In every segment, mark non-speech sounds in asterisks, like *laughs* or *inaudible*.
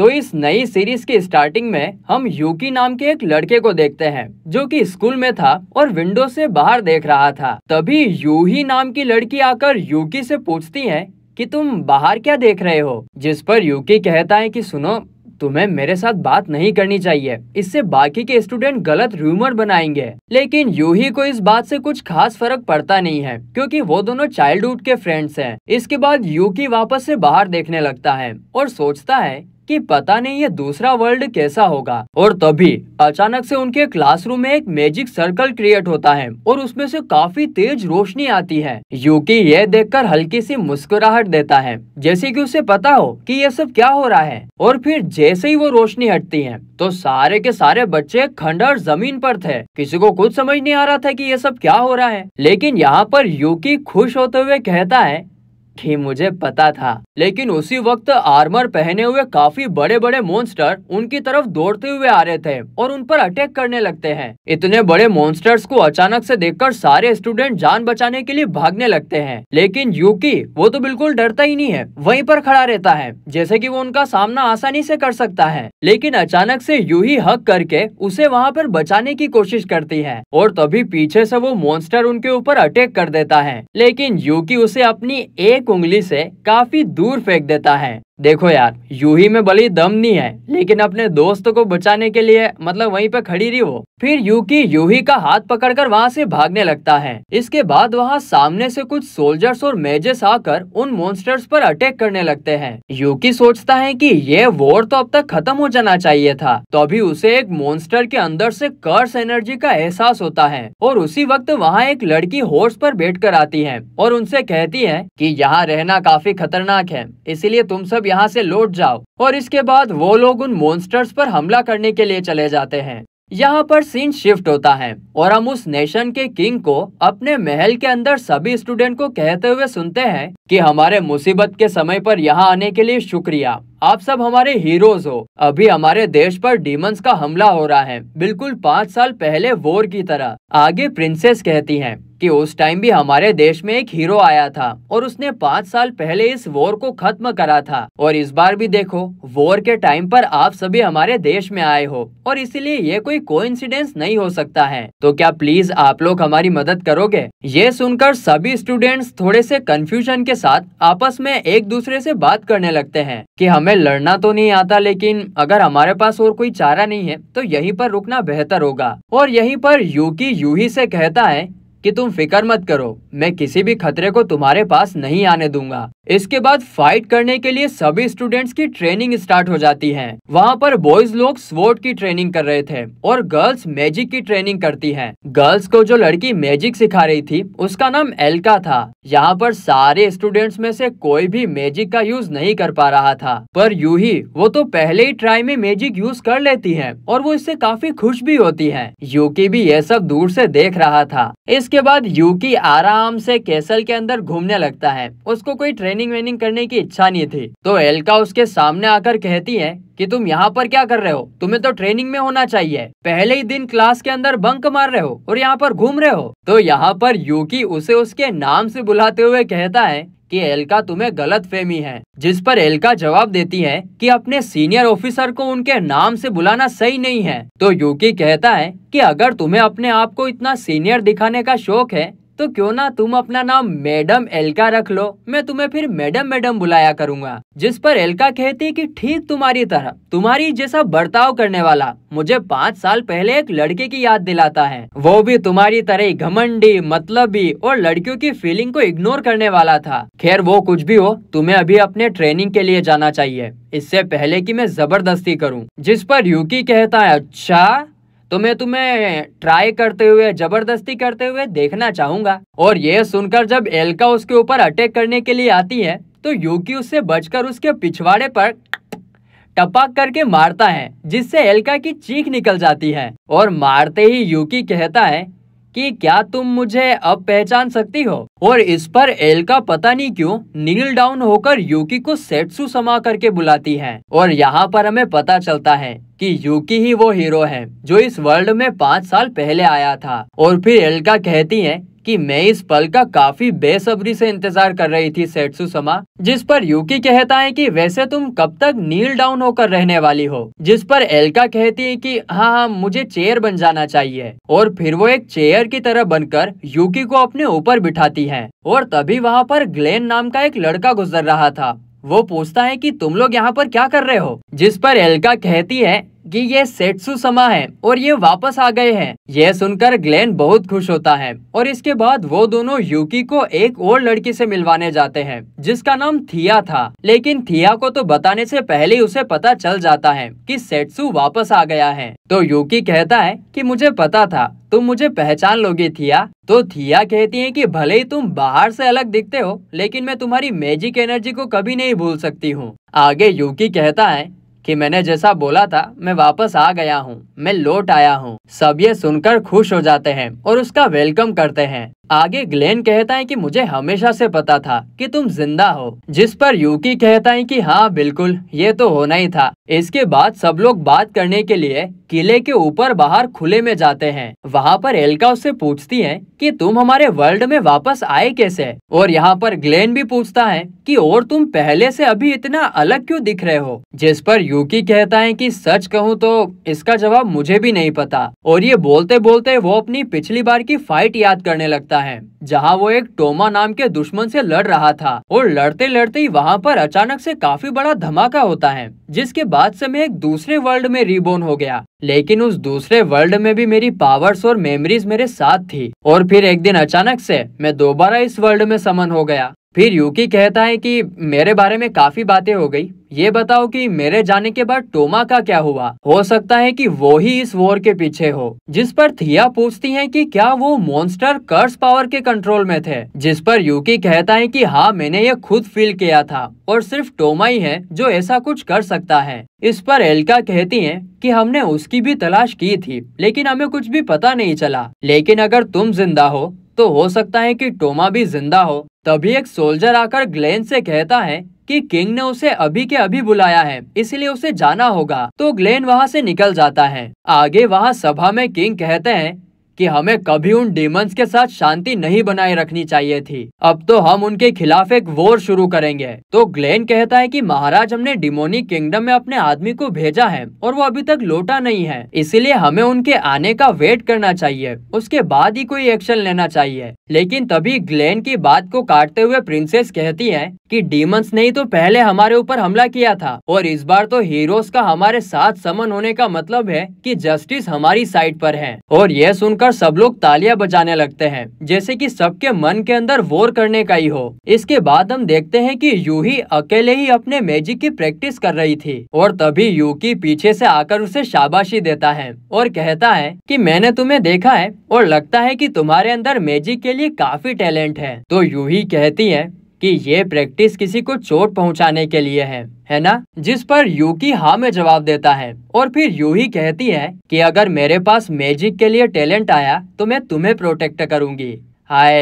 तो इस नई सीरीज के स्टार्टिंग में हम यूकी नाम के एक लड़के को देखते हैं जो कि स्कूल में था और विंडो से बाहर देख रहा था तभी यूही नाम की लड़की आकर यूकी से पूछती है कि तुम बाहर क्या देख रहे हो जिस पर यूकी कहता है कि सुनो तुम्हें मेरे साथ बात नहीं करनी चाहिए इससे बाकी के स्टूडेंट गलत रूमर बनाएंगे लेकिन यूही को इस बात से कुछ खास फर्क पड़ता नहीं है क्योंकि वो दोनों चाइल्डहुड के फ्रेंड्स हैं इसके बाद यूकी वापस से बाहर देखने लगता है और सोचता है कि पता नहीं ये दूसरा वर्ल्ड कैसा होगा और तभी अचानक से उनके क्लासरूम में एक मैजिक सर्कल क्रिएट होता है और उसमें से काफी तेज रोशनी आती है यूकी ये देखकर हल्की सी मुस्कुराहट देता है जैसे कि उसे पता हो कि ये सब क्या हो रहा है और फिर जैसे ही वो रोशनी हटती है तो सारे के सारे बच्चे खंडर जमीन पर थे किसी को कुछ समझ नहीं आ रहा था की ये सब क्या हो रहा है लेकिन यहाँ पर यूकी खुश होते हुए कहता है कि मुझे पता था लेकिन उसी वक्त आर्मर पहने हुए काफी बड़े बड़े मॉन्स्टर उनकी तरफ दौड़ते हुए आ रहे थे और उन पर अटैक करने लगते हैं इतने बड़े मॉन्स्टर्स को अचानक से देखकर सारे स्टूडेंट जान बचाने के लिए भागने लगते हैं लेकिन यूकी वो तो बिल्कुल डरता ही नहीं है वही पर खड़ा रहता है जैसे की वो उनका सामना आसानी से कर सकता है लेकिन अचानक से ही हक करके उसे वहाँ पर बचाने की कोशिश करती है और तभी पीछे से वो मॉन्स्टर उनके ऊपर अटैक कर देता है लेकिन यूकी उसे अपनी एक एक उंगली से काफी दूर फेंक देता है देखो यार यूही में भले दम नहीं है लेकिन अपने दोस्त को बचाने के लिए मतलब वहीं पे खड़ी रही वो फिर यूकी यूही का हाथ पकड़कर वहाँ से भागने लगता है इसके बाद वहाँ सामने से कुछ सोल्जर्स और मेजेस आकर उन मॉन्स्टर्स पर अटैक करने लगते हैं यूकी सोचता है कि ये वॉर तो अब तक खत्म हो जाना चाहिए था अभी उसे एक मॉन्स्टर के अंदर से कर्स एनर्जी का एहसास होता है और उसी वक्त वहाँ एक लड़की हॉर्स पर बैठ कर आती है और उनसे कहती है की यहाँ रहना काफी खतरनाक है इसीलिए तुम सब यहाँ से लौट जाओ और इसके बाद वो लोग उन मॉन्स्टर्स पर हमला करने के लिए चले जाते हैं यहाँ पर सीन शिफ्ट होता है और हम उस नेशन के किंग को अपने महल के अंदर सभी स्टूडेंट को कहते हुए सुनते हैं कि हमारे मुसीबत के समय पर यहाँ आने के लिए शुक्रिया आप सब हमारे हीरोज हो अभी हमारे देश पर डीमंस का हमला हो रहा है बिल्कुल पाँच साल पहले वोर की तरह आगे प्रिंसेस कहती हैं कि उस टाइम भी हमारे देश में एक हीरो आया था और उसने पाँच साल पहले इस वॉर को खत्म करा था और इस बार भी देखो वॉर के टाइम पर आप सभी हमारे देश में आए हो और इसीलिए ये कोई कोइंसिडेंस नहीं हो सकता है तो क्या प्लीज आप लोग हमारी मदद करोगे ये सुनकर सभी स्टूडेंट्स थोड़े से कंफ्यूजन के साथ आपस में एक दूसरे से बात करने लगते हैं कि हमें लड़ना तो नहीं आता लेकिन अगर हमारे पास और कोई चारा नहीं है तो यहीं पर रुकना बेहतर होगा और यहीं पर यू ही से कहता है कि तुम फिक्र मत करो मैं किसी भी खतरे को तुम्हारे पास नहीं आने दूंगा इसके बाद फाइट करने के लिए सभी स्टूडेंट्स की ट्रेनिंग स्टार्ट हो जाती है वहाँ पर बॉयज लोग स्वोर्ड की ट्रेनिंग कर रहे थे और गर्ल्स मैजिक की ट्रेनिंग करती है गर्ल्स को जो लड़की मैजिक सिखा रही थी उसका नाम एल्का था यहाँ पर सारे स्टूडेंट्स में से कोई भी मैजिक का यूज नहीं कर पा रहा था पर यू ही वो तो पहले ही ट्राई में मैजिक यूज कर लेती है और वो इससे काफी खुश भी होती है की भी ये सब दूर से देख रहा था इस इसके बाद यूकी आराम से कैसल के अंदर घूमने लगता है उसको कोई ट्रेनिंग वेनिंग करने की इच्छा नहीं थी तो एल्का उसके सामने आकर कहती है कि तुम यहाँ पर क्या कर रहे हो तुम्हें तो ट्रेनिंग में होना चाहिए पहले ही दिन क्लास के अंदर बंक मार रहे हो और यहाँ पर घूम रहे हो तो यहाँ पर यूकी उसे उसके नाम से बुलाते हुए कहता है कि एल्का तुम्हें गलत फहमी है जिस पर एलका जवाब देती है कि अपने सीनियर ऑफिसर को उनके नाम से बुलाना सही नहीं है तो यूकी कहता है कि अगर तुम्हें अपने आप को इतना सीनियर दिखाने का शौक है तो क्यों ना तुम अपना नाम मैडम एल्का रख लो मैं तुम्हें फिर मैडम मैडम बुलाया करूंगा जिस पर एलका कहती कि ठीक तुम्हारी तरह तुम्हारी जैसा बर्ताव करने वाला मुझे पाँच साल पहले एक लड़के की याद दिलाता है वो भी तुम्हारी तरह ही घमंडी मतलबी और लड़कियों की फीलिंग को इग्नोर करने वाला था खैर वो कुछ भी हो तुम्हें अभी अपने ट्रेनिंग के लिए जाना चाहिए इससे पहले कि मैं जबरदस्ती करूं जिस पर यूकी कहता है अच्छा तो मैं तुम्हें ट्राई करते हुए जबरदस्ती करते हुए देखना चाहूंगा और यह सुनकर जब एलका उसके ऊपर अटैक करने के लिए आती है तो युकी उससे बचकर उसके पिछवाड़े पर टपाक करके मारता है जिससे एलका की चीख निकल जाती है और मारते ही यूकी कहता है कि क्या तुम मुझे अब पहचान सकती हो और इस पर एल का पता नहीं क्यों नील डाउन होकर यूकी को सेट्सु समा करके बुलाती है और यहाँ पर हमें पता चलता है कि यूकी ही वो हीरो है जो इस वर्ल्ड में पाँच साल पहले आया था और फिर एल्का कहती है कि मैं इस पल का काफी बेसब्री से इंतजार कर रही थी सेटसु समा जिस पर यूकी कहता है कि वैसे तुम कब तक नील डाउन होकर रहने वाली हो जिस पर एलका कहती है कि हाँ हाँ मुझे चेयर बन जाना चाहिए और फिर वो एक चेयर की तरह बनकर यूकी को अपने ऊपर बिठाती है और तभी वहाँ पर ग्लेन नाम का एक लड़का गुजर रहा था वो पूछता है कि तुम लोग यहाँ पर क्या कर रहे हो जिस पर एलका कहती है कि ये सेट्सु समा है और ये वापस आ गए हैं यह सुनकर ग्लेन बहुत खुश होता है और इसके बाद वो दोनों यूकी को एक और लड़की से मिलवाने जाते हैं जिसका नाम थिया था लेकिन थिया को तो बताने से पहले ही उसे पता चल जाता है कि सेट्सु वापस आ गया है तो यूकी कहता है कि मुझे पता था तुम मुझे पहचान लोगे थिया तो थिया कहती है कि भले ही तुम बाहर से अलग दिखते हो लेकिन मैं तुम्हारी मैजिक एनर्जी को कभी नहीं भूल सकती हूँ आगे यूकी कहता है कि मैंने जैसा बोला था मैं वापस आ गया हूँ मैं लौट आया हूँ सब ये सुनकर खुश हो जाते हैं और उसका वेलकम करते हैं आगे ग्लेन कहता है कि मुझे हमेशा से पता था कि तुम जिंदा हो जिस पर यूकी कहता है कि हाँ बिल्कुल ये तो होना ही था इसके बाद सब लोग बात करने के लिए किले के ऊपर बाहर खुले में जाते हैं वहाँ पर एल्का उससे पूछती है कि तुम हमारे वर्ल्ड में वापस आए कैसे और यहाँ पर ग्लेन भी पूछता है कि और तुम पहले से अभी इतना अलग क्यों दिख रहे हो जिस पर यूकी कहता है कि सच कहूँ तो इसका जवाब मुझे भी नहीं पता और ये बोलते बोलते वो अपनी पिछली बार की फाइट याद करने लगता है जहाँ वो एक टोमा नाम के दुश्मन से लड़ रहा था और लड़ते लड़ते ही वहाँ पर अचानक से काफी बड़ा धमाका होता है जिसके बाद से मैं एक दूसरे वर्ल्ड में रिबोर्न हो गया लेकिन उस दूसरे वर्ल्ड में भी मेरी पावर्स और मेमोरीज मेरे साथ थी और फिर एक दिन अचानक से मैं दोबारा इस वर्ल्ड में समन हो गया फिर यूकी कहता है कि मेरे बारे में काफी बातें हो गई ये बताओ कि मेरे जाने के बाद टोमा का क्या हुआ हो सकता है कि वो ही इस वॉर के पीछे हो जिस पर थिया पूछती है कि क्या वो मॉन्स्टर कर्स पावर के कंट्रोल में थे जिस पर यूकी कहता है कि हाँ मैंने ये खुद फील किया था और सिर्फ टोमा ही है जो ऐसा कुछ कर सकता है इस पर एल्का कहती है कि हमने उसकी भी तलाश की थी लेकिन हमें कुछ भी पता नहीं चला लेकिन अगर तुम जिंदा हो तो हो सकता है कि टोमा भी जिंदा हो तभी एक सोल्जर आकर ग्लेन से कहता है कि किंग ने उसे अभी के अभी बुलाया है इसलिए उसे जाना होगा तो ग्लेन वहाँ से निकल जाता है आगे वहाँ सभा में किंग कहते हैं कि हमें कभी उन डेमंस के साथ शांति नहीं बनाए रखनी चाहिए थी अब तो हम उनके खिलाफ एक वोर शुरू करेंगे तो ग्लेन कहता है कि महाराज हमने डिमोनी किंगडम में अपने आदमी को भेजा है और वो अभी तक लौटा नहीं है इसीलिए हमें उनके आने का वेट करना चाहिए उसके बाद ही कोई एक्शन लेना चाहिए लेकिन तभी ग्लेन की बात को काटते हुए प्रिंसेस कहती है कि डीमंस ने ही तो पहले हमारे ऊपर हमला किया था और इस बार तो हीरोज का हमारे साथ समन होने का मतलब है कि जस्टिस हमारी साइड पर है और यह सुनकर सुनकर सब लोग तालियां बजाने लगते हैं जैसे कि सबके मन के अंदर वोर करने का ही हो इसके बाद हम देखते हैं कि यूही अकेले ही अपने मैजिक की प्रैक्टिस कर रही थी और तभी यू की पीछे से आकर उसे शाबाशी देता है और कहता है कि मैंने तुम्हें देखा है और लगता है कि तुम्हारे अंदर मैजिक के लिए काफी टैलेंट है तो यूही कहती है कि ये प्रैक्टिस किसी को चोट पहुंचाने के लिए है है ना जिस पर यूकी हाँ में जवाब देता है और फिर यू ही कहती है कि अगर मेरे पास मैजिक के लिए टैलेंट आया तो मैं तुम्हें प्रोटेक्ट करूंगी हाय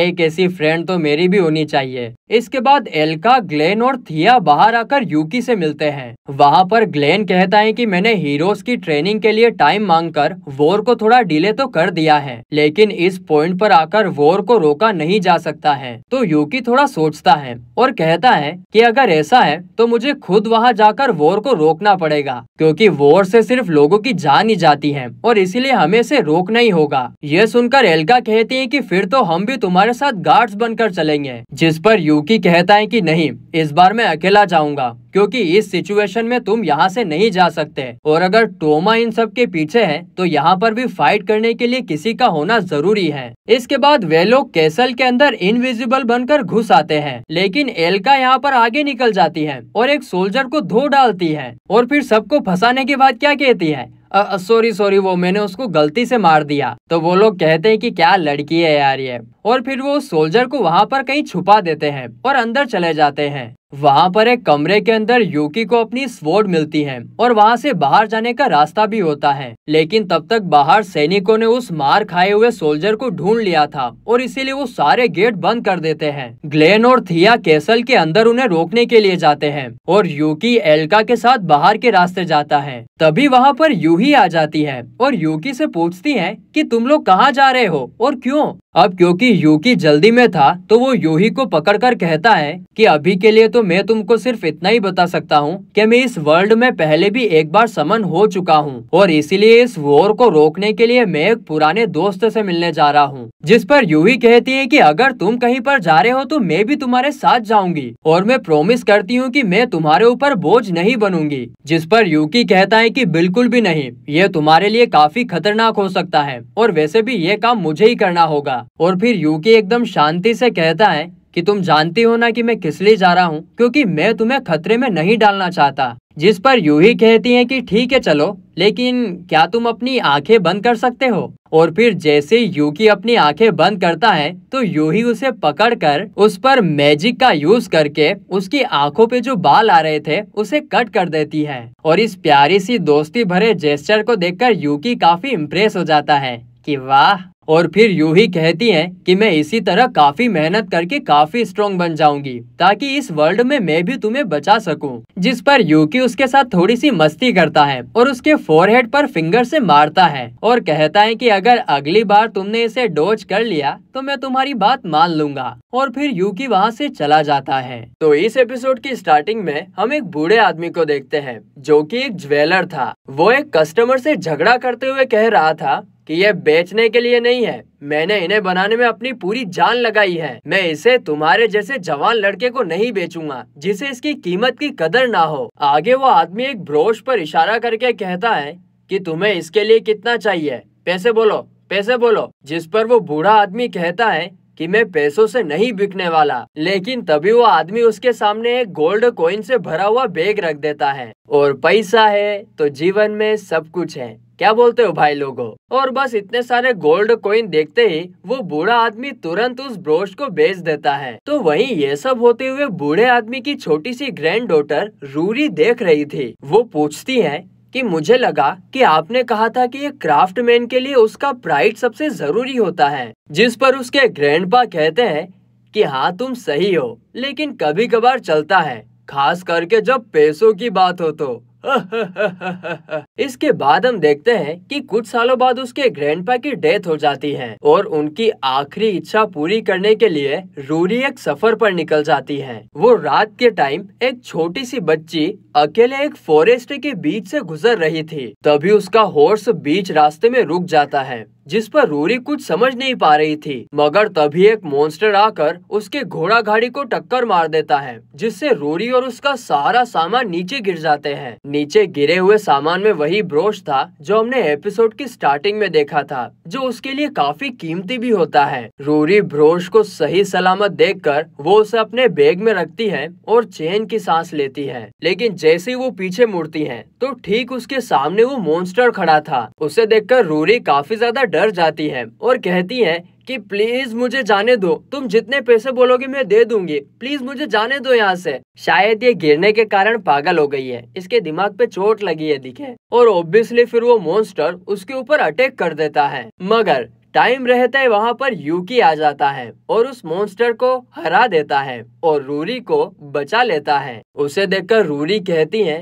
एक ऐसी फ्रेंड तो मेरी भी होनी चाहिए इसके बाद एल्का ग्लेन और थिया बाहर आकर यूकी से मिलते हैं वहाँ पर ग्लेन कहता है कि मैंने हीरोज की ट्रेनिंग के लिए टाइम मांगकर वोर को थोड़ा डिले तो कर दिया है लेकिन इस पॉइंट पर आकर वोर को रोका नहीं जा सकता है तो यूकी थोड़ा सोचता है और कहता है कि अगर ऐसा है तो मुझे खुद वहाँ जाकर वोर को रोकना पड़ेगा क्योंकि वोर से सिर्फ लोगों की जान ही जाती है और इसीलिए हमें इसे रोकना ही होगा यह सुनकर एल्का कहती है की फिर तो हम भी तुम्हारे साथ गार्ड्स बनकर चलेंगे जिस पर यूकी कहता है कि नहीं इस बार मैं अकेला जाऊंगा क्योंकि इस सिचुएशन में तुम यहाँ से नहीं जा सकते और अगर टोमा इन सब के पीछे है तो यहाँ पर भी फाइट करने के लिए किसी का होना जरूरी है इसके बाद वे लोग कैसल के अंदर इनविजिबल बनकर घुस आते हैं लेकिन एल्का यहाँ पर आगे निकल जाती है और एक सोल्जर को धो डालती है और फिर सबको फंसाने के बाद क्या कहती है सॉरी सॉरी वो मैंने उसको गलती से मार दिया तो वो लोग कहते हैं कि क्या लड़की है यार ये और फिर वो सोल्जर को वहाँ पर कहीं छुपा देते हैं और अंदर चले जाते हैं वहाँ पर एक कमरे के अंदर यूकी को अपनी स्वोर्ड मिलती है और वहाँ से बाहर जाने का रास्ता भी होता है लेकिन तब तक बाहर सैनिकों ने उस मार खाए हुए सोल्जर को ढूंढ लिया था और इसीलिए वो सारे गेट बंद कर देते हैं ग्लेन और थिया कैसल के अंदर उन्हें रोकने के लिए जाते हैं और यूकी एल्का के साथ बाहर के रास्ते जाता है तभी वहाँ पर यूही आ जाती है और यूकी से पूछती है की तुम लोग कहाँ जा रहे हो और क्यों अब क्योंकि यूकी जल्दी में था तो वो यूही को पकड़कर कहता है कि अभी के लिए तो मैं तुमको सिर्फ इतना ही बता सकता हूँ कि मैं इस वर्ल्ड में पहले भी एक बार समन हो चुका हूँ और इसीलिए इस वॉर को रोकने के लिए मैं एक पुराने दोस्त से मिलने जा रहा हूँ जिस पर यूही कहती है कि अगर तुम कहीं पर जा रहे हो तो मैं भी तुम्हारे साथ जाऊंगी और मैं प्रोमिस करती हूँ की मैं तुम्हारे ऊपर बोझ नहीं बनूंगी जिस पर यूकी कहता है की बिल्कुल भी नहीं ये तुम्हारे लिए काफी खतरनाक हो सकता है और वैसे भी ये काम मुझे ही करना होगा गया और फिर यूकी एकदम शांति से कहता है कि तुम जानती हो ना कि मैं किस लिए जा रहा हूँ क्योंकि मैं तुम्हें खतरे में नहीं डालना चाहता जिस पर यूही कहती है कि ठीक है चलो लेकिन क्या तुम अपनी आंखें बंद कर सकते हो और फिर जैसे यूकी अपनी आंखें बंद करता है तो यूही उसे पकड़कर उस पर मैजिक का यूज करके उसकी आंखों पे जो बाल आ रहे थे उसे कट कर देती है और इस प्यारी सी दोस्ती भरे जेस्टर को देखकर यूकी काफी इम्प्रेस हो जाता है कि वाह और फिर यूं ही कहती हैं कि मैं इसी तरह काफी मेहनत करके काफी स्ट्रॉन्ग बन जाऊंगी ताकि इस वर्ल्ड में मैं भी तुम्हें बचा सकूं जिस पर यूकी उसके साथ थोड़ी सी मस्ती करता है और उसके फोरहेड पर फिंगर से मारता है और कहता है कि अगर अगली बार तुमने इसे डोज कर लिया तो मैं तुम्हारी बात मान लूंगा और फिर यूकी वहाँ से चला जाता है तो इस एपिसोड की स्टार्टिंग में हम एक बूढ़े आदमी को देखते हैं जो कि एक ज्वेलर था वो एक कस्टमर से झगड़ा करते हुए कह रहा था कि ये बेचने के लिए नहीं है मैंने इन्हें बनाने में अपनी पूरी जान लगाई है मैं इसे तुम्हारे जैसे जवान लड़के को नहीं बेचूंगा जिसे इसकी कीमत की कदर ना हो आगे वो आदमी एक ब्रोश पर इशारा करके कहता है कि तुम्हें इसके लिए कितना चाहिए पैसे बोलो पैसे बोलो जिस पर वो बूढ़ा आदमी कहता है कि मैं पैसों से नहीं बिकने वाला लेकिन तभी वो आदमी उसके सामने एक गोल्ड कॉइन से भरा हुआ बैग रख देता है और पैसा है तो जीवन में सब कुछ है क्या बोलते हो भाई लोगो और बस इतने सारे गोल्ड कॉइन देखते ही वो बूढ़ा आदमी तुरंत उस ब्रोच को बेच देता है तो वहीं ये सब होते हुए बूढ़े आदमी की छोटी सी ग्रैंड डॉटर रूरी देख रही थी वो पूछती है कि मुझे लगा कि आपने कहा था कि ये मैन के लिए उसका प्राइड सबसे जरूरी होता है जिस पर उसके ग्रैंड कहते हैं कि हाँ तुम सही हो लेकिन कभी कभार चलता है खास करके जब पैसों की बात हो तो *laughs* इसके बाद हम देखते हैं कि कुछ सालों बाद उसके ग्रैंडपा की डेथ हो जाती है और उनकी आखिरी इच्छा पूरी करने के लिए रूरी एक सफर पर निकल जाती है वो रात के टाइम एक छोटी सी बच्ची अकेले एक फॉरेस्ट के बीच से गुजर रही थी तभी उसका हॉर्स बीच रास्ते में रुक जाता है जिस पर रोरी कुछ समझ नहीं पा रही थी मगर तभी एक मॉन्स्टर आकर उसके घोड़ा गाड़ी को टक्कर मार देता है जिससे रोरी और उसका सारा सामान नीचे गिर जाते हैं नीचे गिरे हुए सामान में वही ब्रोश था जो हमने एपिसोड की स्टार्टिंग में देखा था जो उसके लिए काफी कीमती भी होता है रोरी ब्रोश को सही सलामत देख कर वो उसे अपने बैग में रखती है और चेन की सांस लेती है लेकिन जैसे वो पीछे मुड़ती है तो ठीक उसके सामने वो मॉन्स्टर खड़ा था उसे देखकर रोरी काफी ज्यादा डर जाती है और कहती है कि प्लीज मुझे जाने दो तुम जितने पैसे बोलोगे मैं दे दूंगी प्लीज मुझे जाने दो यहाँ से शायद ये गिरने के कारण पागल हो गई है इसके दिमाग पे चोट लगी है दिखे और ऑब्वियसली फिर वो मॉन्स्टर उसके ऊपर अटैक कर देता है मगर टाइम रहते है वहाँ पर यूकी आ जाता है और उस मॉन्स्टर को हरा देता है और रूरी को बचा लेता है उसे देखकर रूरी कहती है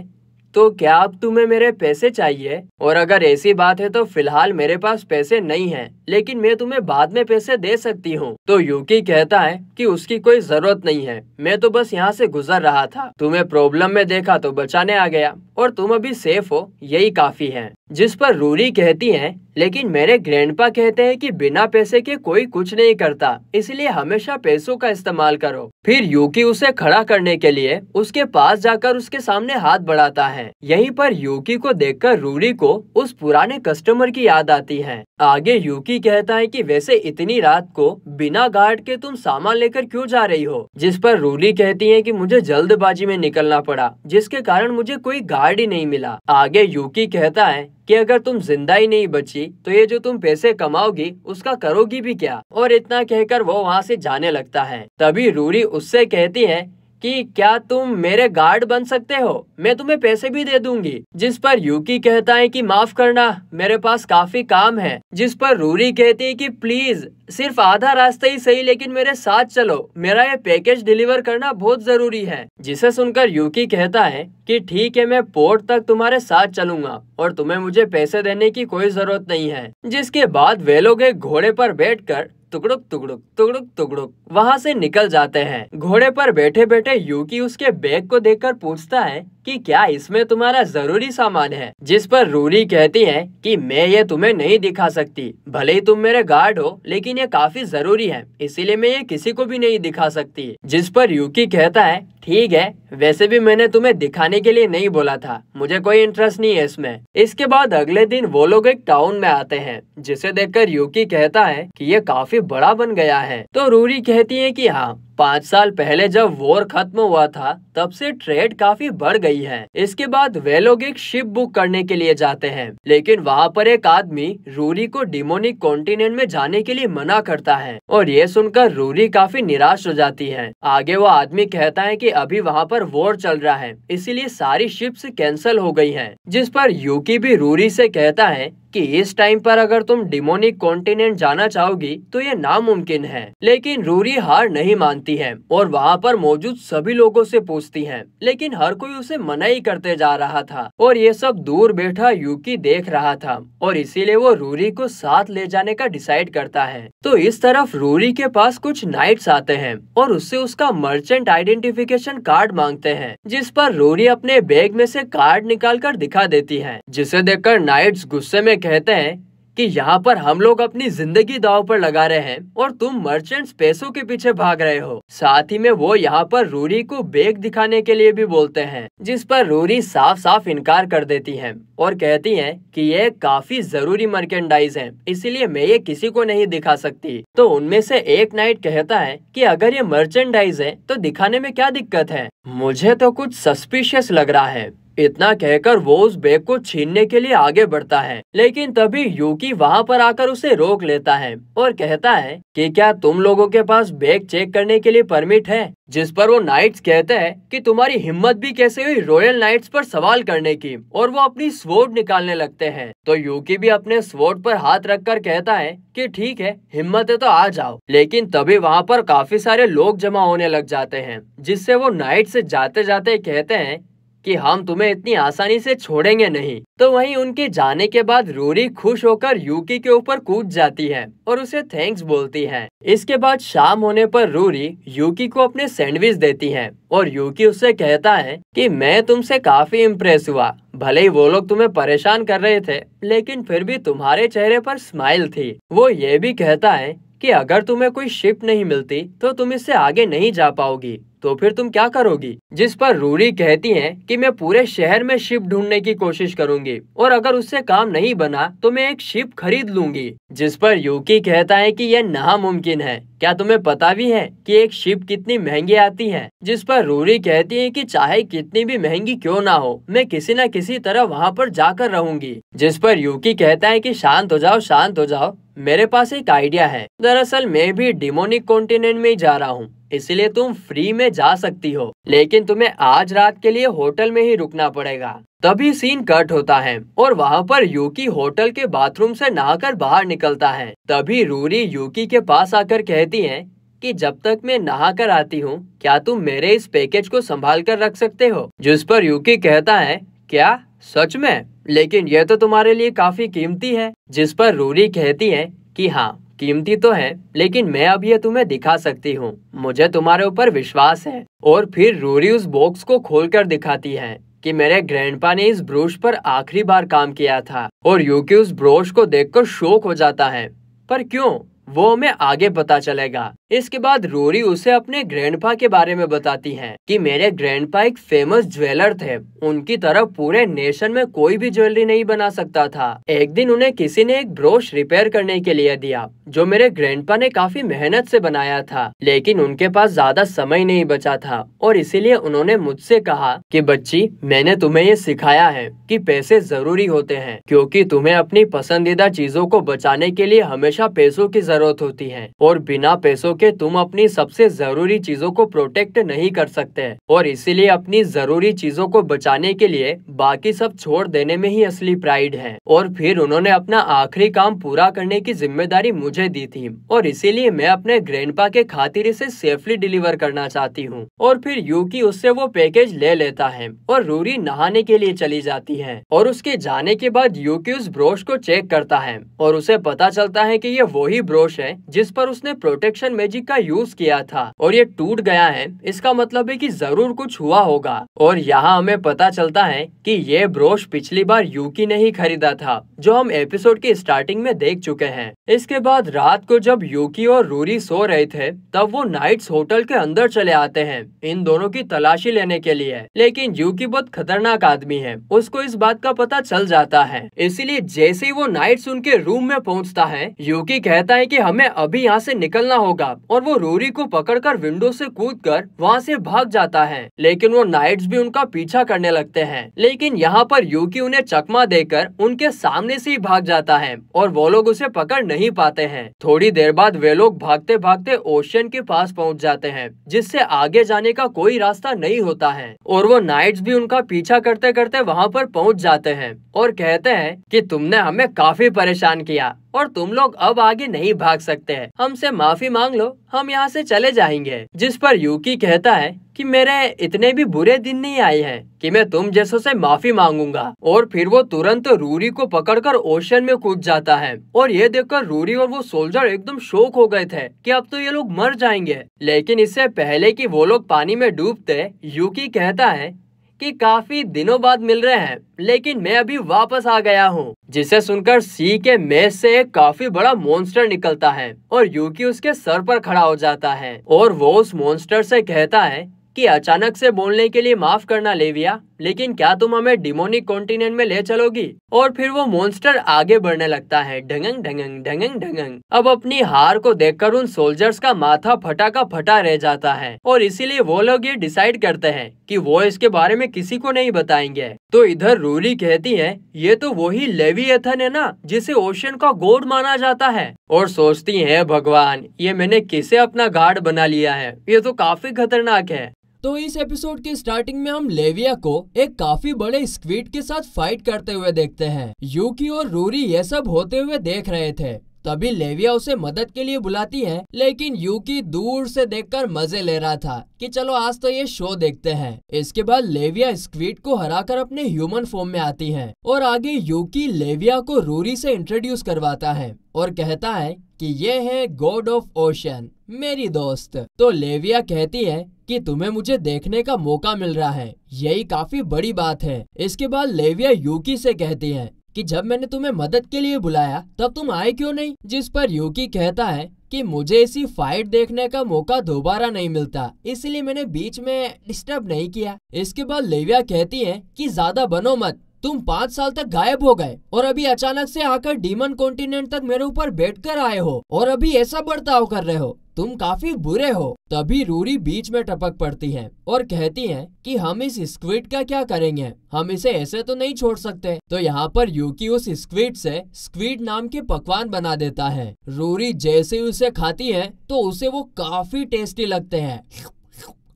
तो क्या अब तुम्हें मेरे पैसे चाहिए और अगर ऐसी बात है तो फिलहाल मेरे पास पैसे नहीं हैं लेकिन मैं तुम्हें बाद में पैसे दे सकती हूँ तो यूकी कहता है कि उसकी कोई जरूरत नहीं है मैं तो बस यहाँ से गुजर रहा था तुम्हें प्रॉब्लम में देखा तो बचाने आ गया और तुम अभी सेफ हो यही काफी है जिस पर रूरी कहती हैं लेकिन मेरे ग्रैंडपा कहते हैं कि बिना पैसे के कोई कुछ नहीं करता इसलिए हमेशा पैसों का इस्तेमाल करो फिर यूकी उसे खड़ा करने के लिए उसके पास जाकर उसके सामने हाथ बढ़ाता है यहीं पर यूकी को देखकर रूरी को उस पुराने कस्टमर की याद आती है आगे यूकी कहता है की वैसे इतनी रात को बिना गार्ड के तुम सामान लेकर क्यूँ जा रही हो जिस पर रूरी कहती है की मुझे जल्दबाजी में निकलना पड़ा जिसके कारण मुझे कोई गार्ड ही नहीं मिला आगे यूकी कहता है कि अगर तुम जिंदा ही नहीं बची तो ये जो तुम पैसे कमाओगी उसका करोगी भी क्या और इतना कहकर वो वहाँ से जाने लगता है तभी रूरी उससे कहती है कि क्या तुम मेरे गार्ड बन सकते हो मैं तुम्हें पैसे भी दे दूंगी जिस पर यूकी कहता है कि माफ करना मेरे पास काफी काम है जिस पर रूरी कहती है कि प्लीज सिर्फ आधा रास्ता ही सही लेकिन मेरे साथ चलो मेरा ये पैकेज डिलीवर करना बहुत जरूरी है जिसे सुनकर यूकी कहता है कि ठीक है मैं पोर्ट तक तुम्हारे साथ चलूंगा और तुम्हें मुझे पैसे देने की कोई जरूरत नहीं है जिसके बाद वे लोग एक घोड़े पर बैठकर तुगड़ुक तुगड़ुक तुगड़ुक तुगड़ुक वहाँ से निकल जाते हैं घोड़े पर बैठे बैठे यूकी उसके बैग को देखकर पूछता है कि क्या इसमें तुम्हारा जरूरी सामान है जिस पर रूरी कहती है कि मैं ये तुम्हें नहीं दिखा सकती भले ही तुम मेरे गार्ड हो लेकिन ये काफी जरूरी है इसीलिए मैं ये किसी को भी नहीं दिखा सकती जिस पर यूकी कहता है ठीक है वैसे भी मैंने तुम्हें दिखाने के लिए नहीं बोला था मुझे कोई इंटरेस्ट नहीं है इसमें इसके बाद अगले दिन वो लोग एक टाउन में आते हैं जिसे देखकर यूकी कहता है कि ये काफी बड़ा बन गया है तो रूरी कहती है कि हाँ पाँच साल पहले जब वॉर खत्म हुआ था तब से ट्रेड काफी बढ़ गई है इसके बाद वे लोग एक शिप बुक करने के लिए जाते हैं लेकिन वहाँ पर एक आदमी रूरी को डिमोनिक कॉन्टिनेंट में जाने के लिए मना करता है और ये सुनकर रूरी काफी निराश हो जाती है आगे वो आदमी कहता है की अभी वहाँ पर वॉर चल रहा है इसीलिए सारी शिप्स कैंसिल हो गई है जिस पर यूकी भी रूरी से कहता है कि इस टाइम पर अगर तुम डिमोनिक कॉन्टिनेंट जाना चाहोगी तो ये नामुमकिन है लेकिन रूरी हार नहीं मानती है और वहाँ पर मौजूद सभी लोगों से पूछती है लेकिन हर कोई उसे मना ही करते जा रहा था और ये सब दूर बैठा यूकी देख रहा था और इसीलिए वो रूरी को साथ ले जाने का डिसाइड करता है तो इस तरफ रूरी के पास कुछ नाइट्स आते हैं और उससे उसका मर्चेंट आइडेंटिफिकेशन कार्ड मांगते हैं जिस पर रूरी अपने बैग में से कार्ड निकाल कर दिखा देती है जिसे देखकर नाइट्स गुस्से में कहते हैं कि यहाँ पर हम लोग अपनी जिंदगी दाव पर लगा रहे हैं और तुम मर्चेंट्स पैसों के पीछे भाग रहे हो साथ ही में वो यहाँ पर रूरी को बेग दिखाने के लिए भी बोलते हैं जिस पर रूरी साफ साफ इनकार कर देती है और कहती है कि ये काफी जरूरी मर्केंडाइज है इसीलिए मैं ये किसी को नहीं दिखा सकती तो उनमें से एक नाइट कहता है की अगर ये मर्चेंडाइज है तो दिखाने में क्या दिक्कत है मुझे तो कुछ सस्पिशियस लग रहा है इतना कहकर वो उस बैग को छीनने के लिए आगे बढ़ता है लेकिन तभी यूकी वहाँ पर आकर उसे रोक लेता है और कहता है कि क्या तुम लोगों के पास बैग चेक करने के लिए परमिट है जिस पर वो नाइट्स कहते हैं कि तुम्हारी हिम्मत भी कैसे हुई रॉयल नाइट्स पर सवाल करने की और वो अपनी स्वोर्ड निकालने लगते है तो यूकी भी अपने स्वोर्ड पर हाथ कर कहता है की ठीक है हिम्मत है तो आ जाओ लेकिन तभी वहाँ पर काफी सारे लोग जमा होने लग जाते हैं जिससे वो नाइट जाते जाते कहते हैं कि हम तुम्हें इतनी आसानी से छोड़ेंगे नहीं तो वहीं उनके जाने के बाद रूरी खुश होकर यूकी के ऊपर कूद जाती है और उसे थैंक्स बोलती है इसके बाद शाम होने पर रूरी यूकी को अपने सैंडविच देती है और यूकी उससे कहता है कि मैं तुमसे काफी इम्प्रेस हुआ भले ही वो लोग तुम्हें परेशान कर रहे थे लेकिन फिर भी तुम्हारे चेहरे पर स्माइल थी वो ये भी कहता है कि अगर तुम्हें कोई शिप नहीं मिलती तो तुम इससे आगे नहीं जा पाओगी तो फिर तुम क्या करोगी जिस पर रूरी कहती हैं कि मैं पूरे शहर में शिप ढूंढने की कोशिश करूंगी और अगर उससे काम नहीं बना तो मैं एक शिप खरीद लूंगी जिस पर यूकी कहता है कि यह नामुमकिन है क्या तुम्हें पता भी है कि एक शिप कितनी महंगी आती है जिस पर रूरी कहती है कि चाहे कितनी भी महंगी क्यों ना हो मैं किसी न किसी तरह वहाँ पर जाकर रहूंगी जिस पर यूकी कहता है कि शांत हो जाओ शांत हो जाओ मेरे पास एक आइडिया है दरअसल मैं भी डिमोनिक कॉन्टिनेंट में ही जा रहा हूँ इसलिए तुम फ्री में जा सकती हो लेकिन तुम्हें आज रात के लिए होटल में ही रुकना पड़ेगा तभी सीन कट होता है और वहाँ पर यूकी होटल के बाथरूम से नहाकर बाहर निकलता है तभी रूरी यूकी के पास आकर कहती है कि जब तक मैं नहा कर आती हूँ क्या तुम मेरे इस पैकेज को संभाल कर रख सकते हो जिस पर यूकी कहता है क्या सच में लेकिन यह तो तुम्हारे लिए काफी कीमती है जिस पर रूरी कहती है कि हाँ कीमती तो है लेकिन मैं अब ये तुम्हें दिखा सकती हूँ मुझे तुम्हारे ऊपर विश्वास है और फिर रूरी उस बॉक्स को कर दिखाती है कि मेरे ग्रैंडपा ने इस ब्रोश पर आखिरी बार काम किया था और यूकी उस ब्रोश को देखकर शोक हो जाता है पर क्यों वो हमें आगे पता चलेगा इसके बाद रोरी उसे अपने ग्रैंडपा के बारे में बताती हैं कि मेरे ग्रैंडपा एक फेमस ज्वेलर थे उनकी तरह पूरे नेशन में कोई भी ज्वेलरी नहीं बना सकता था एक दिन उन्हें किसी ने एक ब्रोश रिपेयर करने के लिए दिया जो मेरे ग्रैंडपा ने काफी मेहनत से बनाया था लेकिन उनके पास ज्यादा समय नहीं बचा था और इसीलिए उन्होंने मुझसे कहा की बच्ची मैंने तुम्हे ये सिखाया है की पैसे जरूरी होते हैं क्यूँकी तुम्हे अपनी पसंदीदा चीजों को बचाने के लिए हमेशा पैसों की जरूरत होती है और बिना पैसों क्योंकि तुम अपनी सबसे जरूरी चीजों को प्रोटेक्ट नहीं कर सकते और इसीलिए अपनी जरूरी चीजों को बचाने के लिए बाकी सब छोड़ देने में ही असली प्राइड है और फिर उन्होंने अपना आखिरी काम पूरा करने की जिम्मेदारी मुझे दी थी और इसीलिए मैं अपने ग्रैंड के खातिर इसे सेफली डिलीवर करना चाहती हूँ और फिर यूकी उससे वो पैकेज ले लेता है और रूरी नहाने के लिए चली जाती है और उसके जाने के बाद यूकी उस ब्रोश को चेक करता है और उसे पता चलता है की ये वही ब्रोश है जिस पर उसने प्रोटेक्शन में मैजिक का यूज किया था और ये टूट गया है इसका मतलब है कि जरूर कुछ हुआ होगा और यहाँ हमें पता चलता है कि ये ब्रोश पिछली बार यूकी ने ही खरीदा था जो हम एपिसोड के स्टार्टिंग में देख चुके हैं इसके बाद रात को जब यूकी और रूरी सो रहे थे तब वो नाइट्स होटल के अंदर चले आते हैं इन दोनों की तलाशी लेने के लिए लेकिन यूकी बहुत खतरनाक आदमी है उसको इस बात का पता चल जाता है इसीलिए जैसे ही वो नाइट्स उनके रूम में पहुंचता है यूकी कहता है कि हमें अभी यहाँ से निकलना होगा और वो रोरी को पकड़कर विंडो से कूदकर वहाँ से भाग जाता है लेकिन वो नाइट्स भी उनका पीछा करने लगते हैं लेकिन यहाँ पर यूकी उन्हें चकमा देकर उनके सामने से ही भाग जाता है और वो लोग उसे पकड़ नहीं पाते हैं थोड़ी देर बाद वे लोग भागते भागते ओशियन के पास पहुँच जाते हैं जिससे आगे जाने का कोई रास्ता नहीं होता है और वो नाइट्स भी उनका पीछा करते करते वहाँ पर पहुँच जाते हैं और कहते हैं की तुमने हमें काफी परेशान किया और तुम लोग अब आगे नहीं भाग सकते हैं हमसे माफी मांग लो हम यहाँ से चले जाएंगे जिस पर यूकी कहता है कि मेरे इतने भी बुरे दिन नहीं आए हैं कि मैं तुम जैसों से माफी मांगूंगा और फिर वो तुरंत रूरी को पकड़कर ओशन में कूद जाता है और ये देखकर रूरी और वो सोल्जर एकदम शोक हो गए थे कि अब तो ये लोग मर जाएंगे लेकिन इससे पहले कि वो लोग पानी में डूबते यूकी कहता है कि काफी दिनों बाद मिल रहे हैं लेकिन मैं अभी वापस आ गया हूँ जिसे सुनकर सी के मेज से एक काफी बड़ा मॉन्स्टर निकलता है और यूकी उसके सर पर खड़ा हो जाता है और वो उस मॉन्स्टर से कहता है कि अचानक से बोलने के लिए माफ करना लेविया लेकिन क्या तुम हमें डिमोनिक कॉन्टिनेंट में ले चलोगी और फिर वो मॉन्स्टर आगे बढ़ने लगता है ढंगंग ढंगंग ढंगंग ढंगंग अब अपनी हार को देखकर उन सोल्जर्स का माथा फटा का फटा रह जाता है और इसीलिए वो लोग ये डिसाइड करते हैं कि वो इसके बारे में किसी को नहीं बताएंगे तो इधर रूली कहती है ये तो वही लेवियथन है ना जिसे ओशन का गोड माना जाता है और सोचती है भगवान ये मैंने किसे अपना गार्ड बना लिया है ये तो काफी खतरनाक है तो इस एपिसोड के स्टार्टिंग में हम लेविया को एक काफी बड़े स्क्विड के साथ फाइट करते हुए देखते हैं यूकी और रूरी ये सब होते हुए देख रहे थे तभी लेविया उसे मदद के लिए बुलाती है लेकिन यूकी दूर से देखकर मजे ले रहा था कि चलो आज तो ये शो देखते हैं इसके बाद लेविया स्क्वीड को हराकर अपने ह्यूमन फॉर्म में आती है और आगे यूकी लेविया को रूरी से इंट्रोड्यूस करवाता है और कहता है कि ये है गॉड ऑफ ओशन मेरी दोस्त तो लेविया कहती है कि तुम्हें मुझे देखने का मौका मिल रहा है यही काफी बड़ी बात है इसके बाद लेविया यूकी से कहती है कि जब मैंने तुम्हें मदद के लिए बुलाया तब तुम आए क्यों नहीं जिस पर यूकी कहता है कि मुझे इसी फाइट देखने का मौका दोबारा नहीं मिलता इसलिए मैंने बीच में डिस्टर्ब नहीं किया इसके बाद लेविया कहती है कि ज्यादा बनो मत तुम पाँच साल तक गायब हो गए और अभी अचानक से आकर डीमन कॉन्टिनेंट तक मेरे ऊपर बैठ कर आए हो और अभी ऐसा बर्ताव कर रहे हो तुम काफी बुरे हो तभी रूरी बीच में टपक पड़ती है और कहती है कि हम इस स्क्विड का क्या करेंगे हम इसे ऐसे तो नहीं छोड़ सकते तो यहाँ पर यूकी उस स्क्विड से स्क्विड नाम के पकवान बना देता है रूरी जैसे उसे खाती है तो उसे वो काफी टेस्टी लगते हैं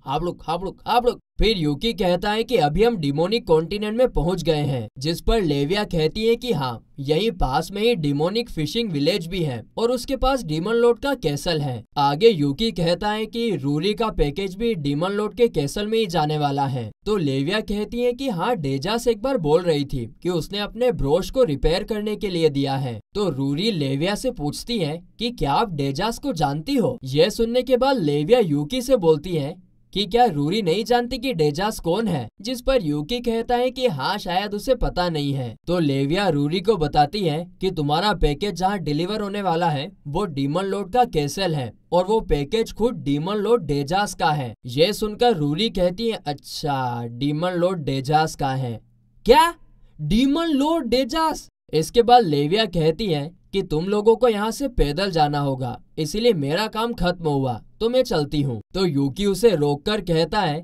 हाबड़ुक हाबड़ुक हाबड़ुक फिर यूकी कहता है कि अभी हम डिमोनिक कॉन्टिनेंट में पहुंच गए हैं जिस पर लेविया कहती है कि हाँ यही पास में ही डिमोनिक फिशिंग विलेज भी है और उसके पास डिमन लोड का कैसल है आगे यूकी कहता है कि रूरी का पैकेज भी डिमन लोड के कैसल में ही जाने वाला है तो लेविया कहती है कि हाँ डेजास एक बार बोल रही थी कि उसने अपने ब्रोश को रिपेयर करने के लिए दिया है तो रूरी लेविया से पूछती है कि क्या आप डेजास को जानती हो यह सुनने के बाद लेविया यूकी से बोलती है कि क्या रूरी नहीं जानती कि डेजास कौन है जिस पर यूकी कहता है कि हाँ शायद उसे पता नहीं है तो लेविया रूरी को बताती है कि तुम्हारा पैकेज जहाँ डिलीवर होने वाला है वो डीमन लोड का कैसल है और वो पैकेज खुद डीमन लोड डेजास का है ये सुनकर रूरी कहती है अच्छा डीमन लोड डेजास का है क्या डीमन लोड डेजास इसके बाद लेविया कहती है कि तुम लोगों को यहाँ से पैदल जाना होगा इसलिए मेरा काम खत्म हुआ तो मैं चलती हूँ तो यूकी उसे रोककर कहता है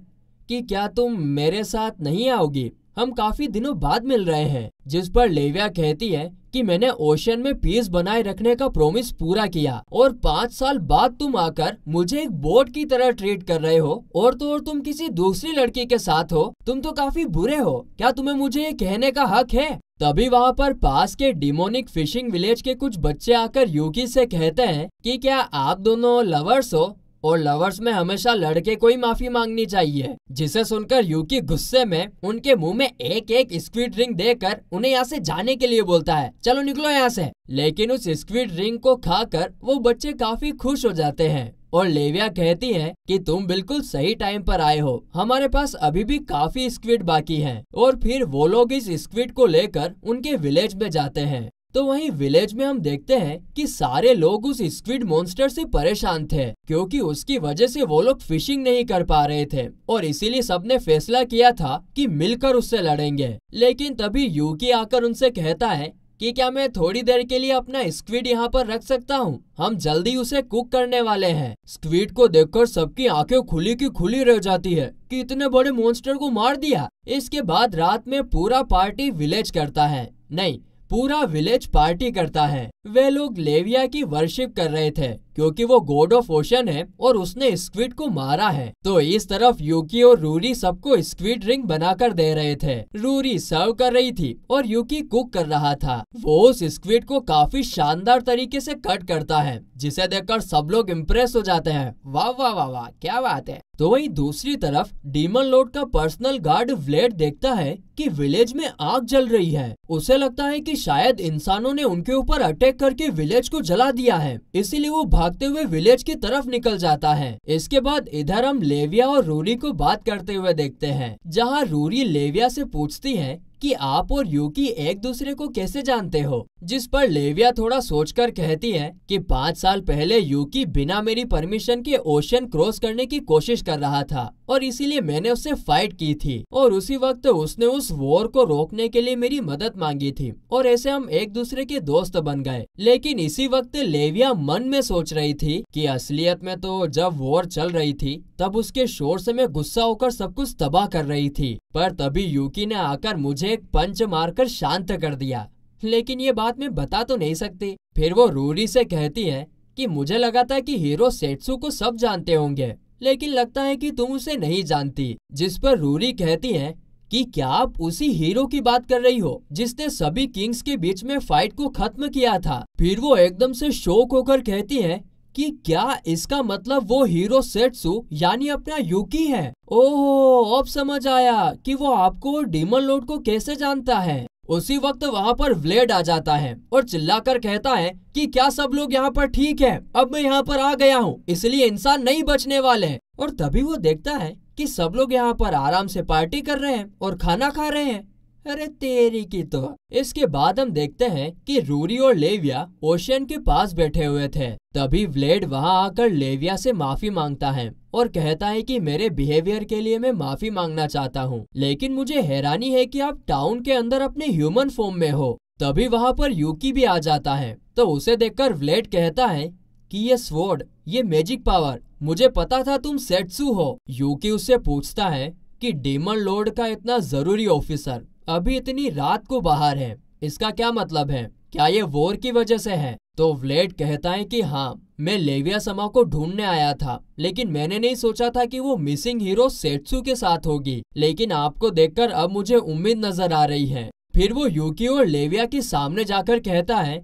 कि क्या तुम मेरे साथ नहीं आओगी हम काफी दिनों बाद मिल रहे हैं जिस पर लेविया कहती है कि मैंने ओशन में पीस बनाए रखने का प्रोमिस पूरा किया और पाँच साल बाद तुम आकर मुझे एक बोट की तरह ट्रीट कर रहे हो और तो और तुम किसी दूसरी लड़की के साथ हो तुम तो काफी बुरे हो क्या तुम्हें मुझे ये कहने का हक है तभी वहाँ पर पास के डिमोनिक फिशिंग विलेज के कुछ बच्चे आकर यूकी से कहते हैं कि क्या आप दोनों लवर्स हो और लवर्स में हमेशा लड़के को ही माफी मांगनी चाहिए जिसे सुनकर यूकी गुस्से में उनके मुंह में एक एक स्क्विड रिंग देकर उन्हें यहाँ से जाने के लिए बोलता है चलो निकलो यहाँ से लेकिन उस स्क्विड रिंग को खाकर वो बच्चे काफी खुश हो जाते हैं और लेविया कहती है कि तुम बिल्कुल सही टाइम पर आए हो हमारे पास अभी भी काफी स्क्विड बाकी हैं और फिर वो लोग इस स्क्विड को लेकर उनके विलेज में जाते हैं तो वहीं विलेज में हम देखते हैं कि सारे लोग उस स्क्विड मॉन्स्टर से परेशान थे क्योंकि उसकी वजह से वो लोग फिशिंग नहीं कर पा रहे थे और इसीलिए सबने फैसला किया था कि मिलकर उससे लड़ेंगे लेकिन तभी यूकी आकर उनसे कहता है कि क्या मैं थोड़ी देर के लिए अपना स्क्विड यहाँ पर रख सकता हूँ हम जल्दी उसे कुक करने वाले हैं स्क्विड को देखकर सबकी आंखें खुली की खुली रह जाती है कि इतने बड़े मॉन्स्टर को मार दिया इसके बाद रात में पूरा पार्टी विलेज करता है नहीं पूरा विलेज पार्टी करता है वे लोग लेविया की वर्शिप कर रहे थे क्योंकि वो गॉड ऑफ ओशन है और उसने स्क्विड को मारा है तो इस तरफ यूकी और रूरी सबको स्क्विड रिंग बनाकर दे रहे थे रूरी सर्व कर रही थी और यूकी कुक कर रहा था वो उस स्क्विड को काफी शानदार तरीके से कट करता है जिसे देखकर सब लोग इम्प्रेस हो जाते हैं वाह वाह वाह वाह क्या बात है तो वहीं दूसरी तरफ डीमन लोड का पर्सनल गार्ड व्लेड देखता है कि विलेज में आग जल रही है उसे लगता है कि शायद इंसानों ने उनके ऊपर अटैक करके विलेज को जला दिया है इसीलिए वो भाग भागते हुए विलेज की तरफ निकल जाता है इसके बाद इधर हम लेविया और रूरी को बात करते हुए देखते हैं जहाँ रूरी लेविया से पूछती है कि आप और यूकी एक दूसरे को कैसे जानते हो जिस पर लेविया थोड़ा सोचकर कहती है कि पाँच साल पहले यूकी बिना मेरी परमिशन के ओशन क्रॉस करने की कोशिश कर रहा था और इसीलिए मैंने उससे फाइट की थी और उसी वक्त उसने उस वॉर को रोकने के लिए मेरी मदद मांगी थी और ऐसे हम एक दूसरे के दोस्त बन गए लेकिन इसी वक्त लेविया मन में सोच रही थी कि असलियत में तो जब वॉर चल रही थी तब उसके शोर से मैं गुस्सा होकर सब कुछ तबाह कर रही थी पर तभी यूकी ने आकर मुझे एक पंच मारकर शांत कर दिया लेकिन ये बात मैं बता तो नहीं सकती फिर वो रूरी से कहती है कि मुझे लगा था कि हीरो सेट्सू को सब जानते होंगे लेकिन लगता है कि तुम उसे नहीं जानती जिस पर रूरी कहती है कि क्या आप उसी हीरो की बात कर रही हो जिसने सभी किंग्स के बीच में फाइट को खत्म किया था फिर वो एकदम से शोक होकर कहती है कि क्या इसका मतलब वो हीरो सेट्सु यानी अपना यूकी है ओहो अब समझ आया कि वो आपको डीमन लोड को कैसे जानता है उसी वक्त वहाँ पर ब्लेड आ जाता है और चिल्लाकर कहता है कि क्या सब लोग यहाँ पर ठीक है अब मैं यहाँ पर आ गया हूँ इसलिए इंसान नहीं बचने वाले हैं और तभी वो देखता है कि सब लोग यहाँ पर आराम से पार्टी कर रहे हैं और खाना खा रहे हैं अरे तेरी की तो इसके बाद हम देखते हैं कि रूरी और लेविया ओशियन के पास बैठे हुए थे तभी ब्लेड वहां आकर लेविया से माफी मांगता है और कहता है कि मेरे बिहेवियर के लिए मैं माफी मांगना चाहता हूँ लेकिन मुझे हैरानी है कि आप टाउन के अंदर अपने ह्यूमन फॉर्म में हो तभी वहाँ पर यूकी भी आ जाता है तो उसे देखकर ब्लेड कहता है कि ये स्वॉर्ड ये मैजिक पावर मुझे पता था तुम सेट्सू हो यूकी उससे पूछता है कि डेमन लॉर्ड का इतना जरूरी ऑफिसर अभी इतनी रात को बाहर है इसका क्या मतलब है क्या ये वोर की वजह से है तो व्लेड कहता है कि हाँ मैं लेविया समा को ढूंढने आया था लेकिन मैंने नहीं सोचा था कि वो मिसिंग हीरो सेट्सु के साथ होगी लेकिन आपको देखकर अब मुझे उम्मीद नजर आ रही है फिर वो यूकी और लेविया के सामने जाकर कहता है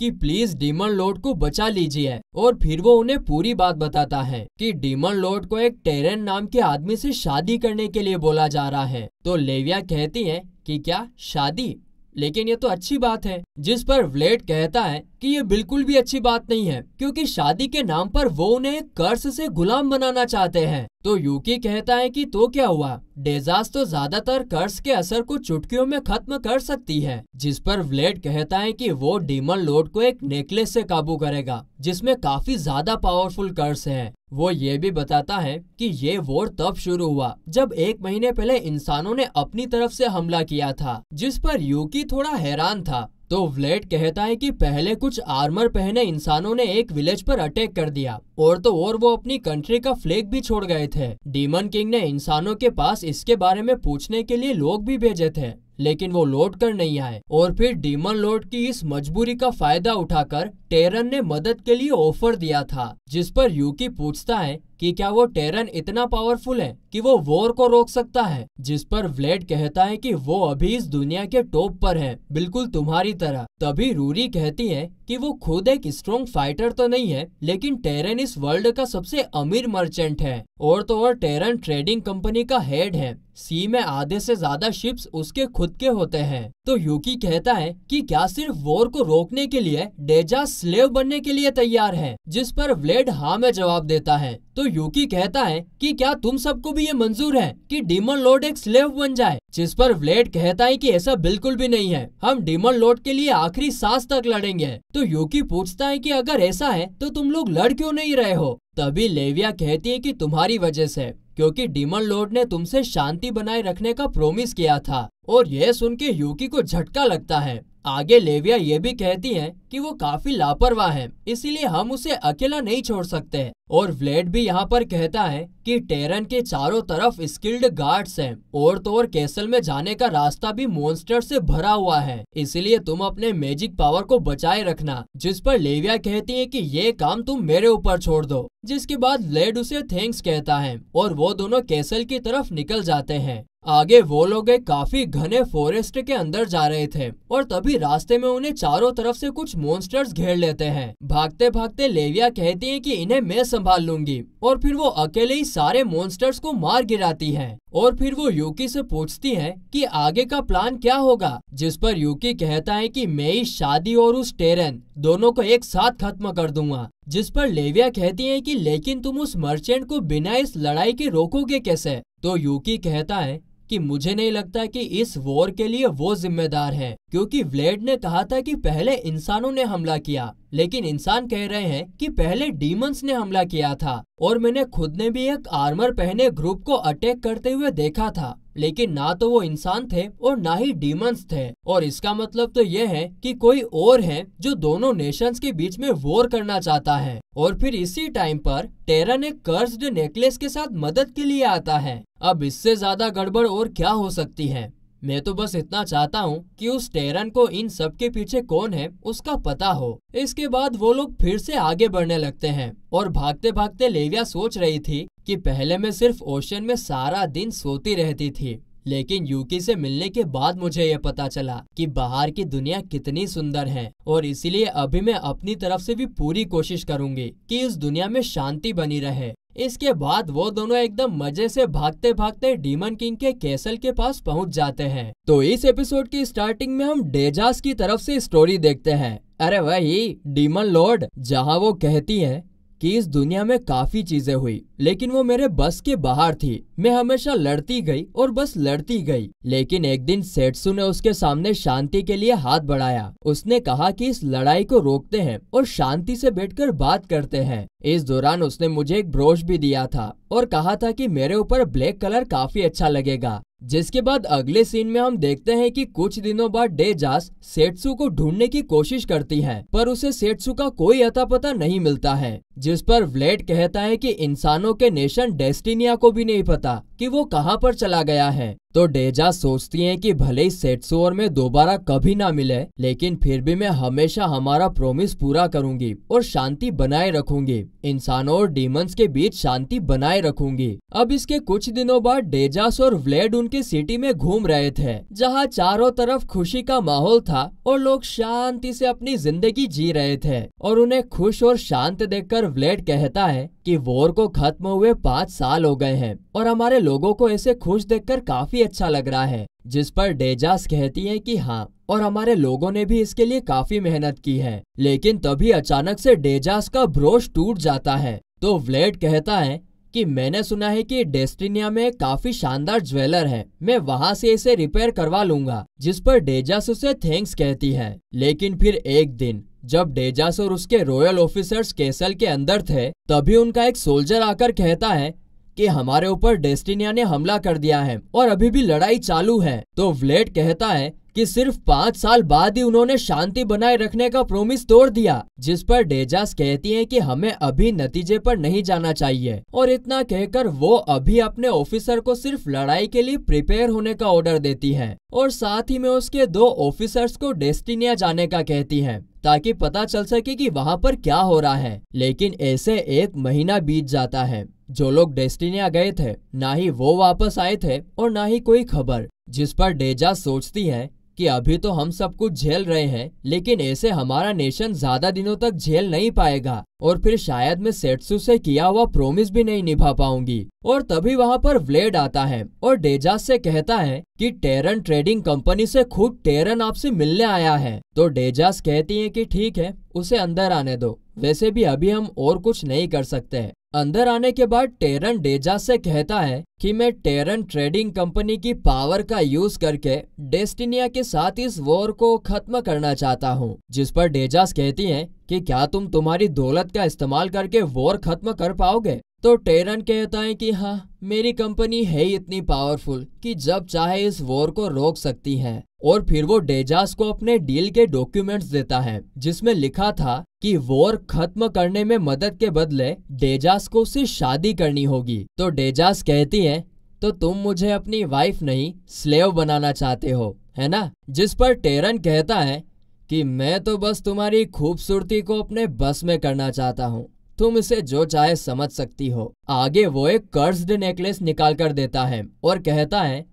कि प्लीज डीमन लोड को बचा लीजिए और फिर वो उन्हें पूरी बात बताता है कि डीमन लोड को एक टेरन नाम के आदमी से शादी करने के लिए बोला जा रहा है तो लेविया कहती है कि क्या शादी लेकिन ये तो अच्छी बात है जिस पर व्लेट कहता है कि ये बिल्कुल भी अच्छी बात नहीं है क्योंकि शादी के नाम पर वो उन्हें कर्ज से गुलाम बनाना चाहते हैं तो यूकी कहता है कि तो क्या हुआ डेजास तो ज्यादातर कर्ज के असर को चुटकियों में खत्म कर सकती है जिस पर व्लेड कहता है कि वो डीमन लोड को एक नेकलेस से काबू करेगा जिसमें काफी ज्यादा पावरफुल कर्ज है वो ये भी बताता है कि ये वोर तब शुरू हुआ जब एक महीने पहले इंसानों ने अपनी तरफ से हमला किया था जिस पर यूकी थोड़ा हैरान था तो व्लेट कहता है कि पहले कुछ आर्मर पहने इंसानों ने एक विलेज पर अटैक कर दिया और तो और वो अपनी कंट्री का फ्लैग भी छोड़ गए थे डीमन किंग ने इंसानों के पास इसके बारे में पूछने के लिए लोग भी भेजे थे लेकिन वो लौट कर नहीं आए और फिर डीमन लॉर्ड की इस मजबूरी का फायदा उठाकर टेरन ने मदद के लिए ऑफर दिया था जिस पर यूकी पूछता है कि क्या वो टेरन इतना पावरफुल है कि वो वोर को रोक सकता है जिस पर व्लेड कहता है कि वो अभी इस दुनिया के टॉप पर है बिल्कुल तुम्हारी तरह तभी रूरी कहती है कि वो खुद एक स्ट्रॉन्ग फाइटर तो नहीं है लेकिन टेरन इस वर्ल्ड का सबसे अमीर मर्चेंट है और तो और टेरन ट्रेडिंग कंपनी का हेड है सी में आधे से ज्यादा शिप्स उसके खुद के होते हैं तो यूकी कहता है कि क्या सिर्फ वोर को रोकने के लिए डेजा स्लेव बनने के लिए तैयार है जिस पर व्लेड हाँ में जवाब देता है तो योकी कहता है कि क्या तुम सबको भी ये मंजूर है कि डीमन लॉर्ड एक स्लेव बन जाए जिस पर व्लेट कहता है कि ऐसा बिल्कुल भी नहीं है हम डीमन लॉर्ड के लिए आखिरी सांस तक लड़ेंगे तो योकी पूछता है कि अगर ऐसा है तो तुम लोग लड़ क्यों नहीं रहे हो तभी लेविया कहती है कि तुम्हारी वजह से क्योंकि डीमन लॉर्ड ने तुमसे शांति बनाए रखने का प्रोमिस किया था और यह सुन के यूकी को झटका लगता है आगे लेविया ये भी कहती है कि वो काफी लापरवाह है इसीलिए हम उसे अकेला नहीं छोड़ सकते और व्लेड भी यहाँ पर कहता है कि टेरन के चारों तरफ स्किल्ड गार्ड्स हैं और तो और कैसल में जाने का रास्ता भी मोन्स्टर से भरा हुआ है इसलिए तुम अपने मैजिक पावर को बचाए रखना जिस पर लेविया कहती है कि ये काम तुम मेरे ऊपर छोड़ दो जिसके बाद व्लेड उसे थैंक्स कहता है और वो दोनों कैसल की तरफ निकल जाते हैं आगे वो लोग एक काफी घने फॉरेस्ट के अंदर जा रहे थे और तभी रास्ते में उन्हें चारों तरफ से कुछ मॉन्स्टर्स घेर लेते हैं भागते भागते लेविया कहती है कि इन्हें मैं संभाल लूंगी और फिर वो अकेले ही सारे मॉन्स्टर्स को मार गिराती है और फिर वो यूकी से पूछती है कि आगे का प्लान क्या होगा जिस पर यूकी कहता है कि मैं इस शादी और उस टेरन दोनों को एक साथ खत्म कर दूंगा जिस पर लेविया कहती है कि लेकिन तुम उस मर्चेंट को बिना इस लड़ाई के रोकोगे कैसे तो यूकी कहता है कि मुझे नहीं लगता कि इस वॉर के लिए वो जिम्मेदार हैं क्योंकि ब्लेड ने कहा था कि पहले इंसानों ने हमला किया लेकिन इंसान कह रहे हैं कि पहले डीमंस ने हमला किया था और मैंने खुद ने भी एक आर्मर पहने ग्रुप को अटैक करते हुए देखा था लेकिन ना तो वो इंसान थे और ना ही डीमंस थे और इसका मतलब तो ये है कि कोई और है जो दोनों नेशंस के बीच में वॉर करना चाहता है और फिर इसी टाइम पर टेरन एक कर्स्ड नेकलेस के साथ मदद के लिए आता है अब इससे ज्यादा गड़बड़ और क्या हो सकती है मैं तो बस इतना चाहता हूँ कि उस टेरन को इन सब के पीछे कौन है उसका पता हो इसके बाद वो लोग फिर से आगे बढ़ने लगते हैं और भागते भागते लेविया सोच रही थी कि पहले मैं सिर्फ ओशन में सारा दिन सोती रहती थी लेकिन यूकी से मिलने के बाद मुझे ये पता चला कि बाहर की दुनिया कितनी सुंदर है और इसीलिए अभी मैं अपनी तरफ से भी पूरी कोशिश करूंगी कि इस दुनिया में शांति बनी रहे इसके बाद वो दोनों एकदम मजे से भागते भागते डीमन किंग के कैसल के पास पहुंच जाते हैं तो इस एपिसोड की स्टार्टिंग में हम डेजास की तरफ से स्टोरी देखते हैं अरे वही डीमन लॉर्ड जहाँ वो कहती है कि इस दुनिया में काफी चीजें हुई लेकिन वो मेरे बस के बाहर थी मैं हमेशा लड़ती गई और बस लड़ती गई लेकिन एक दिन सेठसू ने उसके सामने शांति के लिए हाथ बढ़ाया उसने कहा कि इस लड़ाई को रोकते हैं और शांति से बैठकर बात करते हैं इस दौरान उसने मुझे एक ब्रोश भी दिया था और कहा था कि मेरे ऊपर ब्लैक कलर काफी अच्छा लगेगा जिसके बाद अगले सीन में हम देखते हैं कि कुछ दिनों बाद डेजास सेट्सु को ढूंढने की कोशिश करती है पर उसे सेट्सु का कोई अता पता नहीं मिलता है जिस पर व्लेट कहता है कि इंसानों के नेशन डेस्टिनिया को भी नहीं पता कि वो कहाँ पर चला गया है तो डेजा सोचती हैं कि भले ही सेटसोर में दोबारा कभी ना मिले लेकिन फिर भी मैं हमेशा हमारा प्रोमिस पूरा करूंगी और शांति बनाए रखूंगी इंसानों और डीमंस के बीच शांति बनाए रखूंगी अब इसके कुछ दिनों बाद डेजास और व्लेड उनके सिटी में घूम रहे थे जहाँ चारों तरफ खुशी का माहौल था और लोग शांति से अपनी जिंदगी जी रहे थे और उन्हें खुश और शांत देखकर व्लेड कहता है कि वॉर को खत्म हुए पाँच साल हो गए हैं और हमारे लोगों को ऐसे खुश देखकर काफी अच्छा लग रहा है जिस पर डेजास कहती है कि हाँ और हमारे लोगों ने भी इसके लिए काफी मेहनत की है लेकिन तभी अचानक से डेजास का ब्रोश टूट जाता है तो व्लेड कहता है कि मैंने सुना है कि डेस्टिनिया में काफी शानदार ज्वेलर है मैं वहाँ से इसे रिपेयर करवा लूंगा जिस पर डेजास उसे थैंक्स कहती है लेकिन फिर एक दिन जब डेजास और उसके रॉयल ऑफिसर्स केसल के अंदर थे तभी उनका एक सोल्जर आकर कहता है कि हमारे ऊपर डेस्टिनिया ने हमला कर दिया है और अभी भी लड़ाई चालू है तो व्लेट कहता है कि सिर्फ पाँच साल बाद ही उन्होंने शांति बनाए रखने का प्रोमिस तोड़ दिया जिस पर डेजास कहती हैं कि हमें अभी नतीजे पर नहीं जाना चाहिए और इतना कहकर वो अभी अपने ऑफिसर को सिर्फ लड़ाई के लिए प्रिपेयर होने का ऑर्डर देती है और साथ ही में उसके दो ऑफिसर्स को डेस्टिनिया जाने का कहती है ताकि पता चल सके कि वहाँ पर क्या हो रहा है लेकिन ऐसे एक महीना बीत जाता है जो लोग डेस्टिनिया गए थे ना ही वो वापस आए थे और ना ही कोई खबर जिस पर डेजा सोचती है कि अभी तो हम सब कुछ झेल रहे हैं लेकिन ऐसे हमारा नेशन ज्यादा दिनों तक झेल नहीं पाएगा और फिर शायद मैं सेट्सु से किया हुआ प्रोमिस भी नहीं निभा पाऊंगी और तभी वहाँ पर ब्लेड आता है और डेजास से कहता है कि टेरन ट्रेडिंग कंपनी से खुद टेरन आपसे मिलने आया है तो डेजास कहती है कि ठीक है उसे अंदर आने दो वैसे भी अभी हम और कुछ नहीं कर सकते अंदर आने के बाद टेरन डेजा से कहता है कि मैं टेरन ट्रेडिंग कंपनी की पावर का यूज करके डेस्टिनिया के साथ इस वॉर को खत्म करना चाहता हूँ जिस पर डेजास कहती हैं कि क्या तुम तुम्हारी दौलत का इस्तेमाल करके वॉर खत्म कर पाओगे तो टेरन कहता है कि हाँ मेरी कंपनी है ही इतनी पावरफुल कि जब चाहे इस वॉर को रोक सकती है और फिर वो डेजास को अपने डील के डॉक्यूमेंट्स देता है जिसमें लिखा था कि वॉर खत्म करने में मदद के बदले डेजास को उसे शादी करनी होगी तो डेजास कहती है तो तुम मुझे अपनी वाइफ नहीं स्लेव बनाना चाहते हो है ना जिस पर टेरन कहता है कि मैं तो बस तुम्हारी खूबसूरती को अपने बस में करना चाहता हूँ तुम इसे जो चाहे समझ सकती हो आगे वो एक कर्स्ड नेकलेस निकाल कर देता है और कहता है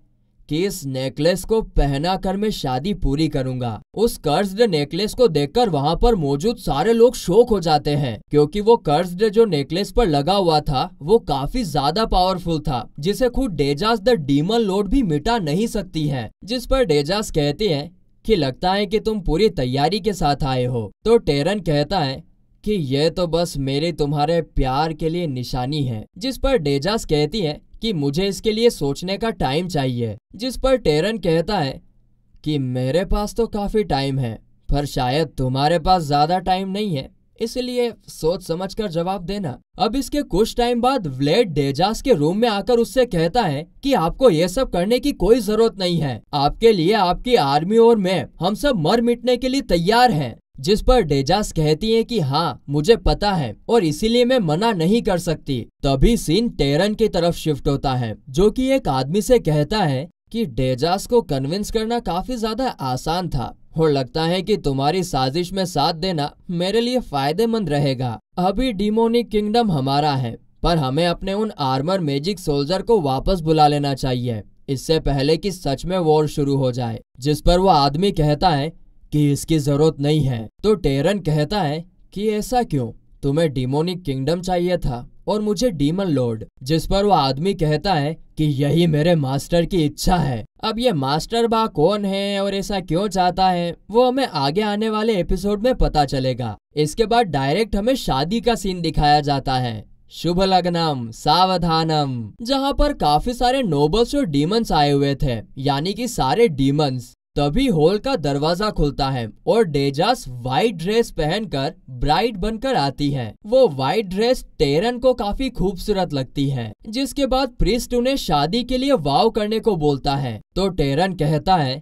कि इस नेकलेस को पहना कर मैं शादी पूरी करूंगा उस कर्ज नेकलेस को देखकर वहाँ पर मौजूद सारे लोग शोक हो जाते हैं क्योंकि वो कर्ज जो नेकलेस पर लगा हुआ था वो काफी ज्यादा पावरफुल था जिसे खुद डेजास द डीमन लोड भी मिटा नहीं सकती है जिस पर डेजास कहती है कि लगता है कि तुम पूरी तैयारी के साथ आए हो तो टेरन कहता है कि ये तो बस मेरे तुम्हारे प्यार के लिए निशानी है जिस पर डेजास कहती है कि मुझे इसके लिए सोचने का टाइम चाहिए जिस पर टेरन कहता है कि मेरे पास तो काफ़ी टाइम है पर शायद तुम्हारे पास ज़्यादा टाइम नहीं है इसलिए सोच समझ कर जवाब देना अब इसके कुछ टाइम बाद व्लेड डेजास के रूम में आकर उससे कहता है कि आपको ये सब करने की कोई जरूरत नहीं है आपके लिए आपकी आर्मी और मैं हम सब मर मिटने के लिए तैयार हैं। जिस पर डेजास कहती है कि हाँ मुझे पता है और इसीलिए मैं मना नहीं कर सकती तभी सीन टेरन की तरफ शिफ्ट होता है जो कि एक आदमी से कहता है कि डेजास को कन्विंस करना काफी ज्यादा आसान था और लगता है कि तुम्हारी साजिश में साथ देना मेरे लिए फायदेमंद रहेगा अभी डिमोनिक किंगडम हमारा है पर हमें अपने उन आर्मर मैजिक सोल्जर को वापस बुला लेना चाहिए इससे पहले कि सच में वॉर शुरू हो जाए जिस पर वो आदमी कहता है कि इसकी जरूरत नहीं है तो टेरन कहता है कि ऐसा क्यों तुम्हें डिमोनिक किंगडम चाहिए था और मुझे डीमन लॉर्ड जिस पर वो आदमी कहता है कि यही मेरे मास्टर की इच्छा है अब ये मास्टर बा कौन है और ऐसा क्यों चाहता है वो हमें आगे आने वाले एपिसोड में पता चलेगा इसके बाद डायरेक्ट हमें शादी का सीन दिखाया जाता है शुभ लग्नम सावधानम जहाँ पर काफी सारे नोबल्स और डीमंस आए हुए थे यानी कि सारे डीमंस तभी हॉल का दरवाजा खुलता है और डेजास व्हाइट ड्रेस पहनकर ब्राइड बनकर आती है वो व्हाइट ड्रेस टेरन को काफी खूबसूरत लगती है जिसके बाद प्रिस्ट उन्हें शादी के लिए वाव करने को बोलता है तो टेरन कहता है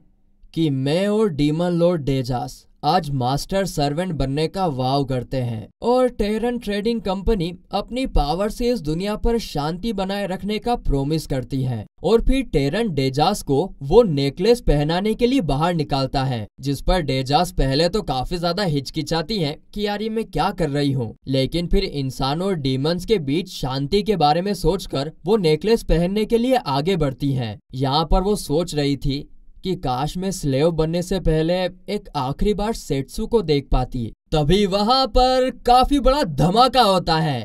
कि मैं और डीमन लॉर्ड डेजास आज मास्टर सर्वेंट बनने का वाव करते हैं और टेरन ट्रेडिंग कंपनी अपनी पावर से इस दुनिया पर शांति बनाए रखने का प्रोमिस करती है और फिर टेरन डेजास को वो नेकलेस पहनाने के लिए बाहर निकालता है जिस पर डेजास पहले तो काफी ज्यादा हिचकिचाती है कि यार मैं क्या कर रही हूँ लेकिन फिर इंसान और डीमंस के बीच शांति के बारे में सोचकर वो नेकलेस पहनने के लिए आगे बढ़ती है यहाँ पर वो सोच रही थी कि काश मैं स्लेव बनने से पहले एक आखिरी बार सेट्सू को देख पाती तभी वहां पर काफी बड़ा धमाका होता है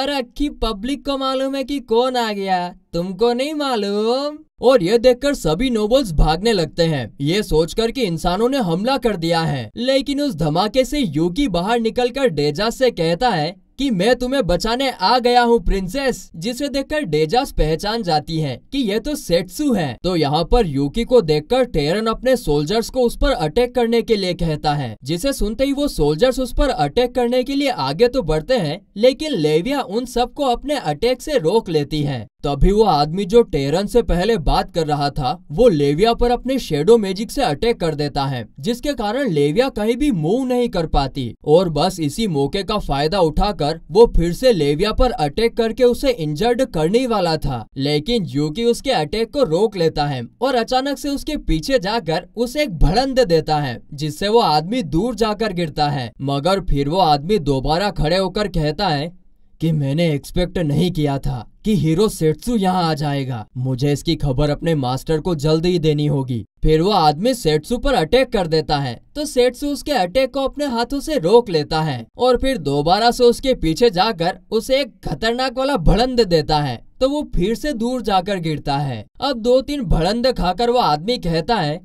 अरे की पब्लिक को मालूम है कि कौन आ गया तुमको नहीं मालूम और ये देखकर सभी नोबल्स भागने लगते हैं ये सोचकर कि इंसानों ने हमला कर दिया है लेकिन उस धमाके से यूकी बाहर निकलकर डेजा से कहता है कि मैं तुम्हें बचाने आ गया हूँ प्रिंसेस जिसे देखकर डेजास पहचान जाती है कि ये तो सेट्सु है तो यहाँ पर यूकी को देखकर टेरन अपने सोल्जर्स को उस पर अटैक करने के लिए कहता है जिसे सुनते ही वो सोल्जर्स उस पर अटैक करने के लिए आगे तो बढ़ते हैं लेकिन लेविया उन सबको अपने अटैक से रोक लेती है तभी वो आदमी जो टेरन से पहले बात कर रहा था वो लेविया पर अपने शेडो मैजिक से अटैक कर देता है जिसके कारण लेविया कहीं भी मूव नहीं कर पाती और बस इसी मौके का फायदा उठाकर वो फिर से लेविया पर अटैक करके उसे इंजर्ड करने वाला था लेकिन यूकी उसके अटैक को रोक लेता है और अचानक से उसके पीछे जाकर उसे एक भड़न दे देता है जिससे वो आदमी दूर जाकर गिरता है मगर फिर वो आदमी दोबारा खड़े होकर कहता है कि मैंने एक्सपेक्ट नहीं किया था कि हीरो सेट्सु यहाँ आ जाएगा मुझे इसकी खबर अपने मास्टर को जल्द ही देनी होगी फिर वो आदमी सेट्सु पर अटैक कर देता है तो सेट्सु उसके अटैक को अपने हाथों से रोक लेता है और फिर दोबारा से उसके पीछे जाकर उसे एक खतरनाक वाला भड़ंद देता है तो वो फिर से दूर जाकर गिरता है अब दो तीन भड़ंद खाकर वो आदमी कहता है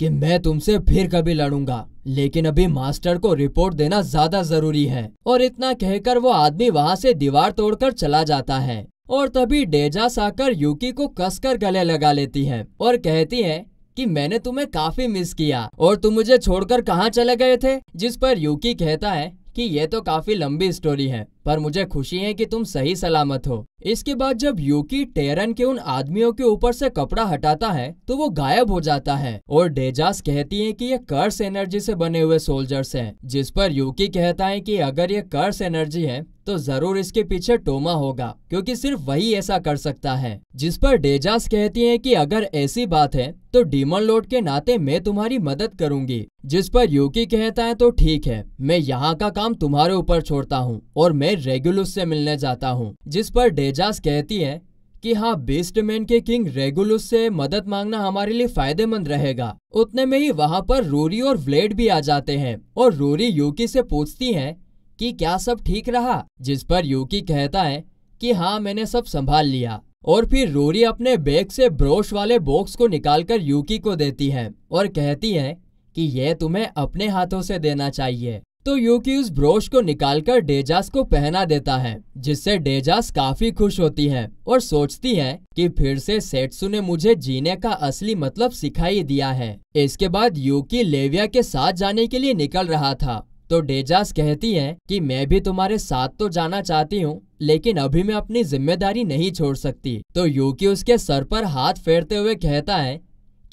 कि मैं तुमसे फिर कभी लड़ूंगा लेकिन अभी मास्टर को रिपोर्ट देना ज्यादा जरूरी है और इतना कहकर वो आदमी वहाँ से दीवार तोड़कर चला जाता है और तभी डेजा साकर यूकी को कसकर गले लगा लेती है और कहती है कि मैंने तुम्हें काफी मिस किया और तुम मुझे छोड़कर कहाँ चले गए थे जिस पर यूकी कहता है कि ये तो काफी लंबी स्टोरी है पर मुझे खुशी है कि तुम सही सलामत हो इसके बाद जब यूकी टेरन के उन आदमियों के ऊपर से कपड़ा हटाता है तो वो गायब हो जाता है और डेजास कहती है कि ये कर्स एनर्जी से बने हुए सोल्जर्स हैं जिस पर यूकी कहता है कि अगर ये कर्स एनर्जी है तो जरूर इसके पीछे टोमा होगा क्योंकि सिर्फ वही ऐसा कर सकता है जिस पर डेजास कहती है कि अगर ऐसी बात है तो डीमन लोड के नाते मैं तुम्हारी मदद करूंगी जिस पर यूकी कहता है तो ठीक है मैं यहाँ का काम तुम्हारे ऊपर छोड़ता हूँ और मैं रेगुलस से मिलने जाता हूँ जिस पर डेजास कहती है कि हाँ बेस्टमैन के किंग रेगुलस से मदद मांगना हमारे लिए फायदेमंद रहेगा उतने में ही वहाँ पर रोरी और व्लेड भी आ जाते हैं और रोरी योकी से पूछती है कि क्या सब ठीक रहा जिस पर योकी कहता है कि हाँ मैंने सब संभाल लिया और फिर रोरी अपने बैग से ब्रोश वाले बॉक्स को निकालकर यूकी को देती है और कहती है कि यह तुम्हें अपने हाथों से देना चाहिए तो यूकी उस ब्रोश को निकालकर डेजास को पहना देता है जिससे डेजास काफी खुश होती है और सोचती है कि फिर से सेट्सु ने मुझे जीने का असली मतलब सिखाई दिया है इसके बाद यूकी लेविया के साथ जाने के लिए निकल रहा था तो डेजास कहती है कि मैं भी तुम्हारे साथ तो जाना चाहती हूँ लेकिन अभी मैं अपनी जिम्मेदारी नहीं छोड़ सकती तो यूकी उसके सर पर हाथ फेरते हुए कहता है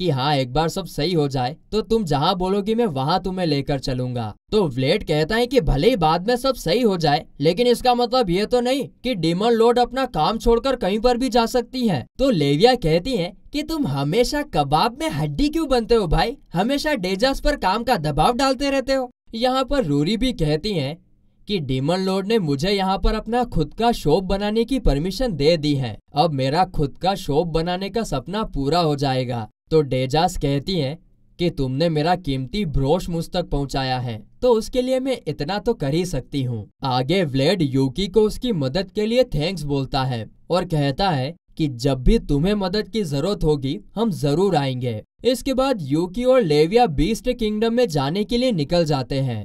कि हाँ एक बार सब सही हो जाए तो तुम जहाँ बोलोगी मैं वहाँ तुम्हें लेकर चलूंगा तो व्लेट कहता है कि भले ही बाद में सब सही हो जाए लेकिन इसका मतलब ये तो नहीं कि डिमन लोड अपना काम छोड़कर कहीं पर भी जा सकती है तो लेविया कहती है कि तुम हमेशा कबाब में हड्डी क्यों बनते हो भाई हमेशा डेजास पर काम का दबाव डालते रहते हो यहाँ पर रूरी भी कहती है कि डीमन लोड ने मुझे यहाँ पर अपना खुद का शॉप बनाने की परमिशन दे दी है अब मेरा खुद का शॉप बनाने का सपना पूरा हो जाएगा तो डेजास कहती हैं कि तुमने मेरा कीमती ब्रोश मुझ तक पहुंचाया है तो उसके लिए मैं इतना तो कर ही सकती हूँ आगे व्लेड यूकी को उसकी मदद के लिए थैंक्स बोलता है और कहता है कि जब भी तुम्हें मदद की जरूरत होगी हम जरूर आएंगे इसके बाद यूकी और लेविया बीस्ट किंगडम में जाने के लिए निकल जाते हैं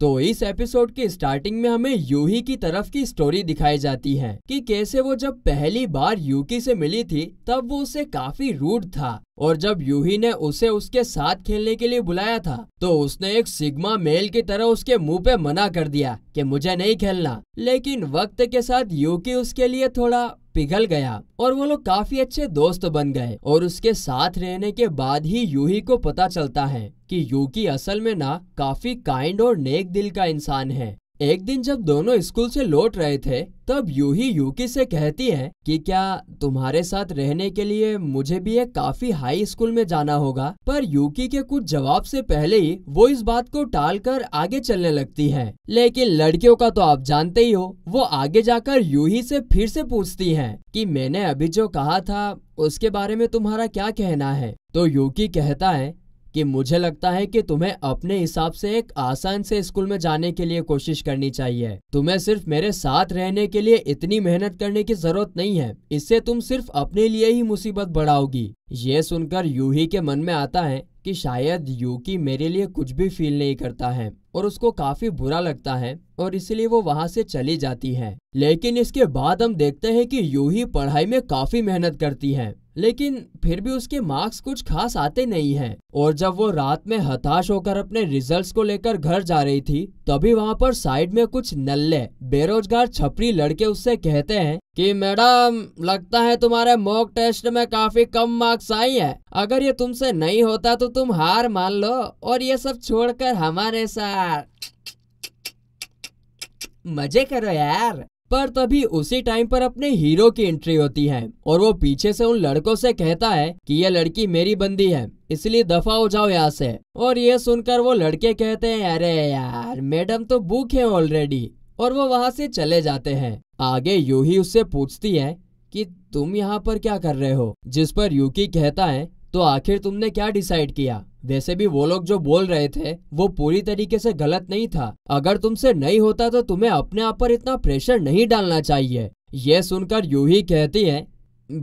तो इस एपिसोड के स्टार्टिंग में हमें यूही की तरफ की स्टोरी दिखाई जाती है कि कैसे वो जब पहली बार यूकी से मिली थी तब वो उससे काफी रूड था और जब यूही ने उसे उसके साथ खेलने के लिए बुलाया था तो उसने एक सिग्मा मेल की तरह उसके मुंह पे मना कर दिया कि मुझे नहीं खेलना लेकिन वक्त के साथ यूकी उसके लिए थोड़ा पिघल गया और वो लोग काफी अच्छे दोस्त बन गए और उसके साथ रहने के बाद ही यूही को पता चलता है कि यूकी असल में ना काफी काइंड और नेक दिल का इंसान है एक दिन जब दोनों स्कूल से लौट रहे थे तब यूही यूकी से कहती है कि क्या तुम्हारे साथ रहने के लिए मुझे भी एक काफी हाई स्कूल में जाना होगा पर यूकी के कुछ जवाब से पहले ही वो इस बात को टाल कर आगे चलने लगती है लेकिन लड़कियों का तो आप जानते ही हो वो आगे जाकर यूही से फिर से पूछती है कि मैंने अभी जो कहा था उसके बारे में तुम्हारा क्या कहना है तो यूकी कहता है कि मुझे लगता है कि तुम्हें अपने हिसाब से एक आसान से स्कूल में जाने के लिए कोशिश करनी चाहिए तुम्हें सिर्फ मेरे साथ रहने के लिए इतनी मेहनत करने की जरूरत नहीं है इससे तुम सिर्फ अपने लिए ही मुसीबत बढ़ाओगी ये सुनकर यूही के मन में आता है कि शायद यूकी मेरे लिए कुछ भी फील नहीं करता है और उसको काफी बुरा लगता है और इसलिए वो वहाँ से चली जाती है लेकिन इसके बाद हम देखते हैं कि यूही पढ़ाई में काफी मेहनत करती है लेकिन फिर भी उसके मार्क्स कुछ खास आते नहीं हैं और जब वो रात में हताश होकर अपने रिजल्ट्स को लेकर घर जा रही थी तभी वहाँ पर साइड में कुछ नल्ले बेरोजगार छपरी लड़के उससे कहते हैं कि मैडम लगता है तुम्हारे मॉक टेस्ट में काफी कम मार्क्स आई है अगर ये तुमसे नहीं होता तो तुम हार मान लो और ये सब छोड़कर हमारे साथ मजे करो यार पर तभी उसी टाइम पर अपने हीरो की एंट्री होती है और वो पीछे से उन लड़कों से कहता है कि ये लड़की मेरी बंदी है इसलिए दफा हो जाओ यहाँ से और ये सुनकर वो लड़के कहते हैं अरे यार मैडम तो बुक है ऑलरेडी और वो वहाँ से चले जाते हैं आगे यूही उससे पूछती है कि तुम यहाँ पर क्या कर रहे हो जिस पर यूकी कहता है तो आखिर तुमने क्या डिसाइड किया वैसे भी वो लोग जो बोल रहे थे वो पूरी तरीके से गलत नहीं था अगर तुमसे नहीं होता तो तुम्हें अपने आप पर इतना प्रेशर नहीं डालना चाहिए ये सुनकर यू ही कहती है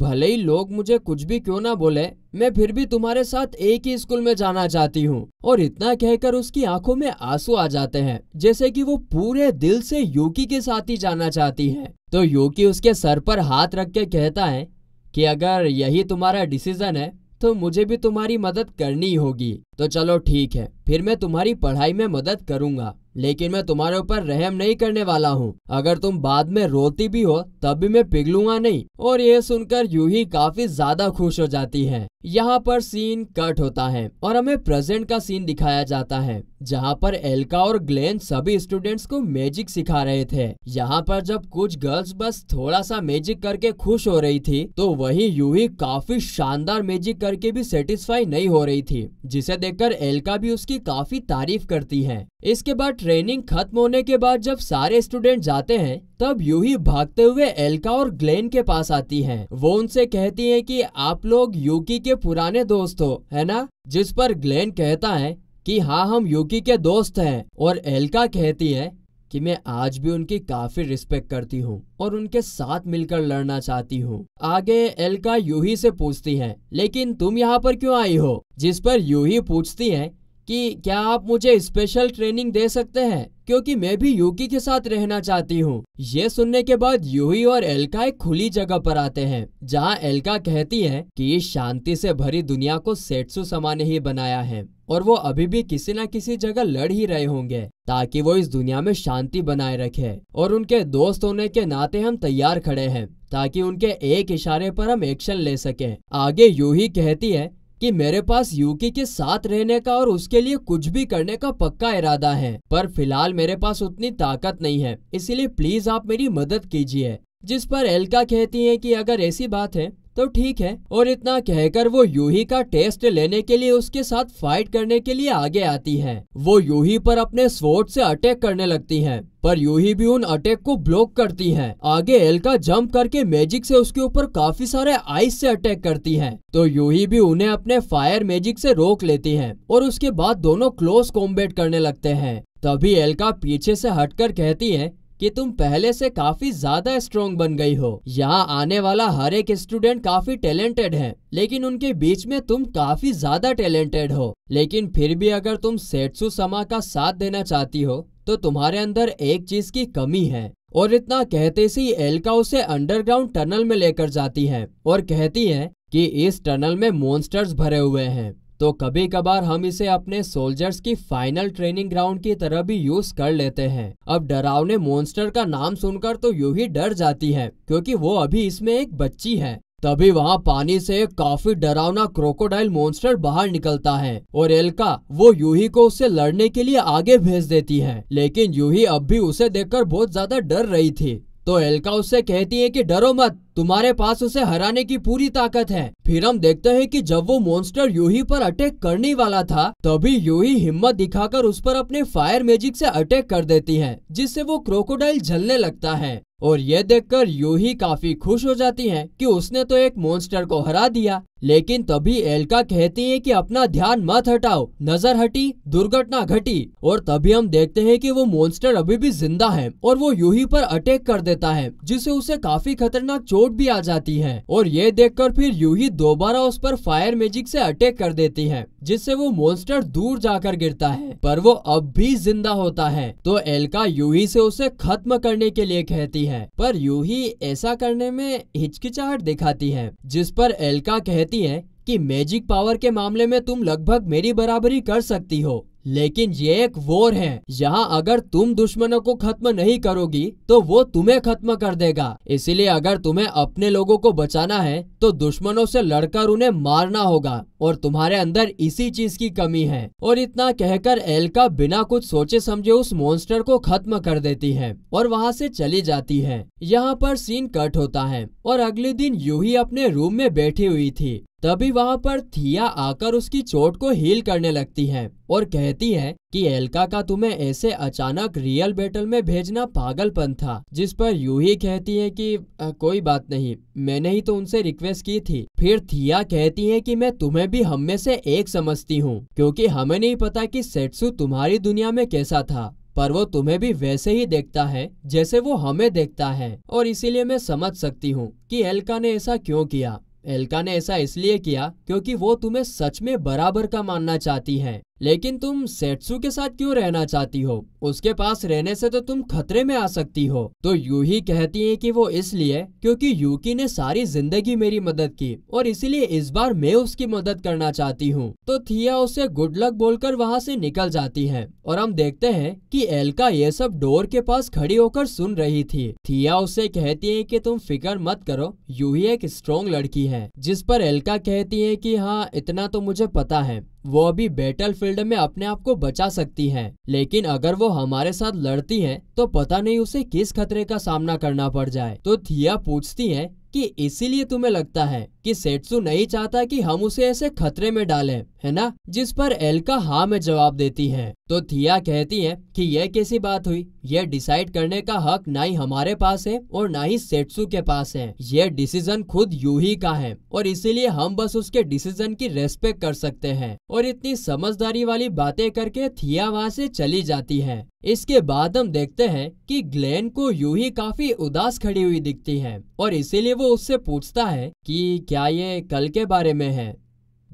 भले ही लोग मुझे कुछ भी क्यों ना बोले मैं फिर भी तुम्हारे साथ एक ही स्कूल में जाना चाहती हूँ और इतना कहकर उसकी आंखों में आंसू आ जाते हैं जैसे कि वो पूरे दिल से योगी के साथ ही जाना चाहती है तो योगी उसके सर पर हाथ रख के कहता है कि अगर यही तुम्हारा डिसीजन है तो मुझे भी तुम्हारी मदद करनी होगी तो चलो ठीक है फिर मैं तुम्हारी पढ़ाई में मदद करूंगा लेकिन मैं तुम्हारे ऊपर रहम नहीं करने वाला हूँ अगर तुम बाद में रोती भी हो तब भी मैं पिघलूंगा नहीं और यह सुनकर यू ही काफी ज्यादा खुश हो जाती है यहाँ पर सीन कट होता है और हमें प्रेजेंट का सीन दिखाया जाता है जहाँ पर एल्का और ग्लेन सभी स्टूडेंट्स को मैजिक सिखा रहे थे यहाँ पर जब कुछ गर्ल्स बस थोड़ा सा मैजिक करके खुश हो रही थी तो वही यूही काफी शानदार मैजिक करके भी सेटिस्फाई नहीं हो रही थी जिसे देखकर एलका भी उसकी काफी तारीफ करती है इसके बाद ट्रेनिंग खत्म होने के बाद जब सारे स्टूडेंट जाते हैं तब यू ही भागते हुए एलका और ग्लेन के पास आती है वो उनसे कहती है कि आप लोग यूकी के पुराने दोस्त हो है ना जिस पर ग्लेन कहता है कि हाँ हम यूकी के दोस्त हैं और एलका कहती है कि मैं आज भी उनकी काफी रिस्पेक्ट करती हूँ और उनके साथ मिलकर लड़ना चाहती हूँ आगे एल्का यूही से पूछती है लेकिन तुम यहाँ पर क्यों आई हो जिस पर यूही पूछती है कि क्या आप मुझे स्पेशल ट्रेनिंग दे सकते हैं क्योंकि मैं भी यूकी के साथ रहना चाहती हूँ ये सुनने के बाद यूही और एलका एक खुली जगह पर आते हैं जहाँ एलका कहती है कि शांति से भरी दुनिया को सेट्सु समा ने ही बनाया है और वो अभी भी किसी न किसी जगह लड़ ही रहे होंगे ताकि वो इस दुनिया में शांति बनाए रखे और उनके दोस्त होने के नाते हम तैयार खड़े हैं ताकि उनके एक इशारे पर हम एक्शन ले सके आगे यूही कहती है कि मेरे पास यूकी के साथ रहने का और उसके लिए कुछ भी करने का पक्का इरादा है पर फिलहाल मेरे पास उतनी ताकत नहीं है इसीलिए प्लीज आप मेरी मदद कीजिए जिस पर एलका कहती है कि अगर ऐसी बात है तो ठीक है और इतना कहकर वो यूही का टेस्ट लेने के लिए उसके साथ फाइट करने के लिए आगे आती है वो यूही पर अपने स्वोट से अटैक करने लगती है पर यूही भी उन अटैक को ब्लॉक करती है आगे एलका जंप करके मैजिक से उसके ऊपर काफी सारे आइस से अटैक करती है तो यूही भी उन्हें अपने फायर मैजिक से रोक लेती है और उसके बाद दोनों क्लोज कॉम्बेट करने लगते हैं तभी एल्का पीछे से हटकर कहती है कि तुम पहले से काफी ज्यादा स्ट्रॉन्ग बन गई हो यहाँ आने वाला हर एक स्टूडेंट काफी टैलेंटेड है लेकिन उनके बीच में तुम काफी ज्यादा टैलेंटेड हो लेकिन फिर भी अगर तुम सेट्सु समा का साथ देना चाहती हो तो तुम्हारे अंदर एक चीज की कमी है और इतना कहते सी एल्का उसे अंडरग्राउंड टनल में लेकर जाती है और कहती है कि इस टनल में मोन्स्टर्स भरे हुए हैं तो कभी कभार हम इसे अपने सोल्जर्स की फाइनल ट्रेनिंग ग्राउंड की तरह भी यूज कर लेते हैं अब डरावने मोन्स्टर का नाम सुनकर तो यू ही डर जाती है क्योंकि वो अभी इसमें एक बच्ची है तभी वहाँ पानी से काफी डरावना क्रोकोडाइल मॉन्स्टर बाहर निकलता है और एल्का वो यूही को उससे लड़ने के लिए आगे भेज देती है लेकिन यूही अब भी उसे देखकर बहुत ज्यादा डर रही थी तो एल्का उससे कहती है कि डरो मत तुम्हारे पास उसे हराने की पूरी ताकत है फिर हम देखते हैं कि जब वो मॉन्स्टर यूही पर अटैक करने वाला था तभी यूही हिम्मत दिखाकर उस पर अपने फायर मैजिक से अटैक कर देती है जिससे वो क्रोकोडाइल जलने लगता है और ये देखकर यूही काफी खुश हो जाती हैं कि उसने तो एक मॉन्स्टर को हरा दिया लेकिन तभी एलका कहती है कि अपना ध्यान मत हटाओ नजर हटी दुर्घटना घटी और तभी हम देखते हैं कि वो मॉन्स्टर अभी भी जिंदा है और वो यूही पर अटैक कर देता है जिसे उसे काफी खतरनाक चोट भी आ जाती है और ये देखकर फिर यूही दोबारा उस पर फायर मैजिक से अटैक कर देती है जिससे वो मोन्स्टर दूर जाकर गिरता है पर वो अब भी जिंदा होता है तो एल्का यूही से उसे खत्म करने के लिए कहती है पर यूही ऐसा करने में हिचकिचाहट दिखाती है जिस पर एल्का कहती है कि मैजिक पावर के मामले में तुम लगभग मेरी बराबरी कर सकती हो लेकिन ये एक वोर है यहाँ अगर तुम दुश्मनों को खत्म नहीं करोगी तो वो तुम्हें खत्म कर देगा इसीलिए अगर तुम्हें अपने लोगों को बचाना है तो दुश्मनों से लड़कर उन्हें मारना होगा और तुम्हारे अंदर इसी चीज की कमी है और इतना कहकर एल्का बिना कुछ सोचे समझे उस मॉन्स्टर को खत्म कर देती है और वहाँ से चली जाती है यहाँ पर सीन कट होता है और अगले दिन यू ही अपने रूम में बैठी हुई थी तभी वहाँ पर थिया आकर उसकी चोट को हील करने लगती है और कहती है कि एल्का का तुम्हें ऐसे अचानक रियल बैटल में भेजना पागलपन था जिस पर यू ही कहती है कि आ, कोई बात नहीं मैंने ही तो उनसे रिक्वेस्ट की थी फिर थिया कहती है कि मैं तुम्हें भी हम में से एक समझती हूँ क्योंकि हमें नहीं पता कि सेट्सु तुम्हारी दुनिया में कैसा था पर वो तुम्हें भी वैसे ही देखता है जैसे वो हमें देखता है और इसीलिए मैं समझ सकती हूँ कि एल्का ने ऐसा क्यों किया एल्का ने ऐसा इसलिए किया क्योंकि वो तुम्हें सच में बराबर का मानना चाहती हैं लेकिन तुम सेट्सु के साथ क्यों रहना चाहती हो उसके पास रहने से तो तुम खतरे में आ सकती हो तो यूही कहती है कि वो इसलिए क्योंकि यूकी ने सारी जिंदगी मेरी मदद की और इसीलिए इस बार मैं उसकी मदद करना चाहती हूँ तो थिया उसे गुड लक बोलकर वहाँ से निकल जाती है और हम देखते हैं कि एलका ये सब डोर के पास खड़ी होकर सुन रही थी थिया उसे कहती है कि तुम फिक्र मत करो यूही एक स्ट्रॉन्ग लड़की है जिस पर एलका कहती है कि हाँ इतना तो मुझे पता है वो अभी बैटल फील्ड में अपने आप को बचा सकती हैं, लेकिन अगर वो हमारे साथ लड़ती हैं, तो पता नहीं उसे किस खतरे का सामना करना पड़ जाए तो थिया पूछती है कि इसीलिए तुम्हें लगता है कि सेट्सु नहीं चाहता कि हम उसे ऐसे खतरे में डालें, है ना जिस पर एल्का हाँ में जवाब देती है तो थिया कहती है कि यह कैसी बात हुई यह डिसाइड करने का हक ना ही हमारे पास है और ना ही सेट्सु के पास है यह डिसीजन खुद यूही का है और इसीलिए हम बस उसके डिसीजन की रेस्पेक्ट कर सकते हैं और इतनी समझदारी वाली बातें करके थिया वहाँ से चली जाती है इसके बाद हम देखते हैं कि ग्लेन को यू ही काफी उदास खड़ी हुई दिखती है और इसीलिए वो उससे पूछता है कि क्या ये कल के बारे में है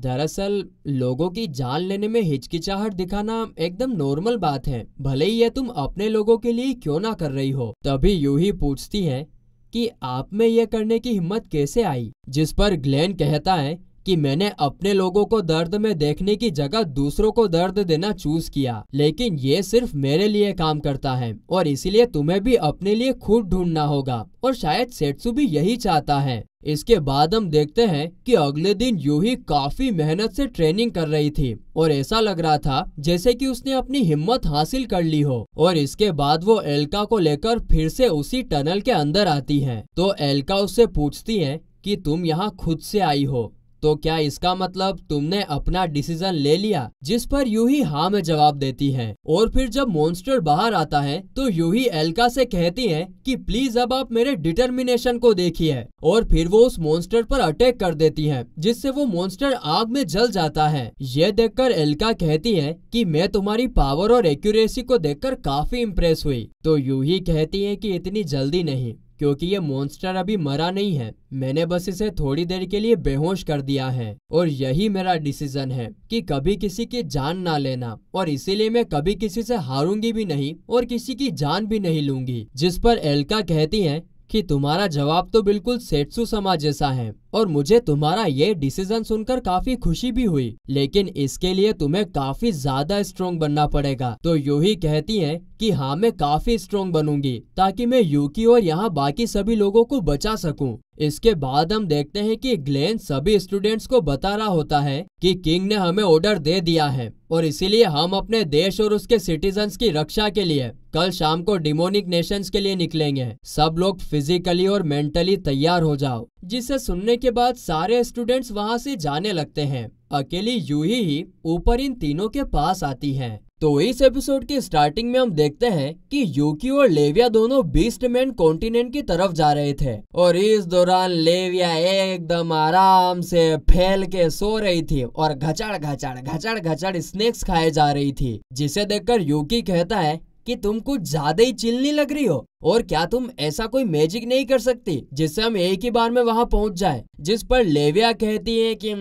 दरअसल लोगों की जान लेने में हिचकिचाहट दिखाना एकदम नॉर्मल बात है भले ही यह तुम अपने लोगों के लिए क्यों ना कर रही हो तभी यूही पूछती है कि आप में यह करने की हिम्मत कैसे आई जिस पर ग्लेन कहता है कि मैंने अपने लोगों को दर्द में देखने की जगह दूसरों को दर्द देना चूज किया लेकिन ये सिर्फ मेरे लिए काम करता है और इसीलिए तुम्हें भी अपने लिए खुद ढूंढना होगा और शायद सेट्सु भी यही चाहता है इसके बाद हम देखते हैं कि अगले दिन यूही काफी मेहनत से ट्रेनिंग कर रही थी और ऐसा लग रहा था जैसे कि उसने अपनी हिम्मत हासिल कर ली हो और इसके बाद वो एल्का को लेकर फिर से उसी टनल के अंदर आती है तो एल्का उससे पूछती है कि तुम यहाँ खुद से आई हो तो क्या इसका मतलब तुमने अपना डिसीजन ले लिया जिस पर यूही हाँ में जवाब देती है और फिर जब मॉन्स्टर बाहर आता है तो यूही एल्का से कहती है कि प्लीज अब आप मेरे डिटर्मिनेशन को देखिए और फिर वो उस मॉन्स्टर पर अटैक कर देती है जिससे वो मॉन्स्टर आग में जल जाता है ये देखकर एल्का कहती है की मैं तुम्हारी पावर और एक्यूरेसी को देख काफी इम्प्रेस हुई तो यूही कहती है की इतनी जल्दी नहीं क्योंकि ये मॉन्स्टर अभी मरा नहीं है मैंने बस इसे थोड़ी देर के लिए बेहोश कर दिया है और यही मेरा डिसीजन है कि कभी किसी की जान ना लेना और इसीलिए मैं कभी किसी से हारूंगी भी नहीं और किसी की जान भी नहीं लूंगी जिस पर एल्का कहती है कि तुम्हारा जवाब तो बिल्कुल सेठसु समाज जैसा है और मुझे तुम्हारा ये डिसीजन सुनकर काफी खुशी भी हुई लेकिन इसके लिए तुम्हें काफी ज्यादा स्ट्रोंग बनना पड़ेगा तो यू ही कहती है कि हाँ मैं काफी स्ट्रोंग बनूंगी ताकि मैं यूकी और यहाँ बाकी सभी लोगों को बचा सकूं। इसके बाद हम देखते हैं कि ग्लेन सभी स्टूडेंट्स को बता रहा होता है कि किंग ने हमें ऑर्डर दे दिया है और इसीलिए हम अपने देश और उसके सिटीजन्स की रक्षा के लिए कल शाम को डिमोनिक नेशंस के लिए निकलेंगे सब लोग फिजिकली और मेंटली तैयार हो जाओ जिसे सुनने के बाद सारे स्टूडेंट्स वहाँ से जाने लगते हैं अकेली यू ही ऊपर इन तीनों के पास आती है तो इस एपिसोड की स्टार्टिंग में हम देखते हैं कि यूकी और लेविया दोनों बीस्टमैन कॉन्टिनेंट की तरफ जा रहे थे और इस दौरान लेविया एकदम आराम से फैल के सो रही थी और घचड़ घचड़ घचड़ घचड़ स्नेक्स खाए जा रही थी जिसे देखकर यूकी कहता है कि तुम कुछ ज्यादा ही चिलनी लग रही हो और क्या तुम ऐसा कोई मैजिक नहीं कर सकती जिससे हम एक ही बार में वहाँ पहुँच जाए जिस पर लेविया कहती है कि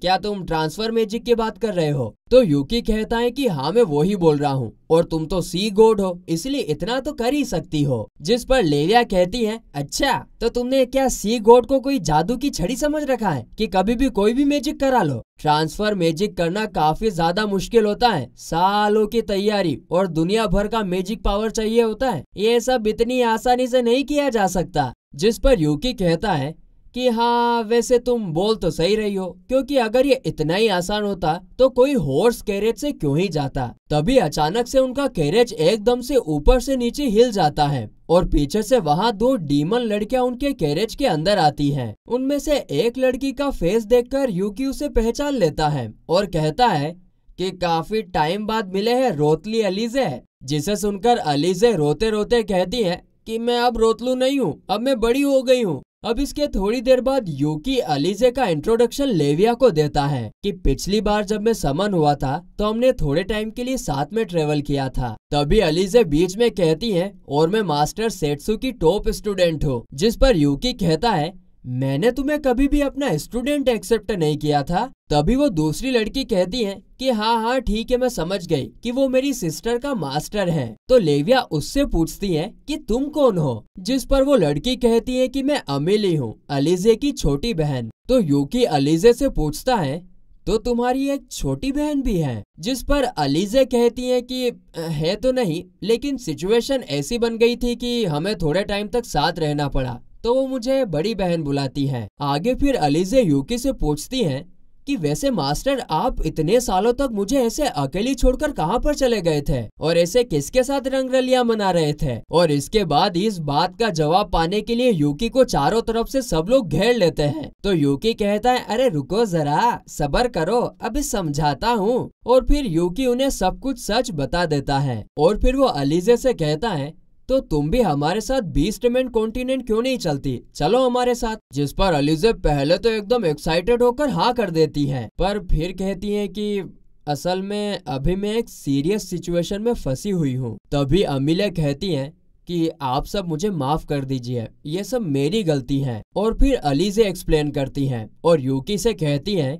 क्या तुम ट्रांसफर मैजिक की बात कर रहे हो तो यूकी कहता है कि हाँ मैं वो ही बोल रहा हूँ और तुम तो सी गोड हो इसलिए इतना तो कर ही सकती हो जिस पर लेविया कहती है अच्छा तो तुमने क्या सी गोड को कोई जादू की छड़ी समझ रखा है कि कभी भी कोई भी मैजिक करा लो ट्रांसफर मैजिक करना काफी ज्यादा मुश्किल होता है सालों की तैयारी और दुनिया भर का मैजिक पावर चाहिए होता है ये सब इतनी आसानी से नहीं किया जा सकता जिस पर यूकी कहता है कि हाँ वैसे तुम बोल तो सही रही हो क्योंकि अगर ये इतना ही आसान होता तो कोई हॉर्स कैरेज से क्यों ही जाता तभी अचानक से उनका कैरेज एकदम से ऊपर से नीचे हिल जाता है और पीछे से वहाँ दो डीमन लड़कियाँ उनके कैरेज के अंदर आती हैं। उनमें से एक लड़की का फेस देखकर यूकी उसे पहचान लेता है और कहता है कि काफी टाइम बाद मिले हैं रोतली अलीजे जिसे सुनकर अलीजे रोते रोते कहती है कि मैं अब रोतलू नहीं हूँ अब मैं बड़ी हो गई हूँ अब इसके थोड़ी देर बाद योकी अलीजे का इंट्रोडक्शन लेविया को देता है कि पिछली बार जब मैं समन हुआ था तो हमने थोड़े टाइम के लिए साथ में ट्रेवल किया था तभी अलीजे बीच में कहती है और मैं मास्टर सेट्सु की टॉप स्टूडेंट हूँ जिस पर यूकी कहता है मैंने तुम्हें कभी भी अपना स्टूडेंट एक्सेप्ट नहीं किया था तभी वो दूसरी लड़की कहती है कि हाँ हाँ ठीक है मैं समझ गई कि वो मेरी सिस्टर का मास्टर है तो लेविया उससे पूछती है कि तुम कौन हो जिस पर वो लड़की कहती है कि मैं अमिली हूँ अलीजे की छोटी बहन तो यूकी अलीजे से पूछता है तो तुम्हारी एक छोटी बहन भी है जिस पर अलीजे कहती है कि है तो नहीं लेकिन सिचुएशन ऐसी बन गई थी कि हमें थोड़े टाइम तक साथ रहना पड़ा तो वो मुझे बड़ी बहन बुलाती हैं आगे फिर अलीजे यूकी से पूछती हैं कि वैसे मास्टर आप इतने सालों तक मुझे ऐसे अकेली छोड़कर कहाँ पर चले गए थे और ऐसे किसके साथ रंगरलिया मना रहे थे और इसके बाद इस बात का जवाब पाने के लिए यूकी को चारों तरफ से सब लोग घेर लेते हैं तो यूकी कहता है अरे रुको जरा सबर करो अभी समझाता हूँ और फिर यूकी उन्हें सब कुछ सच बता देता है और फिर वो अलीजे से कहता है तो तुम भी हमारे साथ बीस्ट मैन कॉन्टिनेंट क्यों नहीं चलती चलो हमारे साथ जिस पर अलीजे पहले तो एकदम एक्साइटेड होकर हाँ कर देती है पर फिर कहती है कि असल में अभी मैं एक सीरियस सिचुएशन में फंसी हुई हूँ तभी अमीला कहती है कि आप सब मुझे माफ कर दीजिए ये सब मेरी गलती है और फिर अलीजे एक्सप्लेन करती हैं और यूकी से कहती हैं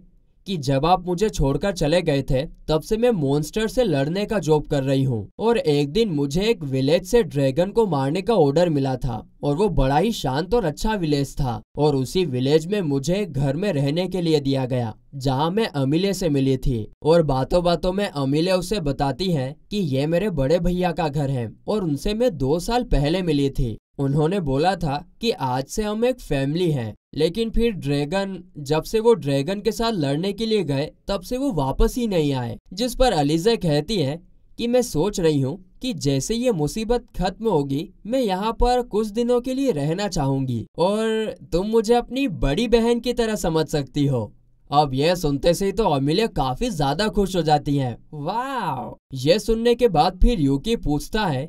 कि जब आप मुझे छोड़कर चले गए थे तब से मैं मॉन्स्टर से लड़ने का जॉब कर रही हूँ और एक दिन मुझे एक विलेज से ड्रैगन को मारने का ऑर्डर मिला था और वो बड़ा ही शांत और अच्छा विलेज था और उसी विलेज में मुझे घर में रहने के लिए दिया गया जहाँ मैं अमिले से मिली थी और बातों बातों में अमिले उसे बताती है कि ये मेरे बड़े भैया का घर है और उनसे मैं दो साल पहले मिली थी उन्होंने बोला था कि आज से हम एक फैमिली हैं लेकिन फिर ड्रैगन जब से वो ड्रैगन के साथ लड़ने के लिए गए तब से वो वापस ही नहीं आए जिस पर अलीजा कहती है कि मैं सोच रही हूँ कि जैसे ये मुसीबत खत्म होगी मैं यहाँ पर कुछ दिनों के लिए रहना चाहूंगी और तुम मुझे अपनी बड़ी बहन की तरह समझ सकती हो अब यह सुनते से ही तो अमिले काफी ज्यादा खुश हो जाती है वाह! यह सुनने के बाद फिर यूकी पूछता है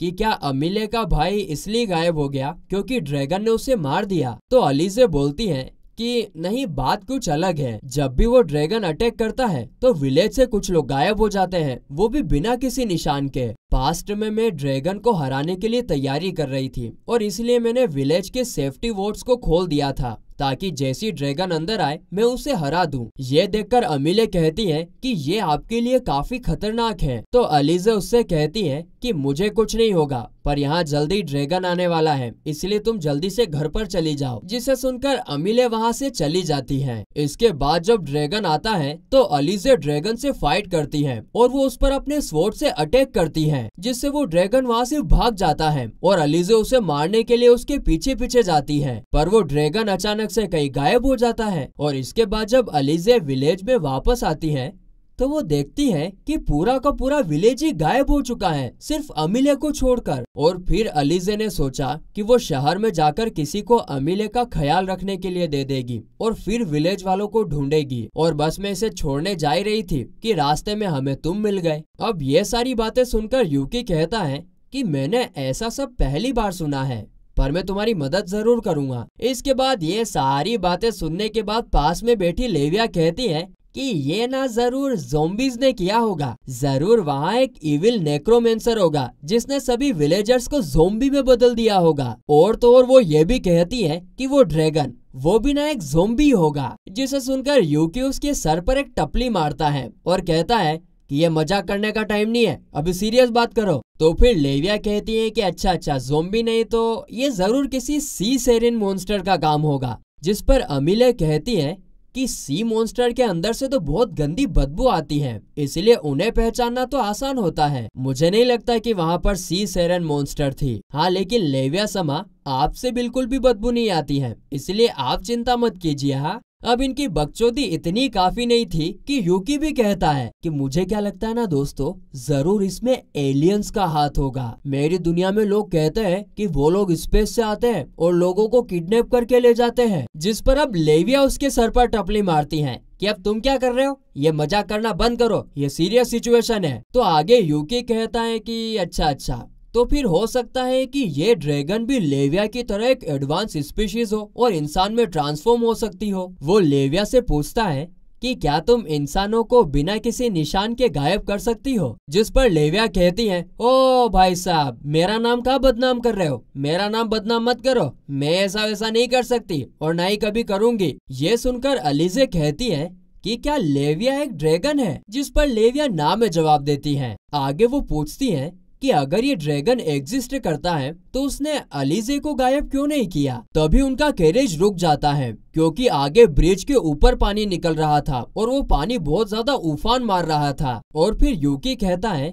कि क्या अमिले का भाई इसलिए गायब हो गया क्योंकि ड्रैगन ने उसे मार दिया तो अलीजे बोलती है कि नहीं बात कुछ अलग है जब भी वो ड्रैगन अटैक करता है तो विलेज से कुछ लोग गायब हो जाते हैं वो भी बिना किसी निशान के पास्ट में मैं ड्रैगन को हराने के लिए तैयारी कर रही थी और इसलिए मैंने विलेज के सेफ्टी वोट्स को खोल दिया था ताकि जैसी ड्रैगन अंदर आए मैं उसे हरा दूं। ये देखकर अमिले कहती है कि ये आपके लिए काफी खतरनाक है तो अलीजे उससे कहती है कि मुझे कुछ नहीं होगा पर यहाँ जल्दी ड्रैगन आने वाला है इसलिए तुम जल्दी से घर पर चली जाओ जिसे सुनकर अमिले वहाँ से चली जाती है इसके बाद जब ड्रैगन आता है तो अलीजे ड्रैगन से फाइट करती है और वो उस पर अपने स्वोर्ड से अटैक करती है जिससे वो ड्रैगन वहाँ से भाग जाता है और अलीजे उसे मारने के लिए उसके पीछे पीछे जाती है पर वो ड्रैगन अचानक से कहीं गायब हो जाता है और इसके बाद जब अलीजे विलेज में वापस आती है तो वो देखती है कि पूरा का पूरा विलेज ही गायब हो चुका है सिर्फ अमिले को छोड़कर और फिर अलीजे ने सोचा कि वो शहर में जाकर किसी को अमिले का ख्याल रखने के लिए दे देगी और फिर विलेज वालों को ढूंढेगी और बस में इसे छोड़ने जा रही थी कि रास्ते में हमें तुम मिल गए अब ये सारी बातें सुनकर यूकी कहता है कि मैंने ऐसा सब पहली बार सुना है पर मैं तुम्हारी मदद जरूर करूंगा इसके बाद ये सारी बातें सुनने के बाद पास में बैठी लेविया कहती है कि ये ना जरूर जोम्बिस ने किया होगा जरूर वहाँ एक इविल नेक्रोमेंसर होगा जिसने सभी विलेजर्स को जोम्बी में बदल दिया होगा और तो और वो ये भी कहती है कि वो ड्रैगन वो भी ना एक जोम्बी होगा जिसे सुनकर यूकी उसके सर पर एक टपली मारता है और कहता है कि ये मजाक करने का टाइम नहीं है अभी सीरियस बात करो तो फिर लेविया कहती है कि अच्छा अच्छा जोम्बी नहीं तो ये जरूर किसी सी सेरिन मोन्स्टर का काम होगा जिस पर अमिले कहती है कि सी मॉन्स्टर के अंदर से तो बहुत गंदी बदबू आती है इसलिए उन्हें पहचानना तो आसान होता है मुझे नहीं लगता कि वहाँ पर सी सेरन मॉन्स्टर थी हाँ लेकिन लेविया समा आपसे बिल्कुल भी बदबू नहीं आती है इसलिए आप चिंता मत कीजिए हाँ अब इनकी बकचोदी इतनी काफी नहीं थी कि यूकी भी कहता है कि मुझे क्या लगता है ना दोस्तों जरूर इसमें एलियंस का हाथ होगा मेरी दुनिया में लोग कहते हैं कि वो लोग स्पेस से आते हैं और लोगों को किडनैप करके ले जाते हैं जिस पर अब लेविया उसके सर पर टपली मारती है कि अब तुम क्या कर रहे हो ये मजाक करना बंद करो ये सीरियस सिचुएशन है तो आगे यूकी कहता है कि अच्छा अच्छा तो फिर हो सकता है कि ये ड्रैगन भी लेविया की तरह एक एडवांस स्पीशीज हो और इंसान में ट्रांसफॉर्म हो सकती हो वो लेविया से पूछता है कि क्या तुम इंसानों को बिना किसी निशान के गायब कर सकती हो जिस पर लेविया कहती है ओ भाई साहब मेरा नाम कहा बदनाम कर रहे हो मेरा नाम बदनाम मत करो मैं ऐसा वैसा नहीं कर सकती और ना ही कभी करूंगी ये सुनकर अलीजे कहती है कि क्या लेविया एक ड्रैगन है जिस पर लेविया ना में जवाब देती है आगे वो पूछती है कि अगर ये ड्रैगन एग्जिस्ट करता है तो उसने अलीजे को गायब क्यों नहीं किया तभी उनका कैरेज रुक जाता है क्योंकि आगे ब्रिज के ऊपर पानी निकल रहा था और वो पानी बहुत ज्यादा उफान मार रहा था और फिर यूकी कहता है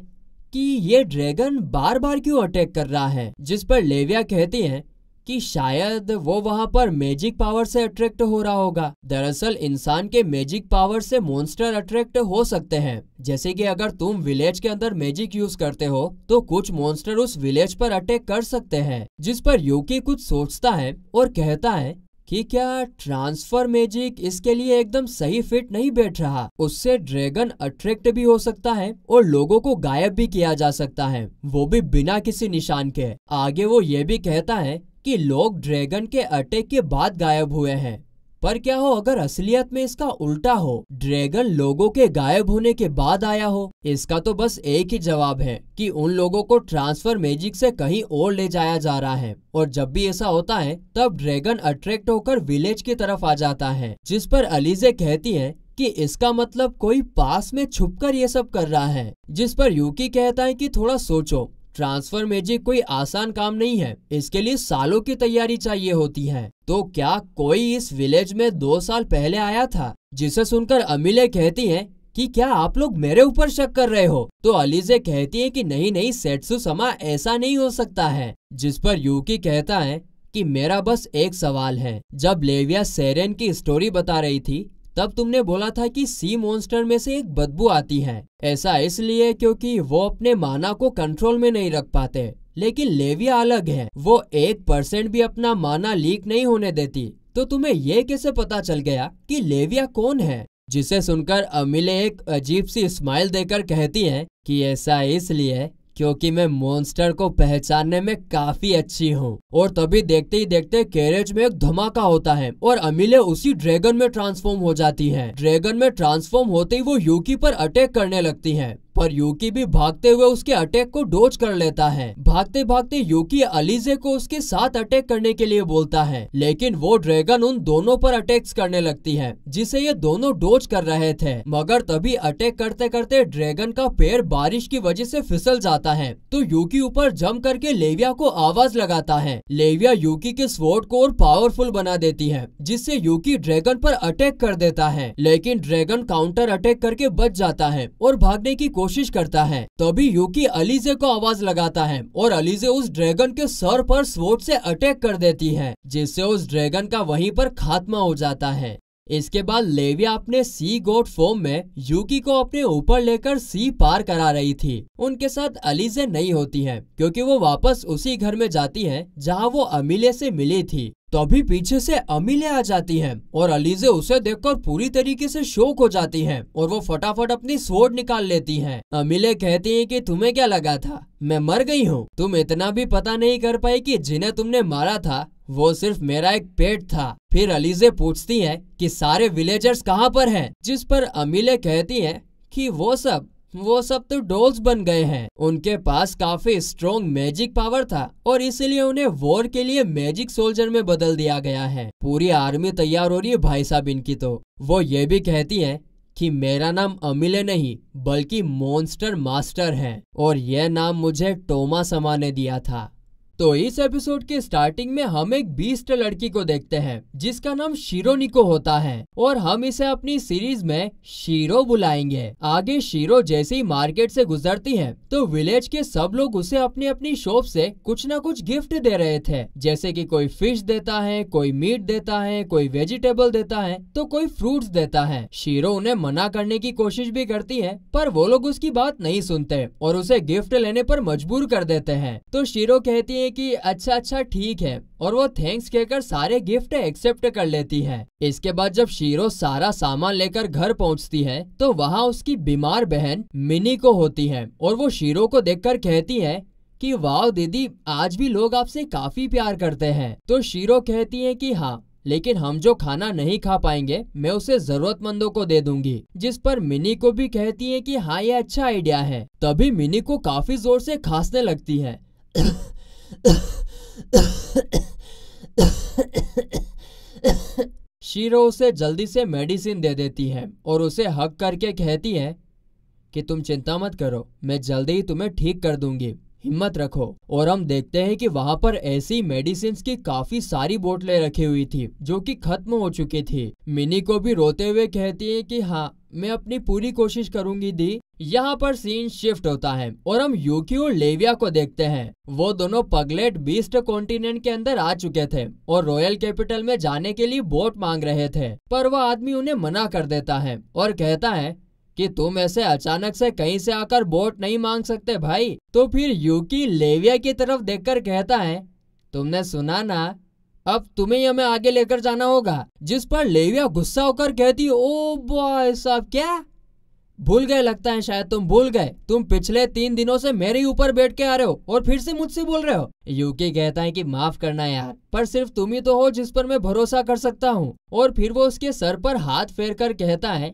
कि ये ड्रैगन बार बार क्यों अटैक कर रहा है जिस पर लेविया कहती है कि शायद वो वहाँ पर मैजिक पावर से अट्रैक्ट हो रहा होगा दरअसल इंसान के मैजिक पावर से मॉन्स्टर अट्रैक्ट हो सकते हैं जैसे कि अगर तुम विलेज के अंदर मैजिक यूज करते हो तो कुछ मॉन्स्टर उस विलेज पर अटैक कर सकते हैं जिस पर योकी कुछ सोचता है और कहता है कि क्या ट्रांसफर मैजिक इसके लिए एकदम सही फिट नहीं बैठ रहा उससे ड्रैगन अट्रैक्ट भी हो सकता है और लोगों को गायब भी किया जा सकता है वो भी बिना किसी निशान के आगे वो ये भी कहता है कि लोग ड्रैगन के अटैक के बाद गायब हुए हैं पर क्या हो अगर असलियत में इसका उल्टा हो ड्रैगन लोगों के गायब होने के बाद आया हो इसका तो बस एक ही जवाब है कि उन लोगों को ट्रांसफर मैजिक से कहीं और ले जाया जा रहा है और जब भी ऐसा होता है तब ड्रैगन अट्रैक्ट होकर विलेज की तरफ आ जाता है जिस पर अलीजे कहती है कि इसका मतलब कोई पास में छुपकर ये सब कर रहा है जिस पर यूकी कहता है कि थोड़ा सोचो ट्रांसफर मेजिक कोई आसान काम नहीं है इसके लिए सालों की तैयारी चाहिए होती है तो क्या कोई इस विलेज में दो साल पहले आया था जिसे सुनकर अमिले कहती है कि क्या आप लोग मेरे ऊपर शक कर रहे हो तो अलीजे कहती है कि नहीं नहीं सेटसु समा ऐसा नहीं हो सकता है जिस पर यूकी कहता है कि मेरा बस एक सवाल है जब लेविया सेरेन की स्टोरी बता रही थी तब तुमने बोला था कि सी मॉन्स्टर में से एक बदबू आती है ऐसा इसलिए क्योंकि वो अपने माना को कंट्रोल में नहीं रख पाते लेकिन लेविया अलग है वो एक परसेंट भी अपना माना लीक नहीं होने देती तो तुम्हें ये कैसे पता चल गया कि लेविया कौन है जिसे सुनकर अमिले एक अजीब सी स्माइल देकर कहती है कि ऐसा इसलिए क्योंकि मैं मॉन्स्टर को पहचानने में काफी अच्छी हूँ और तभी देखते ही देखते कैरेज में एक धमाका होता है और अमिले उसी ड्रैगन में ट्रांसफॉर्म हो जाती है ड्रैगन में ट्रांसफॉर्म होते ही वो यूकी पर अटैक करने लगती है पर योकी भी भागते हुए उसके अटैक को डोज कर लेता है भागते भागते योकी अलीजे को उसके साथ अटैक करने के लिए बोलता है लेकिन वो ड्रैगन उन दोनों पर अटैक्स करने लगती है जिसे ये दोनों डोज कर रहे थे मगर तभी अटैक करते करते ड्रैगन का पैर बारिश की वजह से फिसल जाता है तो यूकी ऊपर जम करके लेविया को आवाज लगाता है लेविया यूकी के स्वोर्ड को और पावरफुल बना देती है जिससे यूकी ड्रैगन पर अटैक कर देता है लेकिन ड्रैगन काउंटर अटैक करके बच जाता है और भागने की कोशिश कोशिश करता है तभी युकी अलीजे को आवाज लगाता है और अलीजे उस ड्रैगन के सर पर स्वोट से अटैक कर देती है जिससे उस ड्रैगन का वहीं पर खात्मा हो जाता है इसके बाद लेविया अपने सी गोट फॉर्म में यूकी को अपने ऊपर लेकर सी पार करा रही थी उनके साथ अलीजे नहीं होती है क्योंकि वो वापस उसी घर में जाती है जहाँ वो अमीले से मिली थी तभी पीछे से अमीले आ जाती हैं और अलीजे उसे देखकर पूरी तरीके से शोक हो जाती हैं और वो फटाफट अपनी सोट निकाल लेती हैं। अमीले कहती हैं कि तुम्हें क्या लगा था मैं मर गई हूँ तुम इतना भी पता नहीं कर पाई कि जिन्हें तुमने मारा था वो सिर्फ मेरा एक पेट था फिर अलीजे पूछती है कि सारे विलेजर्स कहाँ पर हैं जिस पर अमीले कहती है कि वो सब वो सब तो डोल्स बन गए हैं उनके पास काफी स्ट्रॉन्ग मैजिक पावर था और इसलिए उन्हें वॉर के लिए मैजिक सोल्जर में बदल दिया गया है पूरी आर्मी तैयार हो रही है भाई साहब इनकी तो वो ये भी कहती है कि मेरा नाम अमिले नहीं बल्कि मॉन्स्टर मास्टर है और यह नाम मुझे टोमा समा ने दिया था तो इस एपिसोड के स्टार्टिंग में हम एक बीस्ट लड़की को देखते हैं जिसका नाम शीरो निको होता है और हम इसे अपनी सीरीज में शीरो बुलाएंगे आगे शीरो जैसे ही मार्केट से गुजरती है तो विलेज के सब लोग उसे अपनी अपनी शॉप से कुछ ना कुछ गिफ्ट दे रहे थे जैसे कि कोई फिश देता है कोई मीट देता है कोई वेजिटेबल देता है तो कोई फ्रूट देता है शीरो उन्हें मना करने की कोशिश भी करती है पर वो लोग उसकी बात नहीं सुनते और उसे गिफ्ट लेने पर मजबूर कर देते हैं तो शीरो कहती है हैं कि अच्छा अच्छा ठीक है और वो थैंक्स कहकर सारे गिफ्ट एक्सेप्ट कर लेती है इसके बाद जब शीरो सारा सामान लेकर घर पहुंचती है तो वहाँ उसकी बीमार बहन मिनी को होती है और वो शीरो को देखकर कहती है कि वाव दीदी आज भी लोग आपसे काफी प्यार करते हैं तो शीरो कहती है कि हाँ लेकिन हम जो खाना नहीं खा पाएंगे मैं उसे जरूरतमंदों को दे दूंगी जिस पर मिनी को भी कहती है कि हाँ ये अच्छा आइडिया है तभी मिनी को काफी जोर से खांसने लगती है शीरो उसे जल्दी से मेडिसिन दे देती है और उसे हक करके कहती है कि तुम चिंता मत करो मैं जल्दी ही तुम्हें ठीक कर दूंगी हिम्मत रखो और हम देखते हैं कि वहाँ पर ऐसी मेडिसिन की काफी सारी बोतलें रखी हुई थी जो कि खत्म हो चुकी थी मिनी को भी रोते हुए कहती है कि हाँ मैं अपनी पूरी कोशिश करूंगी दी यहाँ पर सीन शिफ्ट होता है और हम यूकी और लेविया को देखते हैं वो दोनों पगलेट बीस्ट कॉन्टिनेंट के अंदर आ चुके थे और रॉयल कैपिटल में जाने के लिए बोट मांग रहे थे पर वह आदमी उन्हें मना कर देता है और कहता है कि तुम ऐसे अचानक से कहीं से आकर बोट नहीं मांग सकते भाई तो फिर यूकी लेविया की तरफ देखकर कहता है तुमने सुना ना अब तुम्हें हमें आगे लेकर जाना होगा जिस पर लेविया गुस्सा होकर कहती ओ बॉय साहब क्या भूल गए लगता है शायद तुम भूल गए तुम पिछले तीन दिनों से मेरे ऊपर बैठ के आ रहे हो और फिर से मुझसे बोल रहे हो यूके कहता है कि माफ करना यार पर सिर्फ तुम ही तो हो जिस पर मैं भरोसा कर सकता हूँ और फिर वो उसके सर पर हाथ फेर कर कहता है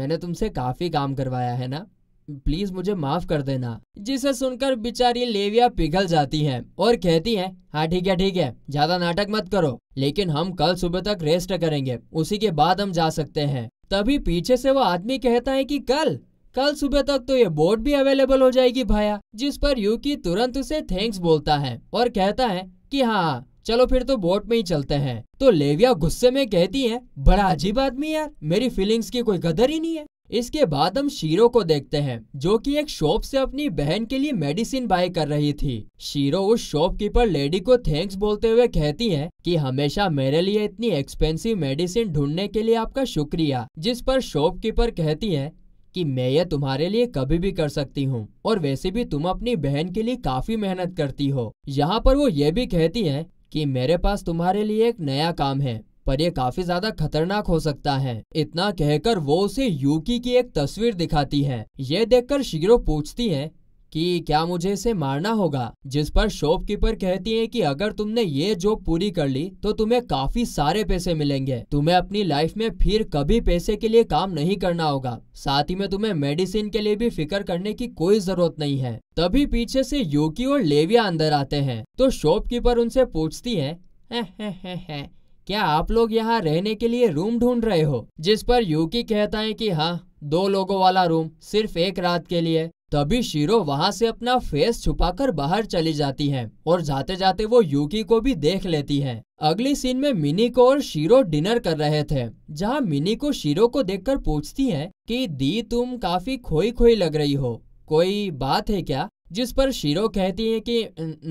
मैंने तुमसे काफी काम करवाया है ना प्लीज मुझे माफ कर देना जिसे सुनकर बेचारी लेविया पिघल जाती है और कहती है हाँ ठीक है ठीक है ज्यादा नाटक मत करो लेकिन हम कल सुबह तक रेस्ट करेंगे उसी के बाद हम जा सकते हैं तभी पीछे से वो आदमी कहता है कि कल कल सुबह तक तो ये बोट भी अवेलेबल हो जाएगी भाया जिस पर यूकी तुरंत उसे थैंक्स बोलता है और कहता है कि हाँ चलो फिर तो बोट में ही चलते हैं तो लेविया गुस्से में कहती है बड़ा अजीब आदमी यार मेरी फीलिंग्स की कोई कदर ही नहीं है इसके बाद हम शीरो को देखते हैं जो कि एक शॉप से अपनी बहन के लिए मेडिसिन बाय कर रही थी शीरो उस शॉपकीपर लेडी को थैंक्स बोलते हुए कहती है कि हमेशा मेरे लिए इतनी एक्सपेंसिव मेडिसिन ढूंढने के लिए आपका शुक्रिया जिस पर शॉपकीपर कहती है कि मैं यह तुम्हारे लिए कभी भी कर सकती हूँ और वैसे भी तुम अपनी बहन के लिए काफी मेहनत करती हो यहाँ पर वो ये भी कहती है कि मेरे पास तुम्हारे लिए एक नया काम है पर यह काफी ज्यादा खतरनाक हो सकता है इतना कहकर वो उसे यूकी की एक तस्वीर दिखाती है ये देखकर शिगिरो पूछती है कि क्या मुझे इसे मारना होगा जिस पर शॉपकीपर कहती है कि अगर तुमने ये जॉब पूरी कर ली तो तुम्हें काफी सारे पैसे मिलेंगे तुम्हें अपनी लाइफ में फिर कभी पैसे के लिए काम नहीं करना होगा साथ ही में तुम्हें मेडिसिन के लिए भी फिक्र करने की कोई जरूरत नहीं है तभी पीछे से योकी और लेविया अंदर आते हैं तो शॉपकीपर उनसे पूछती है, है, है, है, है क्या आप लोग यहाँ रहने के लिए रूम ढूंढ रहे हो जिस पर यूकी कहता है कि हाँ दो लोगों वाला रूम सिर्फ एक रात के लिए तभी शीरो वहाँ से अपना फेस छुपाकर बाहर चली जाती है और जाते जाते वो यूकी को भी देख लेती है अगली सीन में मिनी को और शीरो डिनर कर रहे थे जहाँ मिनी को शीरो को देखकर पूछती है कि दी तुम काफी खोई खोई लग रही हो कोई बात है क्या जिस पर शीरो कहती है कि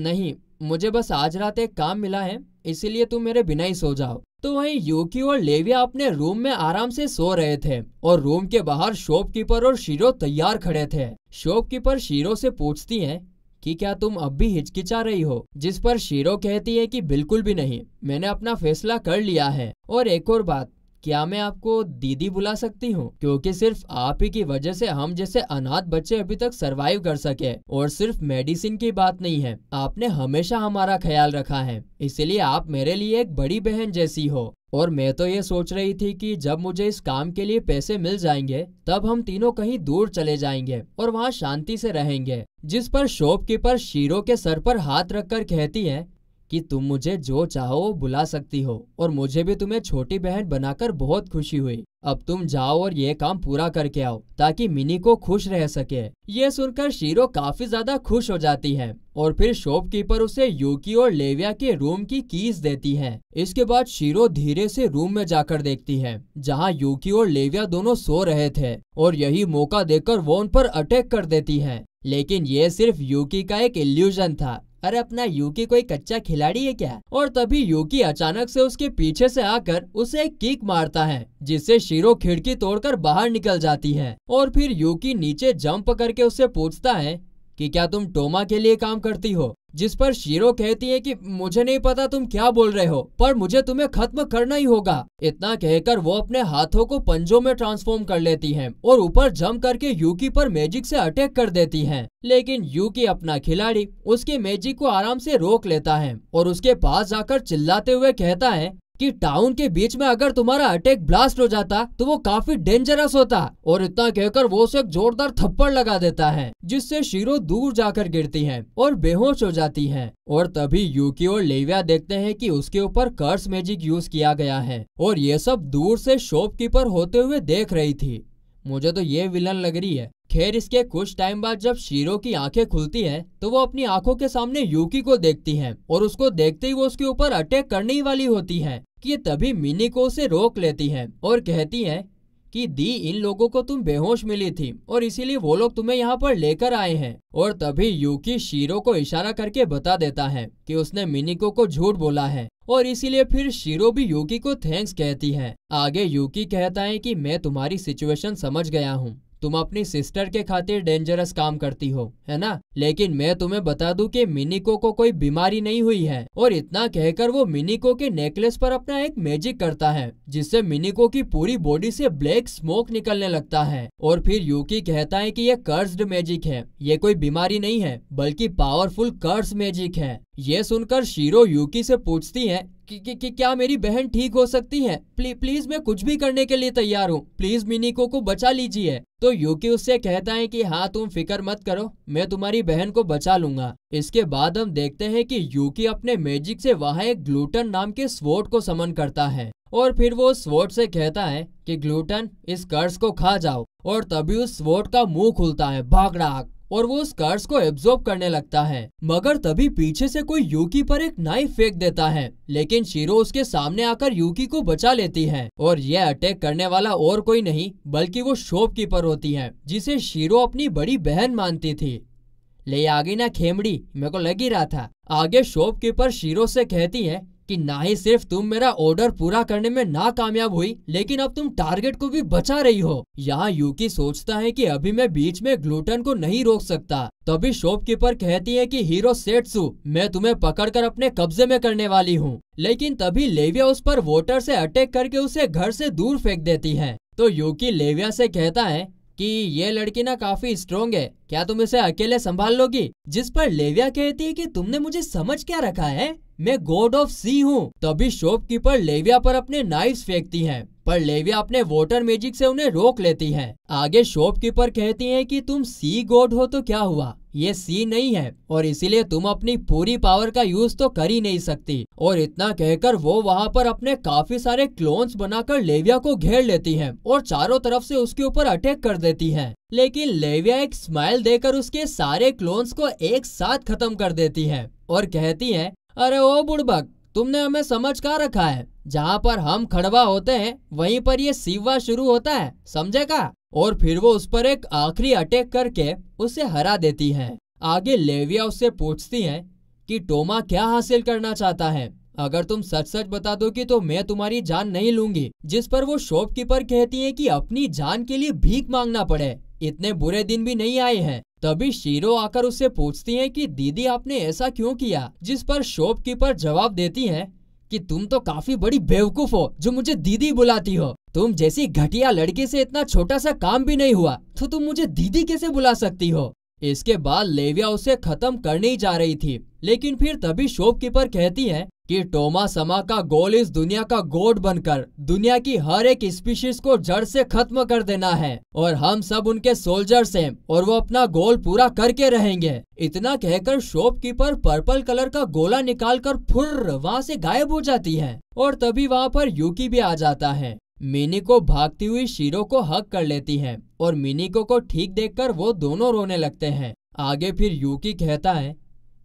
नहीं मुझे बस आज रात एक काम मिला है इसीलिए तुम मेरे बिना ही सो जाओ तो वहीं योकी और लेविया अपने रूम में आराम से सो रहे थे और रूम के बाहर शॉपकीपर और शीरो तैयार खड़े थे शॉपकीपर शीरो से पूछती है कि क्या तुम अब भी हिचकिचा रही हो जिस पर शीरो कहती है कि बिल्कुल भी नहीं मैंने अपना फैसला कर लिया है और एक और बात क्या मैं आपको दीदी बुला सकती हूँ क्योंकि सिर्फ आप ही की वजह से हम जैसे अनाथ बच्चे अभी तक सरवाइव कर सके और सिर्फ मेडिसिन की बात नहीं है आपने हमेशा हमारा ख्याल रखा है इसलिए आप मेरे लिए एक बड़ी बहन जैसी हो और मैं तो ये सोच रही थी कि जब मुझे इस काम के लिए पैसे मिल जाएंगे तब हम तीनों कहीं दूर चले जाएंगे और वहाँ शांति से रहेंगे जिस पर शॉपकीपर शीरो के सर पर हाथ रखकर कहती है कि तुम मुझे जो चाहो बुला सकती हो और मुझे भी तुम्हें छोटी बहन बनाकर बहुत खुशी हुई अब तुम जाओ और ये काम पूरा करके आओ ताकि मिनी को खुश रह सके ये सुनकर शीरो काफी ज्यादा खुश हो जाती है और फिर शॉपकीपर उसे यूकी और लेविया के रूम की कीज देती है इसके बाद शीरो धीरे से रूम में जाकर देखती है जहाँ यूकी और लेविया दोनों सो रहे थे और यही मौका देकर वो उन पर अटैक कर देती है लेकिन ये सिर्फ यूकी का एक इल्यूजन था अरे अपना युकी कोई कच्चा खिलाड़ी है क्या और तभी यूकी अचानक से उसके पीछे से आकर उसे एक किक मारता है जिससे शीरो खिड़की तोड़कर बाहर निकल जाती है और फिर यूकी नीचे जंप करके उसे पूछता है कि क्या तुम टोमा के लिए काम करती हो जिस पर शीरो कहती है कि मुझे नहीं पता तुम क्या बोल रहे हो पर मुझे तुम्हें खत्म करना ही होगा इतना कहकर वो अपने हाथों को पंजों में ट्रांसफॉर्म कर लेती हैं और ऊपर जम करके यूकी पर मैजिक से अटैक कर देती हैं लेकिन यूकी अपना खिलाड़ी उसके मैजिक को आराम से रोक लेता है और उसके पास जाकर चिल्लाते हुए कहता है कि टाउन के बीच में अगर तुम्हारा अटैक ब्लास्ट हो जाता तो वो काफी डेंजरस होता और इतना कहकर वो उसे जोरदार थप्पड़ लगा देता है जिससे शीरो दूर जाकर गिरती है और बेहोश हो जाती है और तभी यूकी और लेविया देखते हैं कि उसके ऊपर कर्स मैजिक यूज किया गया है और ये सब दूर से शॉपकीपर होते हुए देख रही थी मुझे तो ये विलन लग रही है खैर इसके कुछ टाइम बाद जब शीरो की आंखें खुलती हैं, तो वो अपनी आंखों के सामने यूकी को देखती है और उसको देखते ही वो उसके ऊपर अटैक करने ही वाली होती है कि तभी मिनी को उसे रोक लेती है और कहती है कि दी इन लोगों को तुम बेहोश मिली थी और इसीलिए वो लोग तुम्हें यहाँ पर लेकर आए हैं और तभी यूकी शीरो को इशारा करके बता देता है कि उसने मिनिको को झूठ बोला है और इसीलिए फिर शीरो भी यूकी को थैंक्स कहती है आगे यूकी कहता है कि मैं तुम्हारी सिचुएशन समझ गया हूँ तुम अपनी सिस्टर के खातिर डेंजरस काम करती हो है ना लेकिन मैं तुम्हें बता दूं कि मिनिको को कोई बीमारी नहीं हुई है और इतना कहकर वो मिनिको के नेकलेस पर अपना एक मैजिक करता है जिससे मिनिको की पूरी बॉडी से ब्लैक स्मोक निकलने लगता है और फिर यूकी कहता है कि यह कर्ज मैजिक है ये कोई बीमारी नहीं है बल्कि पावरफुल कर्ज मैजिक है ये सुनकर शीरो यूकी से पूछती है कि, कि, कि क्या मेरी बहन ठीक हो सकती है प्ली, प्लीज मैं कुछ भी करने के लिए तैयार हूँ प्लीज मिनिको को बचा लीजिए तो यूकी उससे कहता है कि हाँ तुम फिक्र मत करो मैं तुम्हारी बहन को बचा लूंगा इसके बाद हम देखते हैं कि यूकी अपने मैजिक से वहाँ एक ग्लूटन नाम के स्वोट को समन करता है और फिर वो स्वोट से कहता है कि ग्लूटन इस कर्ज को खा जाओ और तभी उस स्वोट का मुंह खुलता है भागड़ाक और वो स्कार्स को एब्जॉर्ब करने लगता है मगर तभी पीछे से कोई यूकी पर एक नाइफ फेंक देता है लेकिन शीरो उसके सामने आकर यूकी को बचा लेती है और यह अटैक करने वाला और कोई नहीं बल्कि वो शॉपकीपर होती है जिसे शीरो अपनी बड़ी बहन मानती थी ले आ गई ना खेमड़ी मेरे को लग ही रहा था आगे शॉपकीपर शीरो से कहती है कि ना ही सिर्फ तुम मेरा ऑर्डर पूरा करने में ना कामयाब हुई लेकिन अब तुम टारगेट को भी बचा रही हो यहाँ यूकी सोचता है कि अभी मैं बीच में ग्लूटन को नहीं रोक सकता तभी शॉपकीपर कहती है कि हीरो सेट्सु मैं तुम्हें पकड़कर अपने कब्जे में करने वाली हूँ लेकिन तभी लेविया उस पर वोटर से अटैक करके उसे घर से दूर फेंक देती है तो यूकी लेविया से कहता है कि ये लड़की ना काफी स्ट्रोंग है क्या तुम इसे अकेले संभाल लोगी जिस पर लेविया कहती है कि तुमने मुझे समझ क्या रखा है मैं गॉड ऑफ सी हूँ तभी शॉपकीपर लेविया पर अपने नाइफ फेंकती है पर लेविया अपने वोटर मैजिक से उन्हें रोक लेती है आगे शॉपकीपर कहती है कि तुम सी गॉड हो तो क्या हुआ ये सी नहीं है और इसीलिए तुम अपनी पूरी पावर का यूज तो कर ही नहीं सकती और इतना कहकर वो वहाँ पर अपने काफी सारे क्लोन्स बनाकर लेविया को घेर लेती है और चारों तरफ से उसके ऊपर अटैक कर देती है लेकिन लेविया एक स्माइल देकर उसके सारे क्लोन्स को एक साथ खत्म कर देती है और कहती है अरे ओ बुड़बक तुमने हमें समझ कहा रखा है जहाँ पर हम खड़वा होते हैं वहीं पर ये सीवा शुरू होता है समझे का और फिर वो उस पर एक आखिरी अटैक करके उसे हरा देती है आगे लेविया उससे पूछती है कि टोमा क्या हासिल करना चाहता है अगर तुम सच सच बता कि तो मैं तुम्हारी जान नहीं लूंगी जिस पर वो शॉपकीपर कहती है कि अपनी जान के लिए भीख मांगना पड़े इतने बुरे दिन भी नहीं आए हैं तभी शीरो आकर उससे पूछती है कि दीदी आपने ऐसा क्यों किया जिस पर शॉपकीपर जवाब देती है कि तुम तो काफी बड़ी बेवकूफ हो जो मुझे दीदी बुलाती हो तुम जैसी घटिया लड़की से इतना छोटा सा काम भी नहीं हुआ तो तुम मुझे दीदी कैसे बुला सकती हो इसके बाद लेविया उसे खत्म करने ही जा रही थी लेकिन फिर तभी शॉपकीपर कहती है कि टोमा समा का गोल इस दुनिया का गोड बनकर दुनिया की हर एक स्पीशीज को जड़ से खत्म कर देना है और हम सब उनके सोल्जर्स हैं और वो अपना गोल पूरा करके रहेंगे इतना कहकर शॉपकीपर पर्पल कलर का गोला निकालकर फुर्र वहाँ से गायब हो जाती है और तभी वहाँ पर यूकी भी आ जाता है मिनी को भागती हुई शीरो को हक कर लेती है और मिनी को ठीक देखकर वो दोनों रोने लगते हैं आगे फिर यूकी कहता है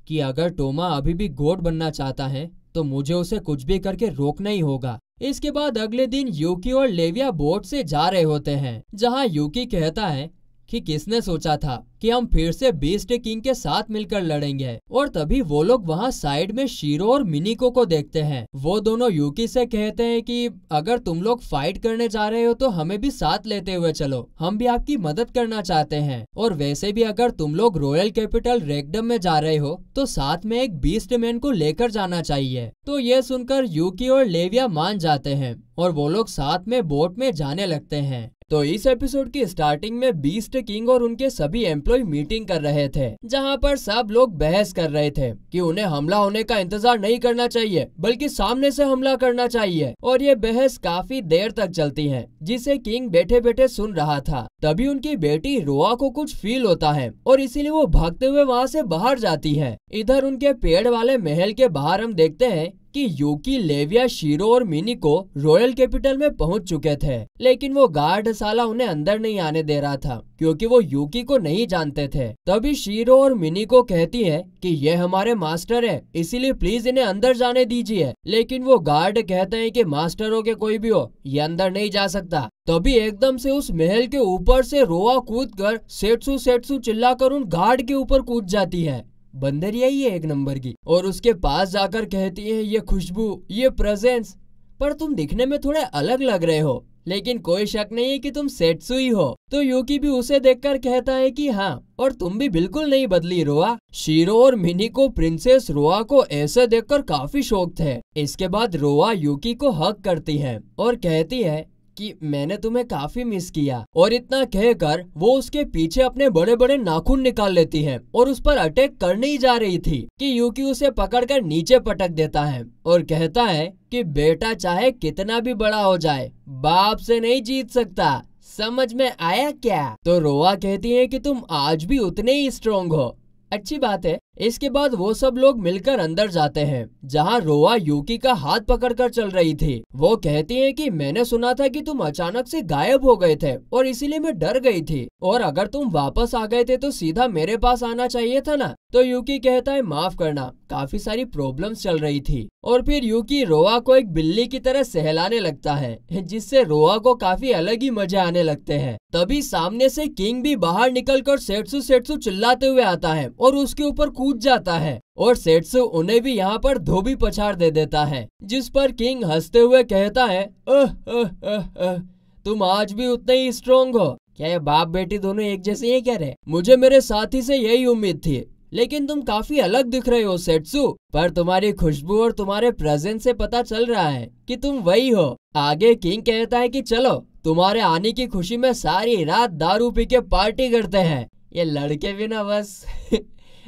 कि अगर टोमा अभी भी गोट बनना चाहता है तो मुझे उसे कुछ भी करके रोकना ही होगा इसके बाद अगले दिन यूकी और लेविया बोट से जा रहे होते हैं जहाँ यूकी कहता है कि किसने सोचा था कि हम फिर से बीस्ट किंग के साथ मिलकर लड़ेंगे और तभी वो लोग वहाँ साइड में शीरो और मिनिको को देखते हैं वो दोनों यूकी से कहते हैं कि अगर तुम लोग फाइट करने जा रहे हो तो हमें भी साथ लेते हुए चलो हम भी आपकी मदद करना चाहते हैं और वैसे भी अगर तुम लोग रॉयल कैपिटल रेगडम में जा रहे हो तो साथ में एक बीस्ट मैन को लेकर जाना चाहिए तो ये सुनकर यूकी और लेविया मान जाते हैं और वो लोग साथ में बोट में जाने लगते हैं तो इस एपिसोड की स्टार्टिंग में बीस्ट किंग और उनके सभी एम्प्लॉय कोई मीटिंग कर रहे थे जहाँ पर सब लोग बहस कर रहे थे कि उन्हें हमला होने का इंतजार नहीं करना चाहिए बल्कि सामने से हमला करना चाहिए और ये बहस काफी देर तक चलती है जिसे किंग बैठे बैठे सुन रहा था तभी उनकी बेटी रोआ को कुछ फील होता है और इसीलिए वो भागते हुए वहाँ से बाहर जाती है इधर उनके पेड़ वाले महल के बाहर हम देखते हैं कि यूकी लेविया शीरो और मिनी को रॉयल कैपिटल में पहुंच चुके थे लेकिन वो गार्ड साला उन्हें अंदर नहीं आने दे रहा था क्योंकि वो यूकी को नहीं जानते थे तभी शीरो और मिनी को कहती है कि ये हमारे मास्टर हैं इसीलिए प्लीज इन्हें अंदर जाने दीजिए लेकिन वो गार्ड कहते हैं कि मास्टरों के कोई भी हो ये अंदर नहीं जा सकता तभी एकदम से उस महल के ऊपर से रोआ कूद कर सेठसू सेठसू चिल्ला कर उन गार्ड के ऊपर कूद जाती है बंदर यही है एक नंबर की और उसके पास जाकर कहती है ये खुशबू ये प्रेजेंस पर तुम दिखने में थोड़े अलग लग रहे हो लेकिन कोई शक नहीं है कि तुम सेट्सुई हो तो यूकी भी उसे देखकर कहता है कि हाँ और तुम भी बिल्कुल नहीं बदली रोआ शीरो और मिनी को प्रिंसेस रोआ को ऐसे देखकर काफी शौक थे इसके बाद रोआ यूकी को हक करती है और कहती है कि मैंने तुम्हें काफी मिस किया और इतना कहकर वो उसके पीछे अपने बड़े बड़े नाखून निकाल लेती है और उस पर अटैक करने ही जा रही थी कि यूकी उसे पकड़कर नीचे पटक देता है और कहता है कि बेटा चाहे कितना भी बड़ा हो जाए बाप से नहीं जीत सकता समझ में आया क्या तो रोआ कहती है कि तुम आज भी उतने ही स्ट्रोंग हो अच्छी बात है इसके बाद वो सब लोग मिलकर अंदर जाते हैं जहाँ रोआ यूकी का हाथ पकड़कर चल रही थी वो कहती है कि मैंने सुना था कि तुम अचानक से गायब हो गए थे और इसीलिए मैं डर गई थी और अगर तुम वापस आ गए थे तो सीधा मेरे पास आना चाहिए था ना तो यूकी कहता है माफ करना काफी सारी प्रॉब्लम्स चल रही थी और फिर यूकी रोआ को एक बिल्ली की तरह सहलाने लगता है जिससे रोआ को काफी अलग ही मजे आने लगते हैं तभी सामने से किंग भी बाहर निकलकर सेठसु सेठसु चिल्लाते हुए आता है और उसके ऊपर कूद जाता है और सेट्सु उन्हें भी यहाँ पर धोबी पछाड़ दे देता है जिस पर किंग हंसते हुए कहता है अह अह अह तुम आज भी उतने ही स्ट्रोंग हो क्या ये बाप बेटी दोनों एक जैसे ही कह रहे मुझे मेरे साथी से यही उम्मीद थी लेकिन तुम काफी अलग दिख रहे हो सेट्सु पर तुम्हारी खुशबू और तुम्हारे प्रेजेंस से पता चल रहा है कि तुम वही हो आगे किंग कहता है कि चलो तुम्हारे आने की खुशी में सारी रात दारू पी के पार्टी करते हैं ये लड़के भी ना बस *laughs*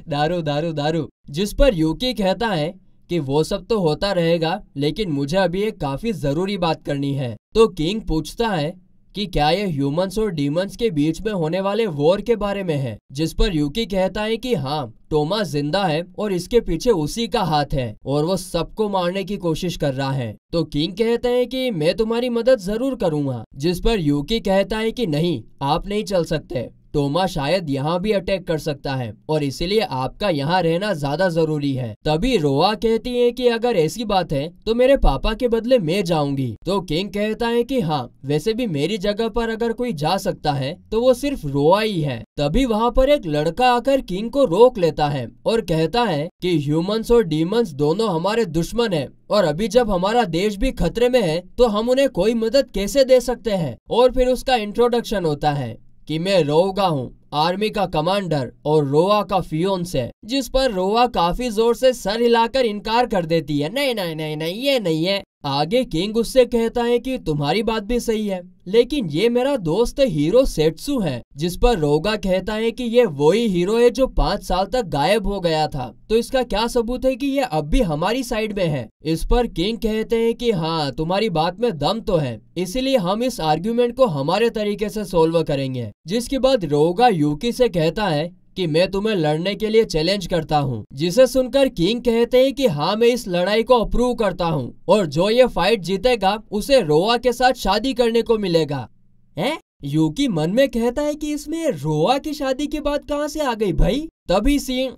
दारू दारू दारू जिस पर यूकी कहता है कि वो सब तो होता रहेगा लेकिन मुझे अभी एक काफी जरूरी बात करनी है तो किंग पूछता है कि क्या ये ह्यूमंस और डीमंस के बीच में होने वाले वॉर के बारे में है जिस पर यूकी कहता है कि हाँ टोमा जिंदा है और इसके पीछे उसी का हाथ है और वो सबको मारने की कोशिश कर रहा है तो किंग कहते हैं कि मैं तुम्हारी मदद जरूर करूंगा जिस पर यूकी कहता है कि नहीं आप नहीं चल सकते टोमा शायद यहाँ भी अटैक कर सकता है और इसीलिए आपका यहाँ रहना ज्यादा जरूरी है तभी रोआ कहती है कि अगर ऐसी बात है तो मेरे पापा के बदले मैं जाऊंगी तो किंग कहता है कि हाँ वैसे भी मेरी जगह पर अगर कोई जा सकता है तो वो सिर्फ रोआ ही है तभी वहाँ पर एक लड़का आकर किंग को रोक लेता है और कहता है कि ह्यूमंस और डीमंस दोनों हमारे दुश्मन है और अभी जब हमारा देश भी खतरे में है तो हम उन्हें कोई मदद कैसे दे सकते हैं और फिर उसका इंट्रोडक्शन होता है कि मैं रोगा हूँ आर्मी का कमांडर और रोआ का फियोन्स है जिस पर रोआ काफी जोर से सर हिलाकर इनकार कर देती है नहीं नहीं नहीं नहीं ये नहीं है आगे किंग उससे कहता है कि तुम्हारी बात भी सही है लेकिन ये मेरा दोस्त हीरो सेट्सु है जिस पर रोगा कहता है कि ये वही हीरो है जो पाँच साल तक गायब हो गया था तो इसका क्या सबूत है कि ये अब भी हमारी साइड में है इस पर किंग कहते हैं कि हाँ तुम्हारी बात में दम तो है इसीलिए हम इस आर्ग्यूमेंट को हमारे तरीके से सोल्व करेंगे जिसके बाद रोगा यूकी से कहता है कि मैं तुम्हें लड़ने के लिए चैलेंज करता हूँ जिसे सुनकर किंग कहते हैं कि हाँ मैं इस लड़ाई को अप्रूव करता हूँ और जो ये फाइट जीतेगा उसे रोआ के साथ शादी करने को मिलेगा है यूकी मन में कहता है कि इसमें रोआ की शादी की बात कहाँ से आ गई भाई तभी सीन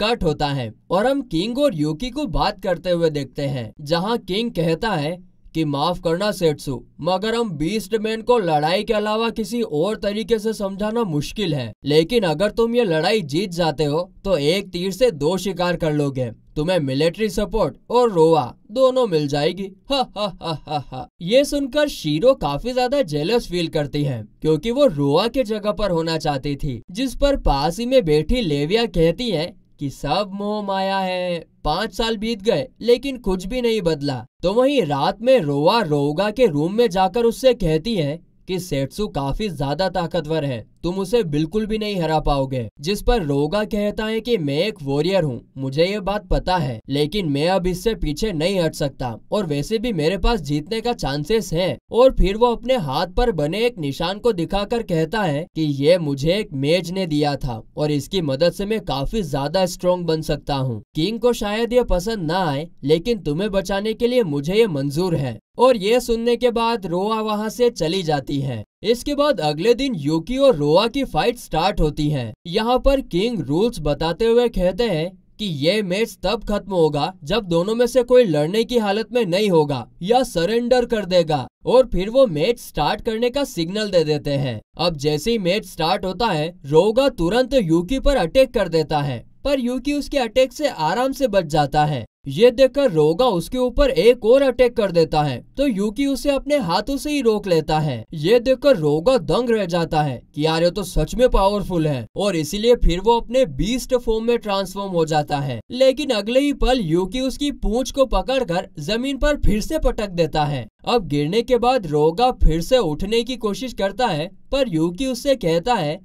कट होता है और हम किंग और यूकी को बात करते हुए देखते हैं जहाँ किंग कहता है कि माफ करना सेट्सु मगर हम बीस्ट मैन को लड़ाई के अलावा किसी और तरीके से समझाना मुश्किल है लेकिन अगर तुम ये लड़ाई जीत जाते हो तो एक तीर से दो शिकार कर लोगे तुम्हें मिलिट्री सपोर्ट और रोवा दोनों मिल जाएगी हा हा हा हा हा ये सुनकर शीरो काफी ज्यादा जेलस फील करती है क्योंकि वो रोवा के जगह पर होना चाहती थी जिस पर पास ही में बैठी लेविया कहती है कि सब मोह माया है पाँच साल बीत गए लेकिन कुछ भी नहीं बदला तो वहीं रात में रोवा रोगा के रूम में जाकर उससे कहती है कि सेट्सु काफी ज्यादा ताकतवर है तुम उसे बिल्कुल भी नहीं हरा पाओगे जिस पर रोगा कहता है कि मैं एक वॉरियर हूँ मुझे ये बात पता है लेकिन मैं अब इससे पीछे नहीं हट सकता और वैसे भी मेरे पास जीतने का चांसेस है और फिर वो अपने हाथ पर बने एक निशान को दिखाकर कहता है कि ये मुझे एक मेज ने दिया था और इसकी मदद से मैं काफी ज्यादा स्ट्रोंग बन सकता हूँ किंग को शायद ये पसंद न आए लेकिन तुम्हें बचाने के लिए मुझे ये मंजूर है और ये सुनने के बाद रोआ वहाँ से चली जाती जाती है इसके बाद अगले दिन यूकी और रोआ की फाइट स्टार्ट होती है यहाँ पर किंग रूल्स बताते हुए कहते हैं कि ये मैच तब खत्म होगा जब दोनों में से कोई लड़ने की हालत में नहीं होगा या सरेंडर कर देगा और फिर वो मैच स्टार्ट करने का सिग्नल दे देते हैं अब जैसे ही मैच स्टार्ट होता है रोगा तुरंत यूकी पर अटैक कर देता है पर यूकी उसके अटैक से आराम से बच जाता है ये देखकर रोगा उसके ऊपर एक और अटैक कर देता है तो यूकी उसे अपने हाथों से ही रोक लेता है ये देखकर रोगा दंग रह जाता है कि यार ये तो सच में पावरफुल है और इसीलिए फिर वो अपने बीस्ट फॉर्म में ट्रांसफॉर्म हो जाता है लेकिन अगले ही पल यूकी उसकी पूंछ को पकड़कर जमीन पर फिर से पटक देता है अब गिरने के बाद रोगा फिर से उठने की कोशिश करता है पर यूकी उससे कहता है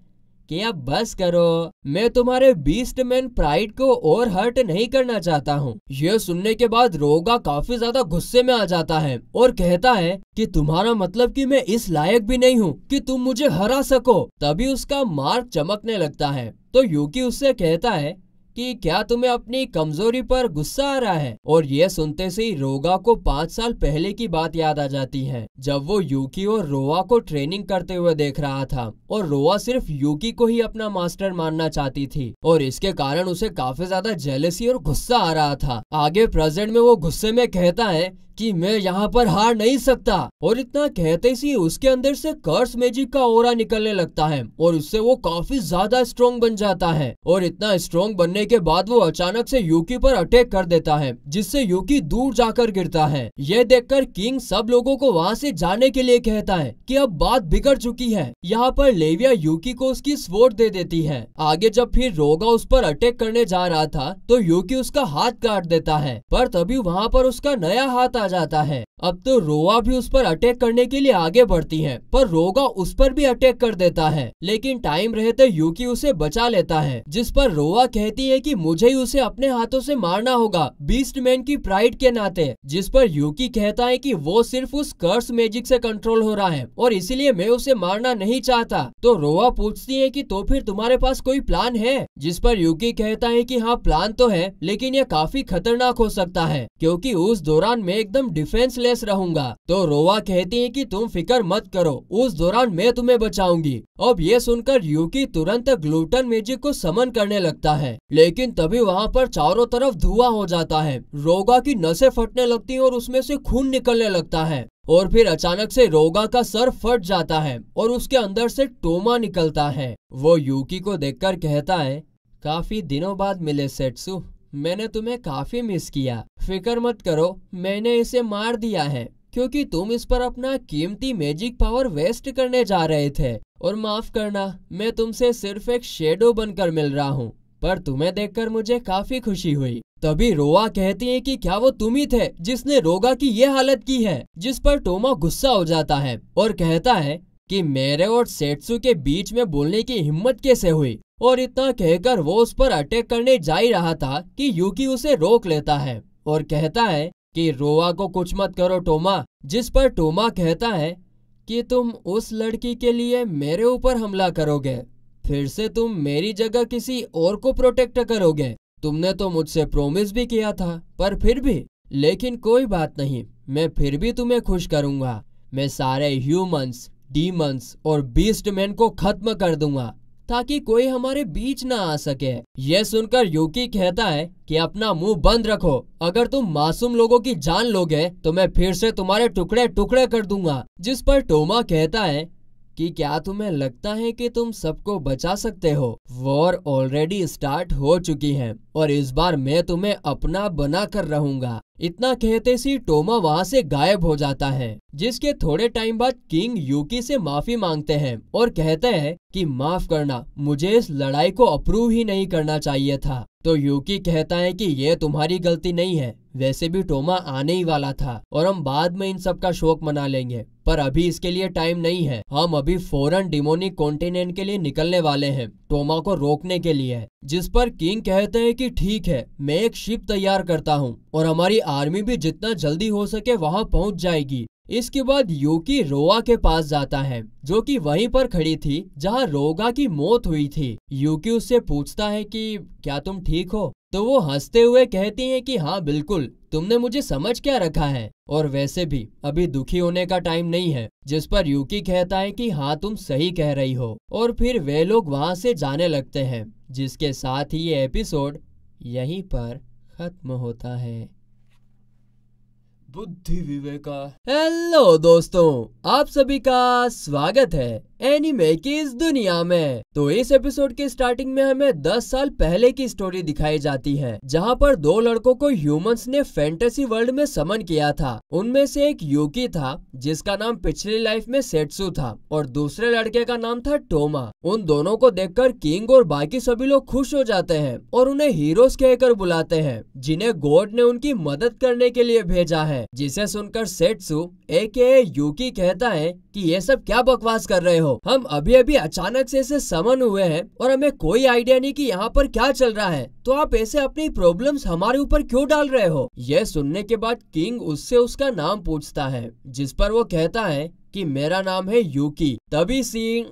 कि अब बस करो मैं तुम्हारे बीस्टमैन प्राइड को और हर्ट नहीं करना चाहता हूँ यह सुनने के बाद रोगा काफी ज्यादा गुस्से में आ जाता है और कहता है कि तुम्हारा मतलब कि मैं इस लायक भी नहीं हूँ कि तुम मुझे हरा सको तभी उसका मार्ग चमकने लगता है तो यूकी उससे कहता है कि क्या तुम्हें अपनी कमजोरी पर गुस्सा आ रहा है और यह सुनते से ही रोगा को पाँच साल पहले की बात याद आ जाती है जब वो यूकी और रोवा को ट्रेनिंग करते हुए देख रहा था और रोवा सिर्फ यूकी को ही अपना मास्टर मानना चाहती थी और इसके कारण उसे काफी ज्यादा जेलसी और गुस्सा आ रहा था आगे प्रेजेंट में वो गुस्से में कहता है कि मैं यहाँ पर हार नहीं सकता और इतना कहते ही उसके अंदर से कर्स मैजिक का ओरा निकलने लगता है और उससे वो काफी ज्यादा स्ट्रोंग बन जाता है और इतना स्ट्रोंग बनने के बाद वो अचानक से यूकी पर अटैक कर देता है जिससे यूकी दूर जाकर गिरता है ये देखकर किंग सब लोगों को वहाँ से जाने के लिए कहता है कि अब बात बिगड़ चुकी है यहाँ पर लेविया यूकी को उसकी स्पोर्ट दे देती है आगे जब फिर रोगा उस पर अटैक करने जा रहा था तो यूकी उसका हाथ काट देता है पर तभी वहाँ पर उसका नया हाथ आ जाता है अब तो रोवा भी उस पर अटैक करने के लिए आगे बढ़ती है पर रोगा उस पर भी अटैक कर देता है लेकिन टाइम रहते यूकी उसे बचा लेता है जिस पर रोवा कहती है कि मुझे ही उसे अपने हाथों से मारना होगा बीस्ट मैन की प्राइड के नाते जिस पर यूकी कहता है कि वो सिर्फ उस कर्स मैजिक से कंट्रोल हो रहा है और इसीलिए मैं उसे मारना नहीं चाहता तो रोवा पूछती है की तो फिर तुम्हारे पास कोई प्लान है जिस पर यूकी कहता है की हाँ प्लान तो है लेकिन यह काफी खतरनाक हो सकता है क्यूँकी उस दौरान में एक एकदम डिफेंसलेस रहूंगा तो रोवा कहती है कि तुम फिक्र मत करो उस दौरान मैं तुम्हें बचाऊंगी अब ये सुनकर युकी तुरंत ग्लूटन मेजिक को समन करने लगता है लेकिन तभी वहाँ पर चारों तरफ धुआं हो जाता है रोगा की नसें फटने लगती है और उसमें से खून निकलने लगता है और फिर अचानक से रोगा का सर फट जाता है और उसके अंदर से टोमा निकलता है वो यूकी को देखकर कहता है काफी दिनों बाद मिले सेटसु मैंने तुम्हें काफी मिस किया फिक्र मत करो मैंने इसे मार दिया है क्योंकि तुम इस पर अपना कीमती मैजिक पावर वेस्ट करने जा रहे थे और माफ करना मैं तुमसे सिर्फ एक शेडो बनकर मिल रहा हूँ पर तुम्हें देखकर मुझे काफी खुशी हुई तभी रोआ कहती है कि क्या वो तुम ही थे जिसने रोगा की ये हालत की है जिस पर टोमा गुस्सा हो जाता है और कहता है कि मेरे और सेट्सु के बीच में बोलने की हिम्मत कैसे हुई और इतना कहकर वो उस पर अटैक करने जा ही रहा था कि यूकी उसे रोक लेता है और कहता है कि रोवा को कुछ मत करो टोमा जिस पर टोमा कहता है कि तुम उस लड़की के लिए मेरे ऊपर हमला करोगे फिर से तुम मेरी जगह किसी और को प्रोटेक्ट करोगे तुमने तो मुझसे प्रोमिस भी किया था पर फिर भी लेकिन कोई बात नहीं मैं फिर भी तुम्हें खुश करूंगा मैं सारे ह्यूमंस डीमंस और बीस्ट मैन को खत्म कर दूंगा ताकि कोई हमारे बीच ना आ सके ये सुनकर योकी कहता है कि अपना मुंह बंद रखो अगर तुम मासूम लोगों की जान लोगे तो मैं फिर से तुम्हारे टुकड़े टुकड़े कर दूंगा जिस पर टोमा कहता है कि क्या तुम्हें लगता है कि तुम सबको बचा सकते हो वॉर ऑलरेडी स्टार्ट हो चुकी है और इस बार मैं तुम्हें अपना बना कर रहूंगा इतना कहते सी टोमा वहाँ से गायब हो जाता है जिसके थोड़े टाइम बाद किंग यूकी से माफी मांगते हैं और कहते हैं कि माफ करना मुझे इस लड़ाई को अप्रूव ही नहीं करना चाहिए था तो यूकी कहता है कि ये तुम्हारी गलती नहीं है वैसे भी टोमा आने ही वाला था और हम बाद में इन सब का शोक मना लेंगे पर अभी इसके लिए टाइम नहीं है हम अभी फोरन डिमोनिक कॉन्टिनेंट के लिए निकलने वाले हैं टोमा को रोकने के लिए जिस पर किंग कहते हैं कि ठीक है मैं एक शिप तैयार करता हूँ और हमारी आर्मी भी जितना जल्दी हो सके वहाँ पहुँच जाएगी इसके बाद योकी रोआ के पास जाता है जो कि वहीं पर खड़ी थी जहां रोगा की मौत हुई थी योकी उससे पूछता है कि क्या तुम ठीक हो तो वो हंसते हुए कहती है कि हाँ बिल्कुल तुमने मुझे समझ क्या रखा है और वैसे भी अभी दुखी होने का टाइम नहीं है जिस पर यूकी कहता है कि हाँ तुम सही कह रही हो और फिर वे लोग वहाँ से जाने लगते हैं जिसके साथ ही ये एपिसोड यहीं पर खत्म होता है बुद्धि विवेका हेलो दोस्तों आप सभी का स्वागत है एनिमे की इस दुनिया में तो इस एपिसोड के स्टार्टिंग में हमें 10 साल पहले की स्टोरी दिखाई जाती है जहाँ पर दो लड़कों को ह्यूमंस ने फैंटेसी वर्ल्ड में समन किया था उनमें से एक यूकी था जिसका नाम पिछली लाइफ में सेट्सु था और दूसरे लड़के का नाम था टोमा उन दोनों को देख किंग और बाकी सभी लोग खुश हो जाते हैं और उन्हें हीरोज कहकर बुलाते हैं जिन्हें गॉड ने उनकी मदद करने के लिए भेजा है जिसे सुनकर सेट्सु ए के यूकी कहता है कि ये सब क्या बकवास कर रहे हो हम अभी अभी अचानक से ऐसे समन हुए हैं और हमें कोई आइडिया नहीं कि यहाँ पर क्या चल रहा है तो आप ऐसे अपनी प्रॉब्लम्स हमारे ऊपर क्यों डाल रहे हो यह सुनने के बाद किंग उससे उसका नाम पूछता है जिस पर वो कहता है कि मेरा नाम है यूकी तभी सिंह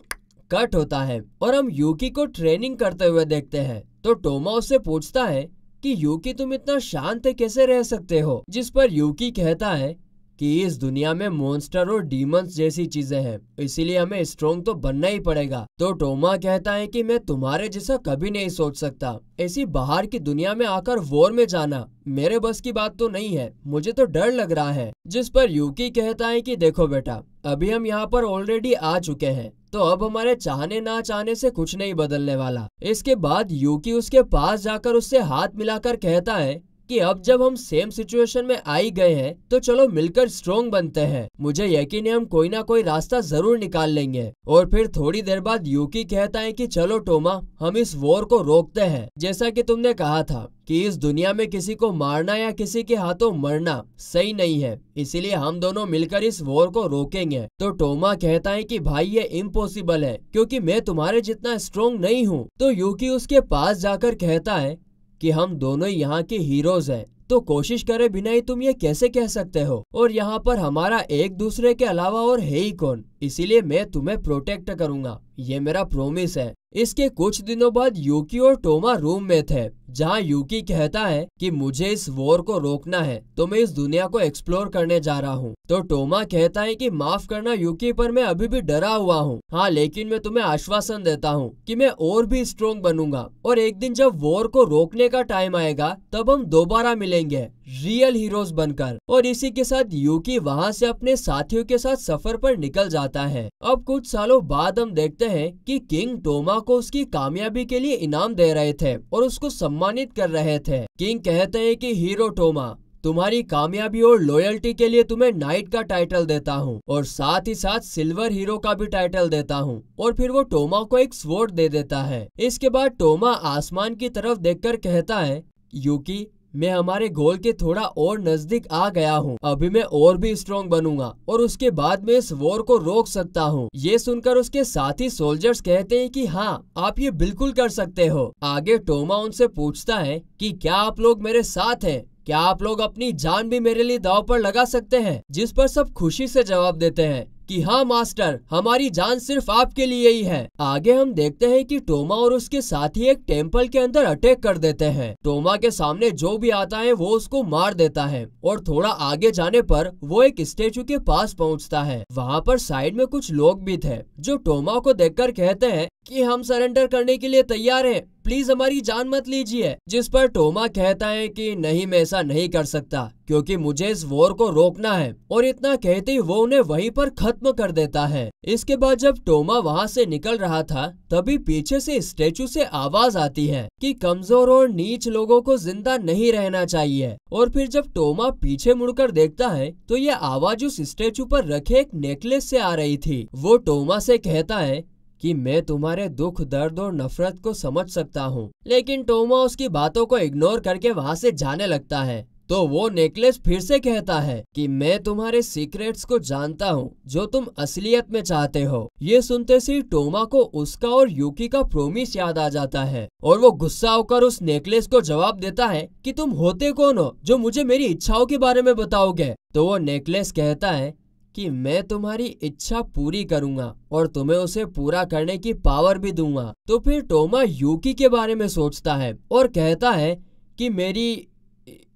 कट होता है और हम यूकी को ट्रेनिंग करते हुए देखते हैं तो टोमा उससे पूछता है कि यूकी तुम इतना शांत कैसे रह सकते हो जिस पर यूकी कहता है कि इस दुनिया में मॉन्स्टर और डीमंस जैसी चीजें हैं इसीलिए हमें स्ट्रोंग तो बनना ही पड़ेगा तो टोमा कहता है कि मैं तुम्हारे जैसा कभी नहीं सोच सकता ऐसी बाहर की दुनिया में आकर वॉर में जाना मेरे बस की बात तो नहीं है मुझे तो डर लग रहा है जिस पर यूकी कहता है कि देखो बेटा अभी हम यहाँ पर ऑलरेडी आ चुके हैं तो अब हमारे चाहने ना चाहने से कुछ नहीं बदलने वाला इसके बाद यूकी उसके पास जाकर उससे हाथ मिलाकर कहता है कि अब जब हम सेम सिचुएशन में आई गए हैं तो चलो मिलकर स्ट्रोंग बनते हैं मुझे यकीन है हम कोई ना कोई रास्ता जरूर निकाल लेंगे और फिर थोड़ी देर बाद यूकी कहता है कि चलो टोमा हम इस वॉर को रोकते हैं जैसा कि तुमने कहा था कि इस दुनिया में किसी को मारना या किसी के हाथों मरना सही नहीं है इसीलिए हम दोनों मिलकर इस वॉर को रोकेंगे तो टोमा कहता है कि भाई ये इम्पोसिबल है क्योंकि मैं तुम्हारे जितना स्ट्रोंग नहीं हूँ तो यूकी उसके पास जाकर कहता है कि हम दोनों यहाँ के हीरोज हैं तो कोशिश करे बिना ही तुम ये कैसे कह सकते हो और यहाँ पर हमारा एक दूसरे के अलावा और है ही कौन इसीलिए मैं तुम्हें प्रोटेक्ट करूंगा ये मेरा प्रोमिस है इसके कुछ दिनों बाद यूकी और टोमा रूम में थे जहाँ यूकी कहता है कि मुझे इस वॉर को रोकना है तो मैं इस दुनिया को एक्सप्लोर करने जा रहा हूँ तो टोमा कहता है कि माफ करना यूकी पर मैं अभी भी डरा हुआ हूँ हाँ लेकिन मैं तुम्हें आश्वासन देता हूँ कि मैं और भी स्ट्रोंग बनूंगा और एक दिन जब वॉर को रोकने का टाइम आएगा तब हम दोबारा मिलेंगे रियल हीरोज बनकर और इसी के साथ यूकी वहाँ से अपने साथियों के साथ सफर पर निकल जाता है अब कुछ सालों बाद हम देखते हैं कि किंग टोमा को उसकी कामयाबी के लिए इनाम दे रहे थे और उसको सम्मान सम्मानित कर रहे थे किंग कहते हैं कि हीरो टोमा तुम्हारी कामयाबी और लॉयल्टी के लिए तुम्हें नाइट का टाइटल देता हूँ और साथ ही साथ सिल्वर हीरो का भी टाइटल देता हूँ और फिर वो टोमा को एक स्वोर्ड दे देता है इसके बाद टोमा आसमान की तरफ देखकर कहता है यूकी मैं हमारे गोल के थोड़ा और नजदीक आ गया हूँ अभी मैं और भी स्ट्रॉन्ग बनूंगा और उसके बाद मैं इस वॉर को रोक सकता हूँ ये सुनकर उसके साथी सोल्जर्स कहते हैं कि हाँ आप ये बिल्कुल कर सकते हो आगे टोमा उनसे पूछता है कि क्या आप लोग मेरे साथ हैं क्या आप लोग अपनी जान भी मेरे लिए दाव पर लगा सकते हैं जिस पर सब खुशी से जवाब देते हैं कि हाँ मास्टर हमारी जान सिर्फ आपके लिए ही है आगे हम देखते हैं कि टोमा और उसके साथी एक टेम्पल के अंदर अटैक कर देते हैं टोमा के सामने जो भी आता है वो उसको मार देता है और थोड़ा आगे जाने पर वो एक स्टेचू के पास पहुंचता है वहाँ पर साइड में कुछ लोग भी थे जो टोमा को देखकर कहते हैं कि हम सरेंडर करने के लिए तैयार हैं प्लीज हमारी जान मत लीजिए जिस पर टोमा कहता है कि नहीं मैं ऐसा नहीं कर सकता क्योंकि मुझे इस वॉर को रोकना है और इतना कहते ही वो उन्हें वहीं पर खत्म कर देता है इसके बाद जब टोमा वहाँ से निकल रहा था तभी पीछे से स्टेचू से आवाज आती है कि कमजोर और नीच लोगों को जिंदा नहीं रहना चाहिए और फिर जब टोमा पीछे मुड़कर देखता है तो ये आवाज उस स्टेचू पर रखे एक नेकलेस से आ रही थी वो टोमा से कहता है कि मैं तुम्हारे दुख दर्द और नफरत को समझ सकता हूँ लेकिन टोमा उसकी बातों को इग्नोर करके वहाँ से जाने लगता है तो वो नेकलेस फिर से कहता है कि मैं तुम्हारे सीक्रेट्स को जानता हूँ जो तुम असलियत में चाहते हो ये सुनते सिर्फ टोमा को उसका और यूकी का प्रोमिस याद आ जाता है और वो गुस्सा होकर उस नेकलेस को जवाब देता है कि तुम होते कौन हो जो मुझे मेरी इच्छाओं के बारे में बताओगे तो वो नेकलेस कहता है कि मैं तुम्हारी इच्छा पूरी करूंगा और तुम्हें उसे पूरा करने की पावर भी दूंगा तो फिर टोमा यूकी के बारे में सोचता है और कहता है कि मेरी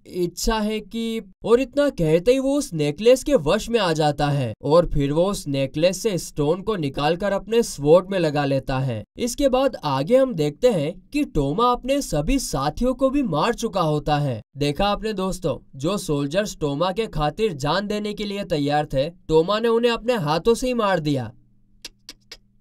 इच्छा है कि और इतना कहते ही वो उस नेकलेस के वश में आ जाता है और फिर वो उस नेकलेस से स्टोन को निकालकर अपने स्वोर्ड में लगा लेता है इसके बाद आगे हम देखते हैं कि टोमा अपने सभी साथियों को भी मार चुका होता है देखा आपने दोस्तों जो सोल्जर्स टोमा के खातिर जान देने के लिए तैयार थे टोमा ने उन्हें अपने हाथों से ही मार दिया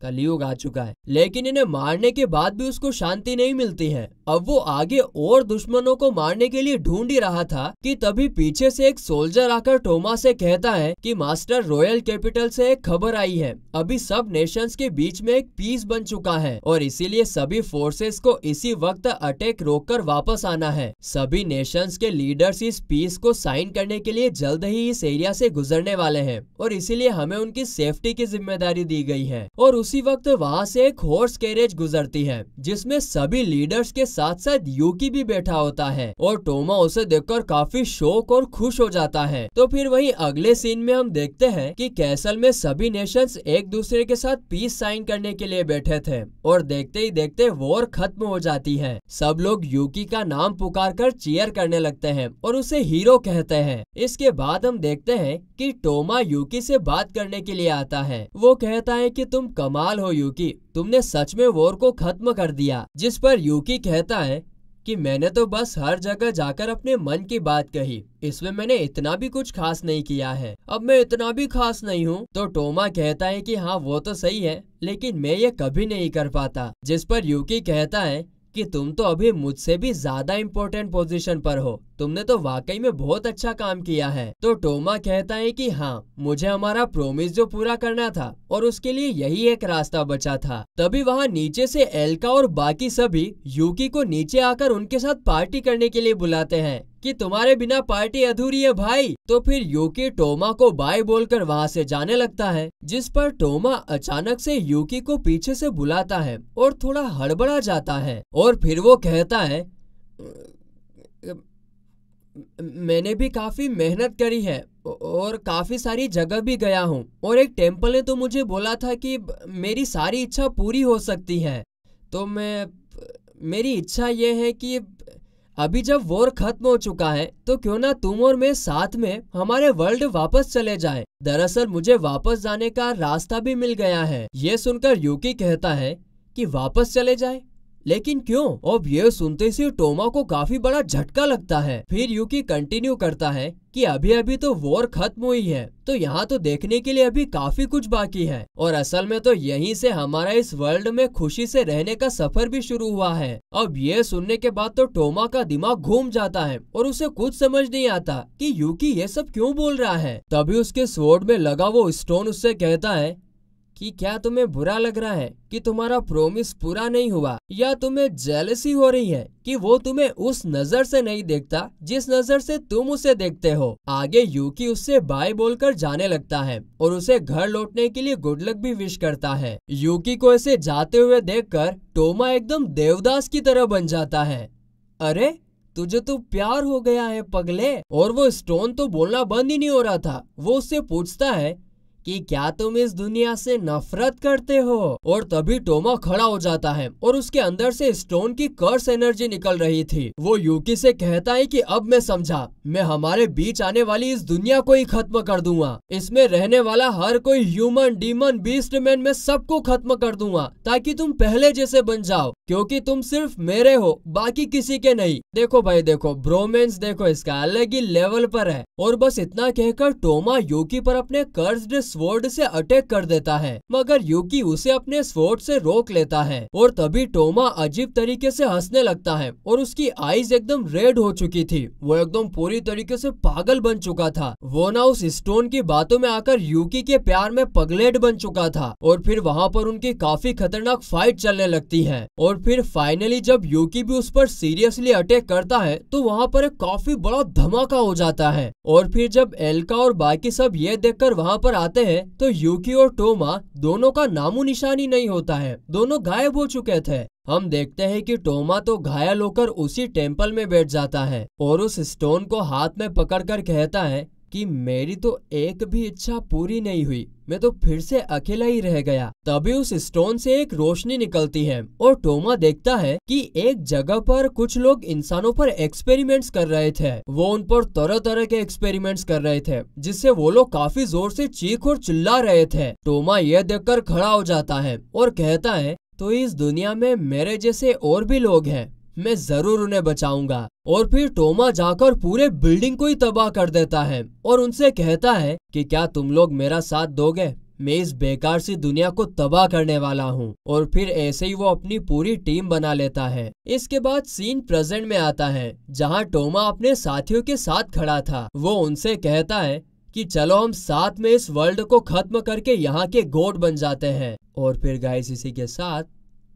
कलयुग आ चुका है लेकिन इन्हें मारने के बाद भी उसको शांति नहीं मिलती है अब वो आगे और दुश्मनों को मारने के लिए ढूंढ ही रहा था कि तभी पीछे से एक सोल्जर आकर टोमा से कहता है कि मास्टर रॉयल कैपिटल से एक खबर आई है अभी सब नेशंस के बीच में एक पीस बन चुका है और इसीलिए सभी फोर्सेस को इसी वक्त अटैक कर वापस आना है सभी नेशंस के लीडर्स इस पीस को साइन करने के लिए जल्द ही इस एरिया से गुजरने वाले हैं और इसीलिए हमें उनकी सेफ्टी की जिम्मेदारी दी गई है और उस उसी वक्त वहाँ से एक हॉर्स कैरेज गुजरती है जिसमें सभी लीडर्स के साथ साथ यूकी भी बैठा होता है और टोमा उसे देखकर काफी शोक और खुश हो जाता है तो फिर वही अगले सीन में हम देखते हैं कि कैसल में सभी नेशंस एक दूसरे के साथ पीस साइन करने के लिए बैठे थे और देखते ही देखते वॉर खत्म हो जाती है सब लोग यूकी का नाम पुकार कर चेयर करने लगते हैं और उसे हीरो कहते हैं इसके बाद हम देखते हैं कि टोमा यूकी से बात करने के लिए आता है वो कहता है कि तुम कमा कमाल हो यूकी तुमने सच में वोर को खत्म कर दिया जिस पर यूकी कहता है कि मैंने तो बस हर जगह जाकर अपने मन की बात कही इसमें मैंने इतना भी कुछ खास नहीं किया है अब मैं इतना भी खास नहीं हूँ तो टोमा कहता है कि हाँ वो तो सही है लेकिन मैं ये कभी नहीं कर पाता जिस पर यूकी कहता है कि तुम तो अभी मुझसे भी ज्यादा इम्पोर्टेंट पोजीशन पर हो तुमने तो वाकई में बहुत अच्छा काम किया है तो टोमा कहता है कि हाँ मुझे हमारा प्रोमिस जो पूरा करना था और उसके लिए यही एक रास्ता बचा था तभी वहाँ नीचे से एल्का और बाकी सभी यूकी को नीचे आकर उनके साथ पार्टी करने के लिए बुलाते हैं कि तुम्हारे बिना पार्टी अधूरी है भाई तो फिर यूकी टोमा को बाय बोलकर वहाँ से जाने लगता है जिस पर टोमा अचानक से यूकी को पीछे से बुलाता है और थोड़ा हड़बड़ा जाता है और फिर वो कहता है मैंने भी काफी मेहनत करी है और काफी सारी जगह भी गया हूँ और एक टेम्पल ने तो मुझे बोला था कि मेरी सारी इच्छा पूरी हो सकती है तो मैं मेरी इच्छा ये है कि अभी जब वॉर खत्म हो चुका है तो क्यों ना तुम और मैं साथ में हमारे वर्ल्ड वापस चले जाए दरअसल मुझे वापस जाने का रास्ता भी मिल गया है ये सुनकर यूकी कहता है कि वापस चले जाए लेकिन क्यों? अब ये सुनते से टोमा को काफी बड़ा झटका लगता है फिर यूकी कंटिन्यू करता है कि अभी अभी तो वॉर खत्म हुई है तो यहाँ तो देखने के लिए अभी काफी कुछ बाकी है और असल में तो यहीं से हमारा इस वर्ल्ड में खुशी से रहने का सफर भी शुरू हुआ है अब ये सुनने के बाद तो टोमा का दिमाग घूम जाता है और उसे कुछ समझ नहीं आता कि यूकी ये सब क्यों बोल रहा है तभी उसके स्वर्ड में लगा वो स्टोन उससे कहता है कि क्या तुम्हें बुरा लग रहा है कि तुम्हारा प्रोमिस पूरा नहीं हुआ या तुम्हें जेलसी हो रही है कि वो तुम्हें उस नजर से नहीं देखता जिस नजर से तुम उसे देखते हो आगे यूकी उससे बाय बोलकर जाने लगता है और उसे घर लौटने के लिए गुड लक भी विश करता है यूकी को ऐसे जाते हुए देखकर टोमा एकदम देवदास की तरह बन जाता है अरे तुझे तो प्यार हो गया है पगले और वो स्टोन तो बोलना बंद ही नहीं हो रहा था वो उससे पूछता है कि क्या तुम इस दुनिया से नफरत करते हो और तभी टोमा खड़ा हो जाता है और उसके अंदर से स्टोन की कर्स एनर्जी निकल रही थी वो यूकी से कहता है कि अब मैं समझा मैं हमारे बीच आने वाली इस दुनिया को ही खत्म कर दूंगा इसमें रहने वाला हर कोई ह्यूमन डीमन बीस्ट मैन में सबको खत्म कर दूंगा ताकि तुम पहले जैसे बन जाओ क्योंकि तुम सिर्फ मेरे हो बाकी किसी के नहीं देखो भाई देखो ब्रोमेंस देखो इसका अलग ही लेवल पर है और बस इतना कहकर टोमा युकी पर अपने कर्ज स्वर्ड से अटैक कर देता है मगर युकी उसे अपने स्वर्ड से रोक लेता है और तभी टोमा अजीब तरीके से हंसने लगता है और उसकी आईज एकदम रेड हो चुकी थी वो एकदम पूरी तरीके से पागल बन चुका था वो ना उस स्टोन की बातों में आकर युकी के प्यार में पगलेट बन चुका था और फिर वहाँ पर उनकी काफी खतरनाक फाइट चलने लगती है और फिर फाइनली जब योगी भी उस पर सीरियसली अटैक करता है तो वहाँ पर एक काफी बड़ा धमाका हो जाता है और फिर जब एल्का और बाकी सब ये देखकर वहाँ पर आते हैं तो यूकी और टोमा दोनों का नामो निशानी नहीं होता है दोनों गायब हो चुके थे हम देखते हैं कि टोमा तो घायल होकर उसी टेम्पल में बैठ जाता है और उस स्टोन को हाथ में पकड़कर कहता है कि मेरी तो एक भी इच्छा पूरी नहीं हुई मैं तो फिर से अकेला ही रह गया तभी उस स्टोन से एक रोशनी निकलती है और टोमा देखता है कि एक जगह पर कुछ लोग इंसानों पर एक्सपेरिमेंट्स कर रहे थे वो उन पर तरह तरह के एक्सपेरिमेंट्स कर रहे थे जिससे वो लोग काफी जोर से चीख और चिल्ला रहे थे टोमा यह देखकर खड़ा हो जाता है और कहता है तो इस दुनिया में मेरे जैसे और भी लोग हैं मैं जरूर उन्हें बचाऊंगा और फिर टोमा जाकर पूरे बिल्डिंग को ही तबाह कर देता है और उनसे कहता है कि क्या तुम लोग मेरा साथ दोगे मैं इस बेकार सी दुनिया को तबाह करने वाला हूँ और फिर ऐसे ही वो अपनी पूरी टीम बना लेता है इसके बाद सीन प्रेजेंट में आता है जहाँ टोमा अपने साथियों के साथ खड़ा था वो उनसे कहता है कि चलो हम साथ में इस वर्ल्ड को खत्म करके यहाँ के गोड बन जाते हैं और फिर गाइस इसी के साथ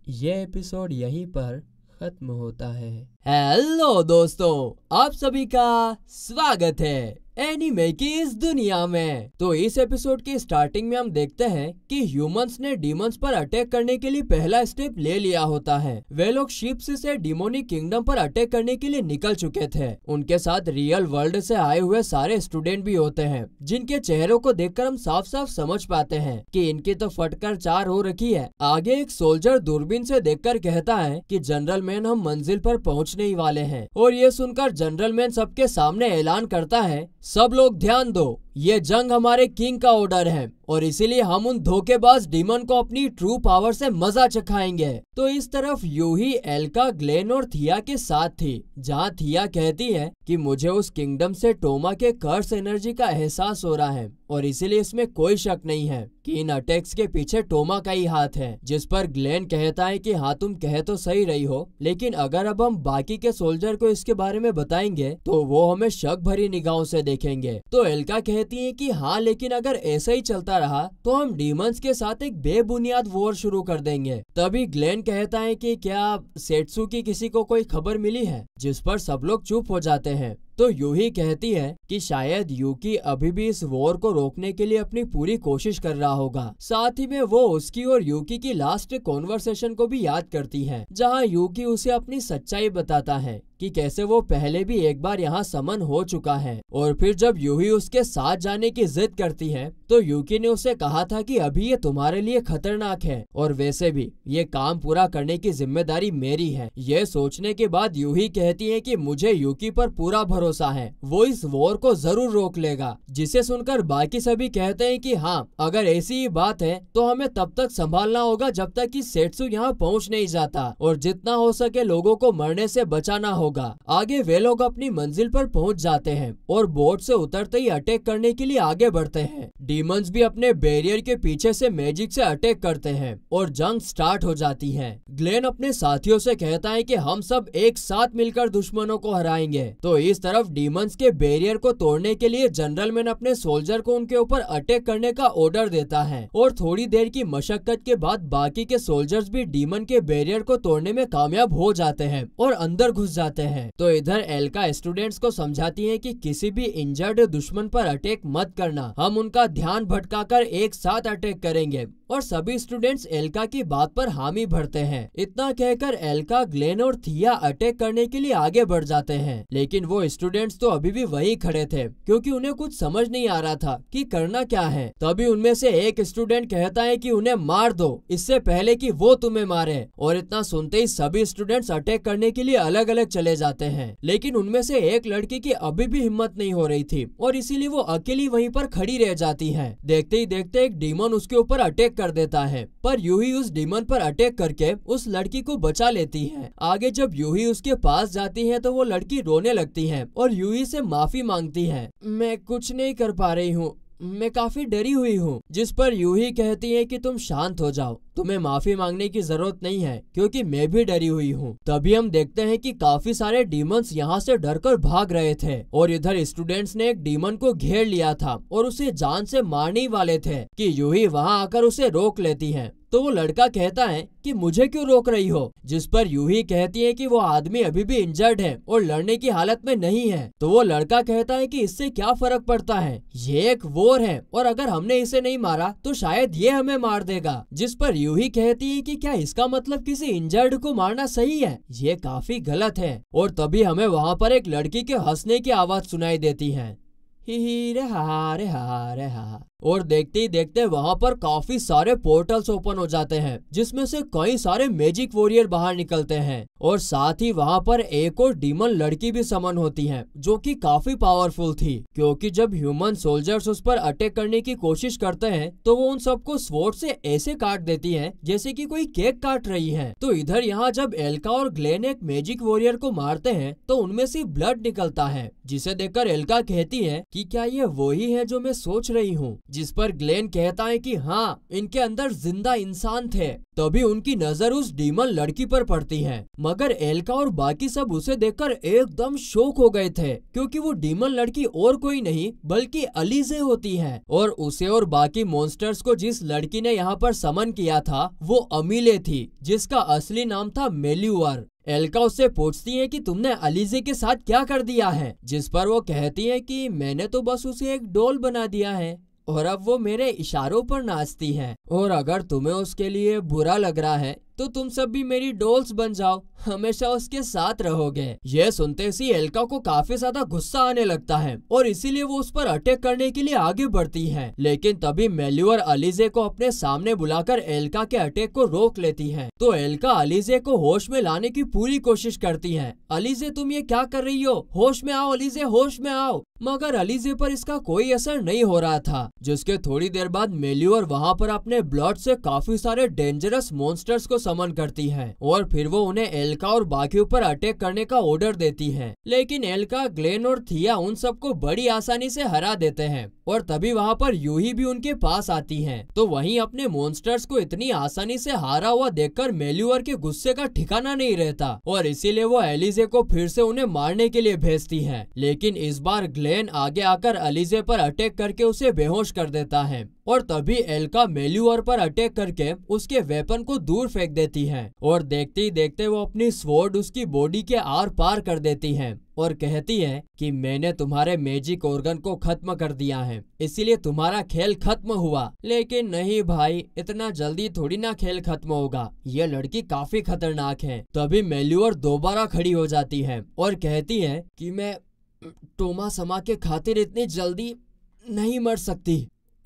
ये एपिसोड यहीं पर ख़त्म होता है हेलो दोस्तों आप सभी का स्वागत है एनिमे की इस दुनिया में तो इस एपिसोड की स्टार्टिंग में हम देखते हैं कि ह्यूमंस ने डीमंस पर अटैक करने के लिए पहला स्टेप ले लिया होता है वे लोग शिप्स से डिमोनिक किंगडम पर अटैक करने के लिए निकल चुके थे उनके साथ रियल वर्ल्ड से आए हुए सारे स्टूडेंट भी होते हैं जिनके चेहरों को देख हम साफ साफ समझ पाते हैं की इनकी तो फटकर चार हो रखी है आगे एक सोल्जर दूरबीन ऐसी देख कहता है की जनरल मैन हम मंजिल पर पहुँच पहुंचने ही वाले हैं और ये सुनकर जनरल मैन सबके सामने ऐलान करता है सब लोग ध्यान दो ये जंग हमारे किंग का ऑर्डर है और इसीलिए हम उन धोखेबाज डीमन को अपनी ट्रू पावर से मजा चखाएंगे तो इस तरफ यू ही एल्का ग्लेन और थिया के साथ थी जहाँ थिया कहती है कि मुझे उस किंगडम से टोमा के कर्स एनर्जी का एहसास हो रहा है और इसीलिए इसमें कोई शक नहीं है कि इन अटैक्स के पीछे टोमा का ही हाथ है जिस पर ग्लेन कहता है कि हाँ तुम कह तो सही रही हो लेकिन अगर अब हम बाकी के सोल्जर को इसके बारे में बताएंगे तो वो हमें शक भरी निगाहों से देखेंगे तो एल्का कहते कहती हैं कि हाँ लेकिन अगर ऐसा ही चलता रहा तो हम डीमंस के साथ एक बेबुनियाद वॉर शुरू कर देंगे तभी ग्लेन कहता है कि क्या सेट्सू की किसी को कोई खबर मिली है जिस पर सब लोग चुप हो जाते हैं तो यू ही कहती है कि शायद यूकी अभी भी इस वॉर को रोकने के लिए अपनी पूरी कोशिश कर रहा होगा साथ ही में वो उसकी और यूकी की लास्ट कॉन्वर्सेशन को भी याद करती है जहाँ यूकी उसे अपनी सच्चाई बताता है कि कैसे वो पहले भी एक बार यहाँ समन हो चुका है और फिर जब यूही उसके साथ जाने की जिद करती है तो यूकी ने उसे कहा था कि अभी ये तुम्हारे लिए खतरनाक है और वैसे भी ये काम पूरा करने की जिम्मेदारी मेरी है ये सोचने के बाद यूही कहती है कि मुझे यूकी पर पूरा भरोसा भरोसा है वो इस वॉर को जरूर रोक लेगा जिसे सुनकर बाकी सभी कहते हैं कि हाँ अगर ऐसी ही बात है तो हमें तब तक संभालना होगा जब तक कि सेट्सु यहाँ पहुँच नहीं जाता और जितना हो सके लोगों को मरने से बचाना होगा आगे वे लोग अपनी मंजिल पर पहुँच जाते हैं और बोट से उतरते ही अटैक करने के लिए आगे बढ़ते हैं डीमंस भी अपने बैरियर के पीछे से मैजिक से अटैक करते हैं और जंग स्टार्ट हो जाती है ग्लेन अपने साथियों से कहता है कि हम सब एक साथ मिलकर दुश्मनों को हराएंगे तो इस तरह तरफ डीमंस के बैरियर को तोड़ने के लिए जनरल मैन अपने सोल्जर को उनके ऊपर अटैक करने का ऑर्डर देता है और थोड़ी देर की मशक्कत के बाद बाकी के सोल्जर्स भी डीमन के बैरियर को तोड़ने में कामयाब हो जाते हैं और अंदर घुस जाते हैं तो इधर एलका स्टूडेंट्स को समझाती है कि किसी भी इंजर्ड दुश्मन पर अटैक मत करना हम उनका ध्यान भटकाकर एक साथ अटैक करेंगे और सभी स्टूडेंट्स एलका की बात पर हामी भरते हैं इतना कहकर एलका ग्लेन और थिया अटैक करने के लिए आगे बढ़ जाते हैं लेकिन वो स्टूडेंट स्टूडेंट्स तो अभी भी वही खड़े थे क्योंकि उन्हें कुछ समझ नहीं आ रहा था कि करना क्या है तभी उनमें से एक स्टूडेंट कहता है कि उन्हें मार दो इससे पहले कि वो तुम्हें मारे और इतना सुनते ही सभी स्टूडेंट्स अटैक करने के लिए अलग अलग चले जाते हैं लेकिन उनमें से एक लड़की की अभी भी हिम्मत नहीं हो रही थी और इसीलिए वो अकेली वहीं पर खड़ी रह जाती है देखते ही देखते एक डीमन उसके ऊपर अटैक कर देता है पर यूही उस डीमन पर अटैक करके उस लड़की को बचा लेती है आगे जब यूही उसके पास जाती है तो वो लड़की रोने लगती है और यूही से माफी मांगती है मैं कुछ नहीं कर पा रही हूँ मैं काफी डरी हुई हूँ जिस पर यूही कहती है कि तुम शांत हो जाओ तुम्हें माफी मांगने की जरूरत नहीं है क्योंकि मैं भी डरी हुई हूँ तभी हम देखते हैं कि काफी सारे डीमंस यहाँ से डरकर भाग रहे थे और इधर स्टूडेंट्स ने एक डीमन को घेर लिया था और उसे जान से मारने वाले थे कि यूही वहाँ आकर उसे रोक लेती है तो वो लड़का कहता है कि मुझे क्यों रोक रही हो जिस पर यूही कहती है कि वो आदमी अभी भी इंजर्ड है और लड़ने की हालत में नहीं है तो वो लड़का कहता है कि इससे क्या फर्क पड़ता है ये एक वोर है और अगर हमने इसे नहीं मारा तो शायद ये हमें मार देगा जिस पर यूही कहती है कि क्या इसका मतलब किसी इंजर्ड को मारना सही है ये काफी गलत है और तभी हमें वहाँ पर एक लड़की के हंसने की आवाज सुनाई देती है ही रे हा रे हा रे हा और देखते ही देखते वहाँ पर काफी सारे पोर्टल्स ओपन हो जाते हैं जिसमें से कई सारे मैजिक वॉरियर बाहर निकलते हैं और साथ ही वहाँ पर एक और डीमन लड़की भी समन होती है जो कि काफी पावरफुल थी क्योंकि जब ह्यूमन सोल्जर्स उस पर अटैक करने की कोशिश करते हैं तो वो उन सबको स्वोर्ट से ऐसे काट देती है जैसे की कोई केक काट रही है तो इधर यहाँ जब एल्का और ग्लेन एक मैजिक वॉरियर को मारते हैं तो उनमें से ब्लड निकलता है जिसे देखकर एल्का कहती है की क्या ये वही है जो मैं सोच रही हूँ जिस पर ग्लेन कहता है कि हाँ इनके अंदर जिंदा इंसान थे तभी उनकी नजर उस डीमन लड़की पर पड़ती है मगर एलका और बाकी सब उसे देखकर एकदम शोक हो गए थे क्योंकि वो डीमन लड़की और कोई नहीं बल्कि अलीजे होती है और उसे और बाकी मॉन्स्टर्स को जिस लड़की ने यहाँ पर समन किया था वो अमीले थी जिसका असली नाम था मेल्यूअर एल्का उससे पूछती है कि तुमने अलीजे के साथ क्या कर दिया है जिस पर वो कहती है कि मैंने तो बस उसे एक डोल बना दिया है और अब वो मेरे इशारों पर नाचती है और अगर तुम्हें उसके लिए बुरा लग रहा है तो तुम सब भी मेरी डोल्स बन जाओ हमेशा उसके साथ रहोगे ये सुनते ही एल्का को काफी ज्यादा गुस्सा आने लगता है और इसीलिए वो उस पर अटैक करने के लिए आगे बढ़ती है लेकिन तभी मेल्यू और अलीजे को अपने सामने बुलाकर एल्का के अटैक को रोक लेती है तो एल्का अलीजे को होश में लाने की पूरी कोशिश करती है अलीजे तुम ये क्या कर रही हो होश में आओ अलीजे होश में आओ मगर अलीजे पर इसका कोई असर नहीं हो रहा था जिसके थोड़ी देर बाद मेल्यू और वहाँ पर अपने ब्लड से काफी सारे डेंजरस मॉन्स्टर्स को समन करती है और फिर वो उन्हें एल्का और बाकी पर अटैक करने का ऑर्डर देती है लेकिन एल्का ग्लेन और थिया उन सबको बड़ी आसानी से हरा देते हैं और तभी वहाँ पर यूही भी उनके पास आती है तो वहीं अपने मोन्स्टर्स को इतनी आसानी से हारा हुआ देखकर मेल्यूअर के गुस्से का ठिकाना नहीं रहता और इसीलिए वो एलिजे को फिर से उन्हें मारने के लिए भेजती है लेकिन इस बार ग्लेन आगे आकर अलीजे पर अटैक करके उसे बेहोश कर देता है और तभी एल्का मेल्यूअर पर अटैक करके उसके वेपन को दूर फेंक देती है और देखते ही देखते वो अपनी स्वॉर्ड उसकी बॉडी के आर पार कर देती है और कहती है कि मैंने तुम्हारे मैजिक ऑर्गन को खत्म कर दिया है इसीलिए तुम्हारा खेल खत्म हुआ लेकिन नहीं भाई इतना जल्दी थोड़ी ना खेल खत्म होगा ये लड़की काफी खतरनाक है तभी मेल्यूर दोबारा खड़ी हो जाती है और कहती है कि मैं टोमा समा के खातिर इतनी जल्दी नहीं मर सकती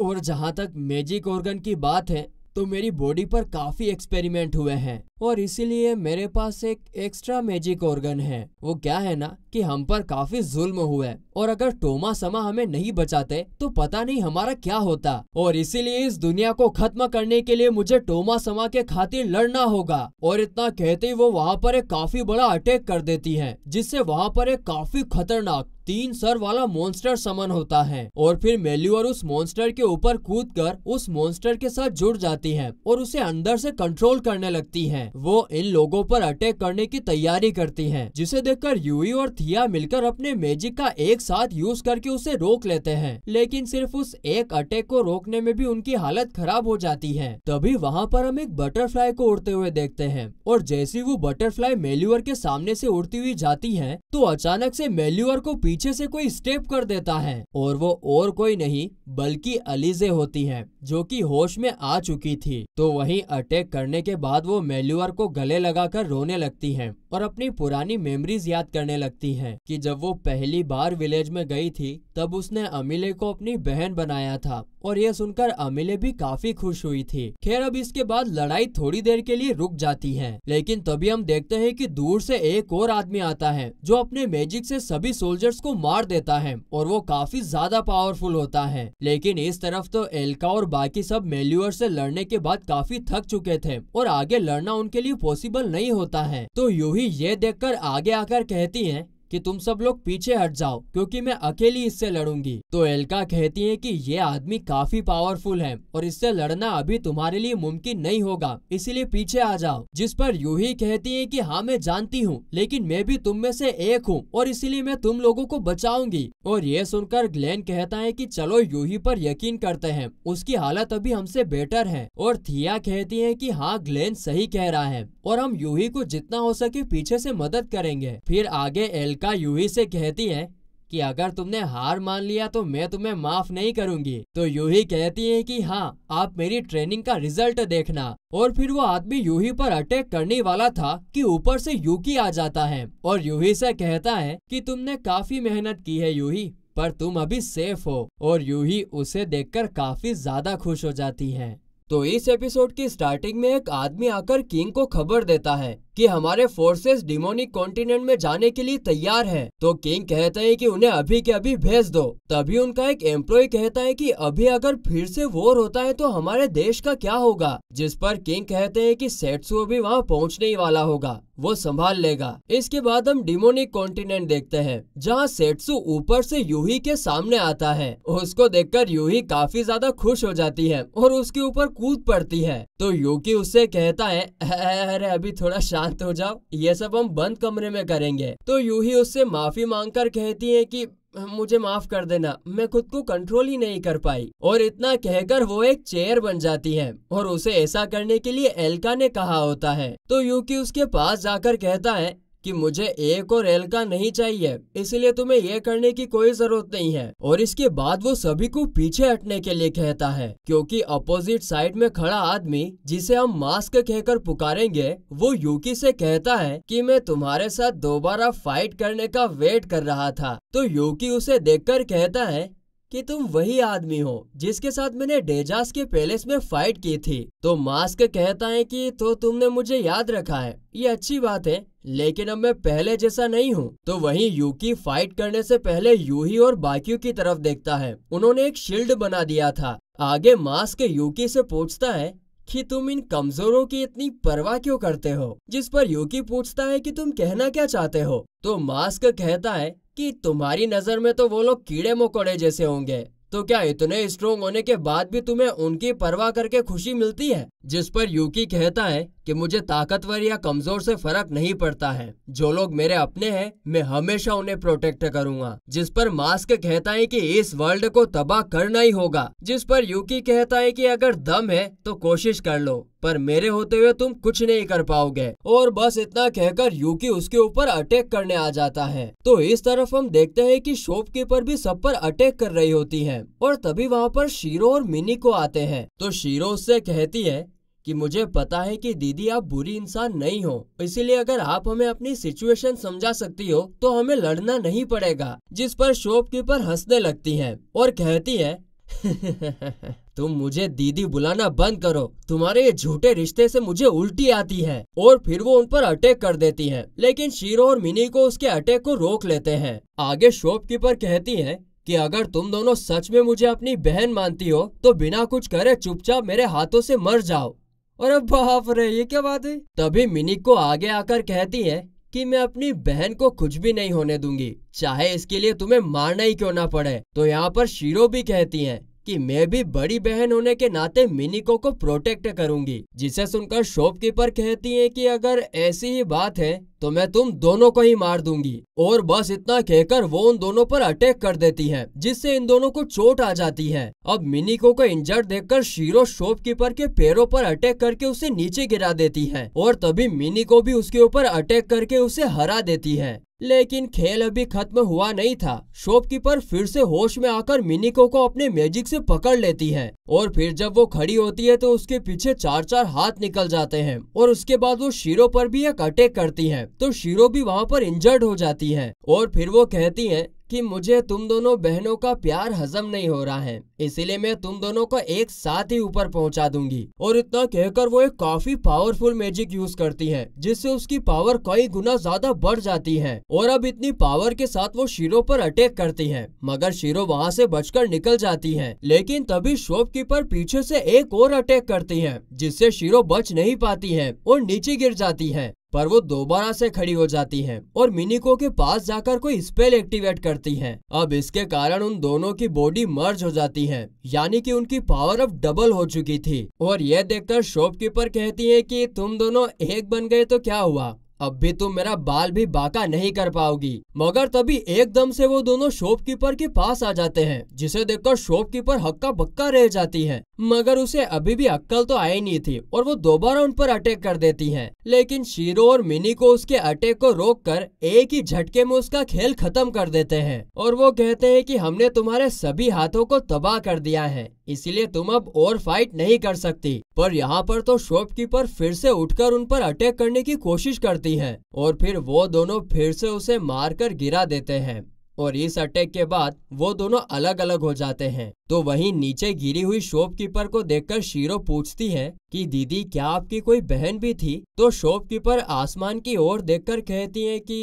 और जहाँ तक मैजिक ऑर्गन की बात है तो मेरी बॉडी पर काफी एक्सपेरिमेंट हुए हैं और इसीलिए मेरे पास एक एक्स्ट्रा मैजिक ऑर्गन है वो क्या है ना कि हम पर काफी जुल्म हुआ है और अगर टोमा समा हमें नहीं बचाते तो पता नहीं हमारा क्या होता और इसीलिए इस दुनिया को खत्म करने के लिए मुझे टोमा समा के खातिर लड़ना होगा और इतना कहते ही वो वहाँ पर एक काफी बड़ा अटैक कर देती है जिससे वहाँ पर एक काफी खतरनाक तीन सर वाला मॉन्स्टर समन होता है और फिर मेल्यूअर उस मॉन्स्टर के ऊपर कूद कर उस मॉन्स्टर के साथ जुड़ जाती है और उसे अंदर से कंट्रोल करने लगती है वो इन लोगों पर अटैक करने की तैयारी करती है जिसे देखकर यूई और थिया मिलकर अपने मैजिक का एक साथ यूज करके उसे रोक लेते हैं लेकिन सिर्फ उस एक अटैक को रोकने में भी उनकी हालत खराब हो जाती है तभी वहाँ पर हम एक बटरफ्लाई को उड़ते हुए देखते हैं और जैसे वो बटरफ्लाई मेल्यूअर के सामने से उड़ती हुई जाती है तो अचानक से मेल्यूअर को पीछे से कोई स्टेप कर देता है और वो और कोई नहीं बल्कि अलीजे होती है जो कि होश में आ चुकी थी तो वहीं अटैक करने के बाद वो मेल्यूअर को गले लगाकर रोने लगती है और अपनी पुरानी मेमोरीज याद करने लगती बताती है कि जब वो पहली बार विलेज में गई थी तब उसने अमिले को अपनी बहन बनाया था और यह सुनकर अमिले भी काफी खुश हुई थी खैर अब इसके बाद लड़ाई थोड़ी देर के लिए रुक जाती है लेकिन तभी हम देखते हैं कि दूर से एक और आदमी आता है जो अपने मैजिक से सभी सोल्जर्स को मार देता है और वो काफी ज्यादा पावरफुल होता है लेकिन इस तरफ तो एल्का और बाकी सब मेल्यूअर से लड़ने के बाद काफी थक चुके थे और आगे लड़ना उनके लिए पॉसिबल नहीं होता है तो यू ही ये देख आगे आकर कहती है कि तुम सब लोग पीछे हट जाओ क्योंकि मैं अकेली इससे लड़ूंगी तो एल्का कहती है कि ये आदमी काफी पावरफुल है और इससे लड़ना अभी तुम्हारे लिए मुमकिन नहीं होगा इसीलिए पीछे आ जाओ जिस पर यूही कहती है कि हाँ मैं जानती हूँ लेकिन मैं भी तुम में से एक हूँ और इसीलिए मैं तुम लोगों को बचाऊंगी और ये सुनकर ग्लेन कहता है की चलो यूही पर यकीन करते हैं उसकी हालत अभी हमसे बेटर है और थिया कहती है की हाँ ग्लेन सही कह रहा है और हम यूही को जितना हो सके पीछे से मदद करेंगे फिर आगे एल्का अलका यूही से कहती है कि अगर तुमने हार मान लिया तो मैं तुम्हें माफ नहीं करूंगी तो यूही कहती है कि हाँ आप मेरी ट्रेनिंग का रिजल्ट देखना और फिर वो आदमी यूही पर अटैक करने वाला था कि ऊपर से यूकी आ जाता है और यूही से कहता है कि तुमने काफी मेहनत की है यूही पर तुम अभी सेफ हो और यूही उसे देखकर काफी ज्यादा खुश हो जाती है तो इस एपिसोड की स्टार्टिंग में एक आदमी आकर किंग को खबर देता है कि हमारे फोर्सेस डिमोनिक कॉन्टिनेंट में जाने के लिए तैयार हैं तो किंग कहते हैं कि उन्हें अभी के अभी भेज दो तभी उनका एक एम्प्लॉय कहता है कि अभी अगर फिर से वॉर होता है तो हमारे देश का क्या होगा जिस पर किंग कहते हैं कि सेट्सु अभी वहाँ पहुँचने ही वाला होगा वो संभाल लेगा इसके बाद हम डिमोनिक कॉन्टिनेंट देखते हैं जहाँ सेट्सु ऊपर से यूही के सामने आता है उसको देखकर यूही काफी ज्यादा खुश हो जाती है और उसके ऊपर कूद पड़ती है तो यूकी उससे कहता है अरे अभी थोड़ा शांत शांत हो जाओ ये सब हम बंद कमरे में करेंगे तो यू ही उससे माफी मांगकर कहती है कि मुझे माफ कर देना मैं खुद को कंट्रोल ही नहीं कर पाई और इतना कहकर वो एक चेयर बन जाती है और उसे ऐसा करने के लिए एलका ने कहा होता है तो यू की उसके पास जाकर कहता है कि मुझे एक और एल का नहीं चाहिए इसलिए तुम्हें ये करने की कोई जरूरत नहीं है और इसके बाद वो सभी को पीछे हटने के लिए कहता है क्योंकि अपोजिट साइड में खड़ा आदमी जिसे हम मास्क कहकर पुकारेंगे वो यूकी से कहता है कि मैं तुम्हारे साथ दोबारा फाइट करने का वेट कर रहा था तो यूकी उसे देख कहता है कि तुम वही आदमी हो जिसके साथ मैंने डेजास के पैलेस में फाइट की थी तो मास्क कहता है कि तो तुमने मुझे याद रखा है ये अच्छी बात है लेकिन अब मैं पहले जैसा नहीं हूँ तो वही यूकी फाइट करने से पहले यूही और बाकी की तरफ देखता है उन्होंने एक शील्ड बना दिया था आगे मास्क यूकी से पूछता है कि तुम इन कमजोरों की इतनी परवाह क्यों करते हो जिस पर योगी पूछता है कि तुम कहना क्या चाहते हो तो मास्क कहता है कि तुम्हारी नजर में तो वो लोग कीड़े मकोड़े जैसे होंगे तो क्या इतने स्ट्रोंग होने के बाद भी तुम्हें उनकी परवाह करके खुशी मिलती है जिस पर यूकी कहता है कि मुझे ताकतवर या कमजोर से फर्क नहीं पड़ता है जो लोग मेरे अपने हैं मैं हमेशा उन्हें प्रोटेक्ट करूंगा जिस पर मास्क कहता है कि इस वर्ल्ड को तबाह करना ही होगा जिस पर यूकी कहता है कि अगर दम है तो कोशिश कर लो पर मेरे होते हुए तुम कुछ नहीं कर पाओगे और बस इतना कहकर यूकी उसके ऊपर अटैक करने आ जाता है तो इस तरफ हम देखते हैं कि शॉपकीपर भी सब पर अटैक कर रही होती है और तभी वहाँ पर शीरो और मिनी को आते हैं तो शीरो उससे कहती है कि मुझे पता है कि दीदी आप बुरी इंसान नहीं हो इसीलिए अगर आप हमें अपनी सिचुएशन समझा सकती हो तो हमें लड़ना नहीं पड़ेगा जिस पर शॉपकीपर हंसने लगती है और कहती है *laughs* तुम मुझे दीदी बुलाना बंद करो तुम्हारे ये झूठे रिश्ते से मुझे उल्टी आती है और फिर वो उन पर अटैक कर देती है लेकिन शीरो और मिनी को उसके अटैक को रोक लेते हैं आगे शॉपकीपर कहती है कि अगर तुम दोनों सच में मुझे अपनी बहन मानती हो तो बिना कुछ करे चुपचाप मेरे हाथों से मर जाओ और अब बाप रे ये क्या बात है तभी मिनी को आगे आकर कहती है कि मैं अपनी बहन को कुछ भी नहीं होने दूंगी चाहे इसके लिए तुम्हें मारना ही क्यों ना पड़े तो यहाँ पर शीरो भी कहती हैं कि मैं भी बड़ी बहन होने के नाते मिनिको को प्रोटेक्ट करूंगी जिसे सुनकर शॉपकीपर कहती है कि अगर ऐसी ही बात है तो मैं तुम दोनों को ही मार दूंगी और बस इतना कहकर वो उन दोनों पर अटैक कर देती है जिससे इन दोनों को चोट आ जाती है अब मिनिको को इंजर्ड देखकर शीरो शॉपकीपर के पैरों पर अटैक करके उसे नीचे गिरा देती है और तभी मिनिको भी उसके ऊपर अटैक करके उसे हरा देती है लेकिन खेल अभी खत्म हुआ नहीं था शॉपकीपर फिर से होश में आकर मिनिको को अपने मैजिक से पकड़ लेती है और फिर जब वो खड़ी होती है तो उसके पीछे चार चार हाथ निकल जाते हैं और उसके बाद वो शीरो पर भी एक अटैक करती है तो शीरो भी वहाँ पर इंजर्ड हो जाती है और फिर वो कहती है कि मुझे तुम दोनों बहनों का प्यार हजम नहीं हो रहा है इसलिए मैं तुम दोनों को एक साथ ही ऊपर पहुंचा दूंगी और इतना कहकर वो एक काफी पावरफुल मैजिक यूज करती है जिससे उसकी पावर कई गुना ज्यादा बढ़ जाती है और अब इतनी पावर के साथ वो शीरो पर अटैक करती है मगर शीरो वहाँ से बचकर निकल जाती है लेकिन तभी शॉपकीपर पीछे से एक और अटैक करती है जिससे शीरो बच नहीं पाती है और नीचे गिर जाती है पर वो दोबारा से खड़ी हो जाती है और मिनिको के पास जाकर कोई स्पेल एक्टिवेट करती है अब इसके कारण उन दोनों की बॉडी मर्ज हो जाती है है यानी कि उनकी पावर अब डबल हो चुकी थी और यह देखकर शॉपकीपर कहती है कि तुम दोनों एक बन गए तो क्या हुआ अब भी तुम तो मेरा बाल भी बाका नहीं कर पाओगी मगर तभी एकदम से वो दोनों शॉपकीपर के पास आ जाते हैं जिसे देखकर शॉपकीपर हक्का बक्का रह जाती है मगर उसे अभी भी अक्कल तो आई नहीं थी और वो दोबारा उन पर अटैक कर देती है लेकिन शीरो और मिनी को उसके अटैक को रोक कर एक ही झटके में उसका खेल खत्म कर देते हैं और वो कहते हैं की हमने तुम्हारे सभी हाथों को तबाह कर दिया है इसीलिए तुम अब और फाइट नहीं कर सकती पर यहाँ पर तो शॉपकीपर फिर से उठकर उन पर अटैक करने की कोशिश करती जाती हैं और फिर वो दोनों फिर से उसे मारकर गिरा देते हैं और इस अटैक के बाद वो दोनों अलग अलग हो जाते हैं तो वहीं नीचे गिरी हुई शॉपकीपर को देखकर शीरो पूछती है कि दीदी क्या आपकी कोई बहन भी थी तो शॉपकीपर आसमान की ओर देखकर कहती है कि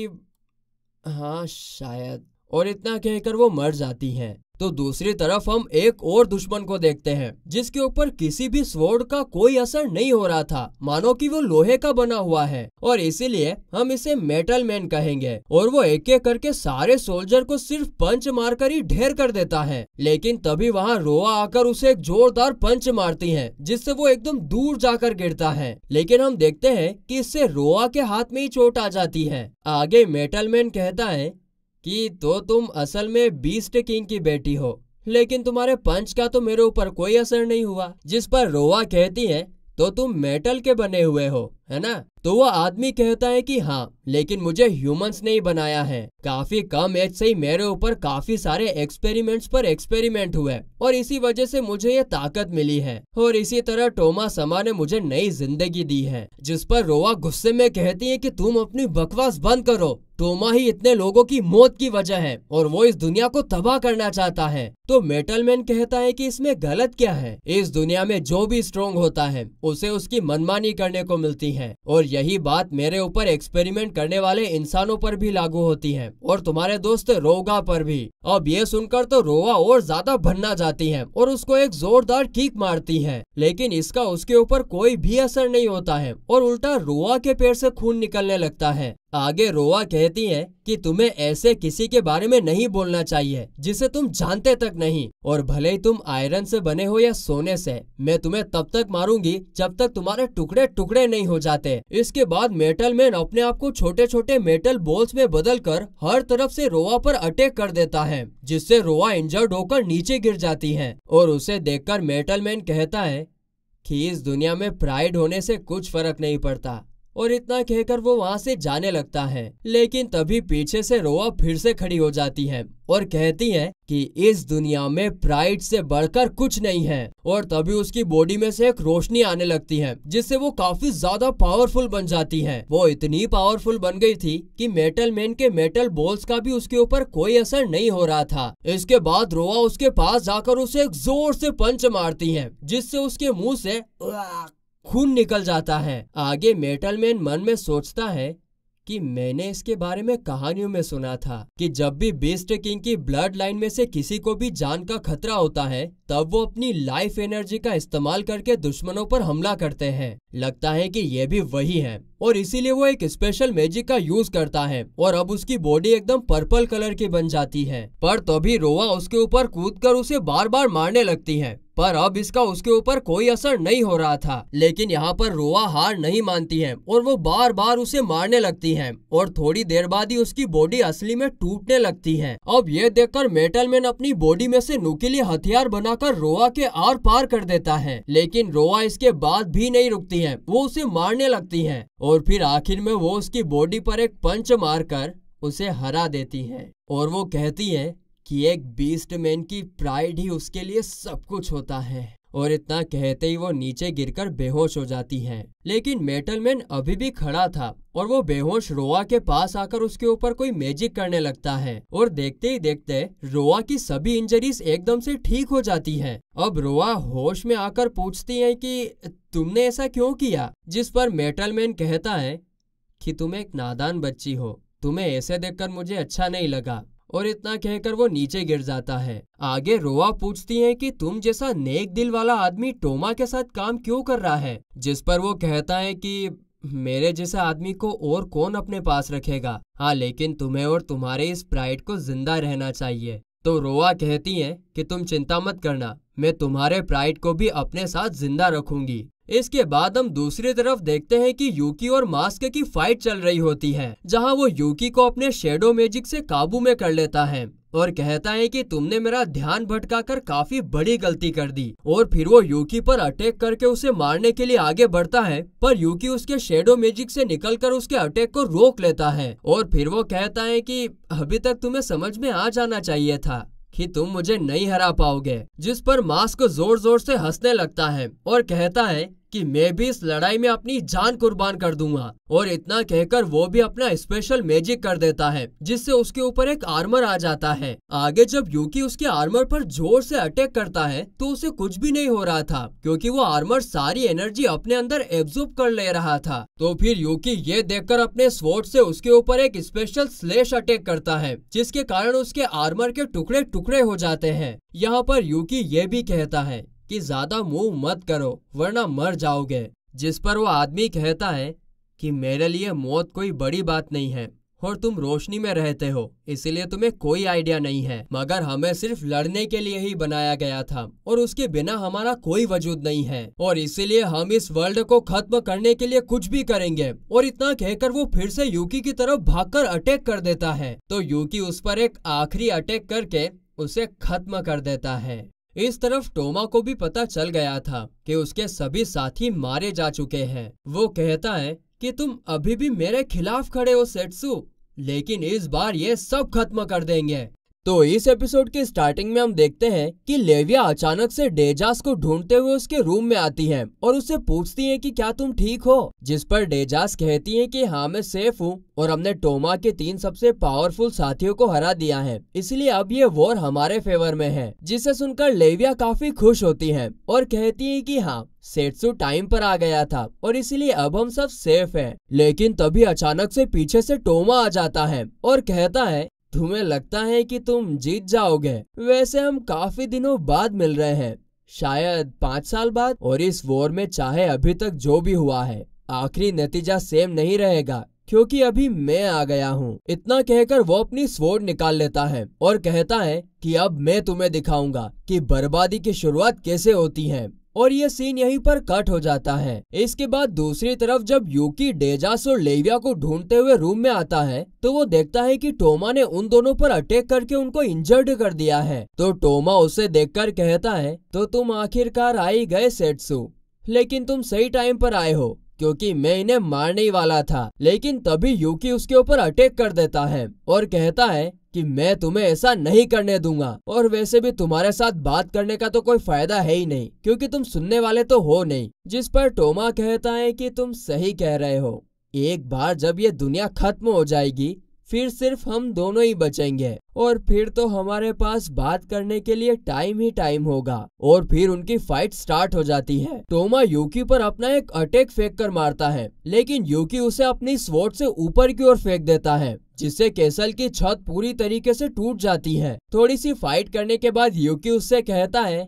हाँ शायद और इतना कहकर वो मर जाती हैं तो दूसरी तरफ हम एक और दुश्मन को देखते हैं जिसके ऊपर किसी भी स्वर्ड का कोई असर नहीं हो रहा था मानो कि वो लोहे का बना हुआ है और इसीलिए हम इसे मेटल मैन कहेंगे और वो एक एक करके सारे सोल्जर को सिर्फ पंच मारकर ही ढेर कर देता है लेकिन तभी वहाँ रोआ आकर उसे एक जोरदार पंच मारती है जिससे वो एकदम दूर जाकर गिरता है लेकिन हम देखते हैं कि इससे रोआ के हाथ में ही चोट आ जाती है आगे मेटल मैन कहता है कि तो तुम असल में बीस्ट किंग की बेटी हो लेकिन तुम्हारे पंच का तो मेरे ऊपर कोई असर नहीं हुआ जिस पर रोवा कहती है तो तुम मेटल के बने हुए हो है ना तो वो आदमी कहता है कि हाँ लेकिन मुझे ह्यूमंस नहीं बनाया है काफी कम एज से ही मेरे ऊपर काफी सारे एक्सपेरिमेंट्स पर एक्सपेरिमेंट हुए और इसी वजह से मुझे ये ताकत मिली है और इसी तरह टोमा समा ने मुझे नई जिंदगी दी है जिस पर रोवा गुस्से में कहती है कि तुम अपनी बकवास बंद करो टोमा ही इतने लोगों की मौत की वजह है और वो इस दुनिया को तबाह करना चाहता है तो मेटलमैन कहता है कि इसमें गलत क्या है इस दुनिया में जो भी स्ट्रोंग होता है उसे उसकी मनमानी करने को मिलती है और यही बात मेरे ऊपर एक्सपेरिमेंट करने वाले इंसानों पर भी लागू होती है और तुम्हारे दोस्त रोगा पर भी अब ये सुनकर तो रोवा और ज्यादा भरना जाती है और उसको एक जोरदार कीक मारती है लेकिन इसका उसके ऊपर कोई भी असर नहीं होता है और उल्टा रोवा के पेड़ से खून निकलने लगता है आगे रोवा कहती है कि तुम्हें ऐसे किसी के बारे में नहीं बोलना चाहिए जिसे तुम जानते तक नहीं और भले ही तुम आयरन से बने हो या सोने से मैं तुम्हें तब तक मारूंगी जब तक तुम्हारे टुकड़े टुकड़े नहीं हो जाते इसके बाद मेटल मैन अपने आप को छोटे छोटे मेटल बोल्स में बदल कर हर तरफ से रोवा पर अटैक कर देता है जिससे रोवा इंजर्ड होकर नीचे गिर जाती है और उसे देखकर मेटल मैन कहता है कि इस दुनिया में प्राइड होने से कुछ फर्क नहीं पड़ता और इतना कहकर वो वहाँ से जाने लगता है लेकिन तभी पीछे से रोआ फिर से खड़ी हो जाती है और कहती है कि इस दुनिया में प्राइड से बढ़कर कुछ नहीं है और तभी उसकी बॉडी में से एक रोशनी आने लगती है जिससे वो काफी ज्यादा पावरफुल बन जाती है वो इतनी पावरफुल बन गई थी कि मेटल मैन के मेटल बॉल्स का भी उसके ऊपर कोई असर नहीं हो रहा था इसके बाद रोआ उसके पास जाकर उसे एक जोर से पंच मारती है जिससे उसके मुंह से खून निकल जाता है आगे मेटलमैन मन में सोचता है कि मैंने इसके बारे में कहानियों में सुना था कि जब भी बेस्ट किंग की ब्लड लाइन में से किसी को भी जान का खतरा होता है तब वो अपनी लाइफ एनर्जी का इस्तेमाल करके दुश्मनों पर हमला करते हैं लगता है कि ये भी वही है और इसीलिए वो एक स्पेशल मैजिक का यूज करता है और अब उसकी बॉडी एकदम पर्पल कलर की बन जाती है पर तभी रोवा उसके ऊपर कूद कर उसे बार बार मारने लगती है पर अब इसका उसके ऊपर कोई असर नहीं हो रहा था लेकिन यहाँ पर रोआ हार नहीं मानती है और वो बार बार उसे मारने लगती है और थोड़ी देर बाद ही उसकी बॉडी असली में टूटने लगती है अब ये देखकर मेटलमैन अपनी बॉडी में से नुकीली हथियार बनाकर रोआ के आर पार कर देता है लेकिन रोआ इसके बाद भी नहीं रुकती है वो उसे मारने लगती है और फिर आखिर में वो उसकी बॉडी पर एक पंच मारकर उसे हरा देती है और वो कहती है कि एक बीस्ट मैन की प्राइड ही उसके लिए सब कुछ होता है और इतना कहते ही वो नीचे गिरकर बेहोश हो जाती है लेकिन मेटल मैन अभी भी खड़ा था और वो बेहोश रोआ के पास आकर उसके ऊपर कोई मैजिक करने लगता है और देखते ही देखते रोआ की सभी इंजरीज एकदम से ठीक हो जाती है अब रोआ होश में आकर पूछती है कि तुमने ऐसा क्यों किया जिस पर मेटल मैन कहता है कि तुम एक नादान बच्ची हो तुम्हें ऐसे देखकर मुझे अच्छा नहीं लगा और इतना कहकर वो नीचे गिर जाता है आगे रोआ पूछती है कि तुम जैसा नेक दिल वाला आदमी टोमा के साथ काम क्यों कर रहा है जिस पर वो कहता है कि मेरे जैसे आदमी को और कौन अपने पास रखेगा हाँ लेकिन तुम्हें और तुम्हारे इस प्राइड को जिंदा रहना चाहिए तो रोआ कहती है कि तुम चिंता मत करना मैं तुम्हारे प्राइड को भी अपने साथ जिंदा रखूंगी इसके बाद हम दूसरी तरफ देखते हैं कि यूकी और मास्क की फाइट चल रही होती है जहां वो यूकी को अपने शेडो मैजिक से काबू में कर लेता है और कहता है कि तुमने मेरा ध्यान भटका कर काफी बड़ी गलती कर दी और फिर वो यूकी पर अटैक करके उसे मारने के लिए आगे बढ़ता है पर यूकी उसके शेडो मैजिक से निकलकर उसके अटैक को रोक लेता है और फिर वो कहता है कि अभी तक तुम्हें समझ में आ जाना चाहिए था कि तुम मुझे नहीं हरा पाओगे जिस पर मास्क जोर जोर से हंसने लगता है और कहता है कि मैं भी इस लड़ाई में अपनी जान कुर्बान कर दूंगा और इतना कहकर वो भी अपना स्पेशल मैजिक कर देता है जिससे उसके ऊपर एक आर्मर आ जाता है आगे जब यूकी उसके आर्मर पर जोर से अटैक करता है तो उसे कुछ भी नहीं हो रहा था क्योंकि वो आर्मर सारी एनर्जी अपने अंदर एब्जॉर्ब कर ले रहा था तो फिर यूकी ये देखकर अपने स्वोट से उसके ऊपर एक स्पेशल स्लेश अटैक करता है जिसके कारण उसके आर्मर के टुकड़े टुकड़े हो जाते हैं यहाँ पर यूकी ये भी कहता है कि ज़्यादा मुंह मत करो वरना मर जाओगे जिस पर वो आदमी कहता है कि मेरे लिए मौत कोई बड़ी बात नहीं है और तुम रोशनी में रहते हो इसीलिए तुम्हें कोई आइडिया नहीं है मगर हमें सिर्फ लड़ने के लिए ही बनाया गया था और उसके बिना हमारा कोई वजूद नहीं है और इसीलिए हम इस वर्ल्ड को खत्म करने के लिए कुछ भी करेंगे और इतना कहकर वो फिर से यूकी की तरफ भागकर अटैक कर देता है तो यूकी उस पर एक आखिरी अटैक करके उसे खत्म कर देता है इस तरफ टोमा को भी पता चल गया था कि उसके सभी साथी मारे जा चुके हैं वो कहता है कि तुम अभी भी मेरे खिलाफ खड़े हो सेट्सु लेकिन इस बार ये सब खत्म कर देंगे तो इस एपिसोड के स्टार्टिंग में हम देखते हैं कि लेविया अचानक से डेजास को ढूंढते हुए उसके रूम में आती है और उससे पूछती है कि क्या तुम ठीक हो जिस पर डेजास कहती है कि हाँ मैं सेफ हूँ और हमने टोमा के तीन सबसे पावरफुल साथियों को हरा दिया है इसलिए अब ये वॉर हमारे फेवर में है जिसे सुनकर लेविया काफी खुश होती है और कहती है कि हाँ सेट्सु टाइम पर आ गया था और इसलिए अब हम सब सेफ हैं। लेकिन तभी अचानक से पीछे से टोमा आ जाता है और कहता है तुम्हें लगता है कि तुम जीत जाओगे वैसे हम काफी दिनों बाद मिल रहे हैं शायद पाँच साल बाद और इस वॉर में चाहे अभी तक जो भी हुआ है आखिरी नतीजा सेम नहीं रहेगा क्योंकि अभी मैं आ गया हूँ इतना कहकर वो अपनी स्वोर्ड निकाल लेता है और कहता है कि अब मैं तुम्हें दिखाऊंगा कि बर्बादी की शुरुआत कैसे होती है और ये सीन यहीं पर कट हो जाता है इसके बाद दूसरी तरफ जब यूकी डेजास और लेविया को ढूंढते हुए रूम में आता है तो वो देखता है कि टोमा ने उन दोनों पर अटैक करके उनको इंजर्ड कर दिया है तो टोमा उसे देखकर कहता है तो तुम आखिरकार आई गए सेटसू लेकिन तुम सही टाइम पर आए हो क्योंकि मैं इन्हें मारने वाला था लेकिन तभी यूकी उसके ऊपर अटैक कर देता है और कहता है कि मैं तुम्हें ऐसा नहीं करने दूंगा और वैसे भी तुम्हारे साथ बात करने का तो कोई फायदा है ही नहीं क्योंकि तुम सुनने वाले तो हो नहीं जिस पर टोमा कहता है कि तुम सही कह रहे हो एक बार जब ये दुनिया खत्म हो जाएगी फिर सिर्फ हम दोनों ही बचेंगे और फिर तो हमारे पास बात करने के लिए टाइम ही टाइम होगा और फिर उनकी फाइट स्टार्ट हो जाती है टोमा यूकी पर अपना एक अटैक फेंक कर मारता है लेकिन यूकी उसे अपनी स्वोट से ऊपर की ओर फेंक देता है जिससे केसल की छत पूरी तरीके से टूट जाती है थोड़ी सी फाइट करने के बाद यूकी उससे कहता है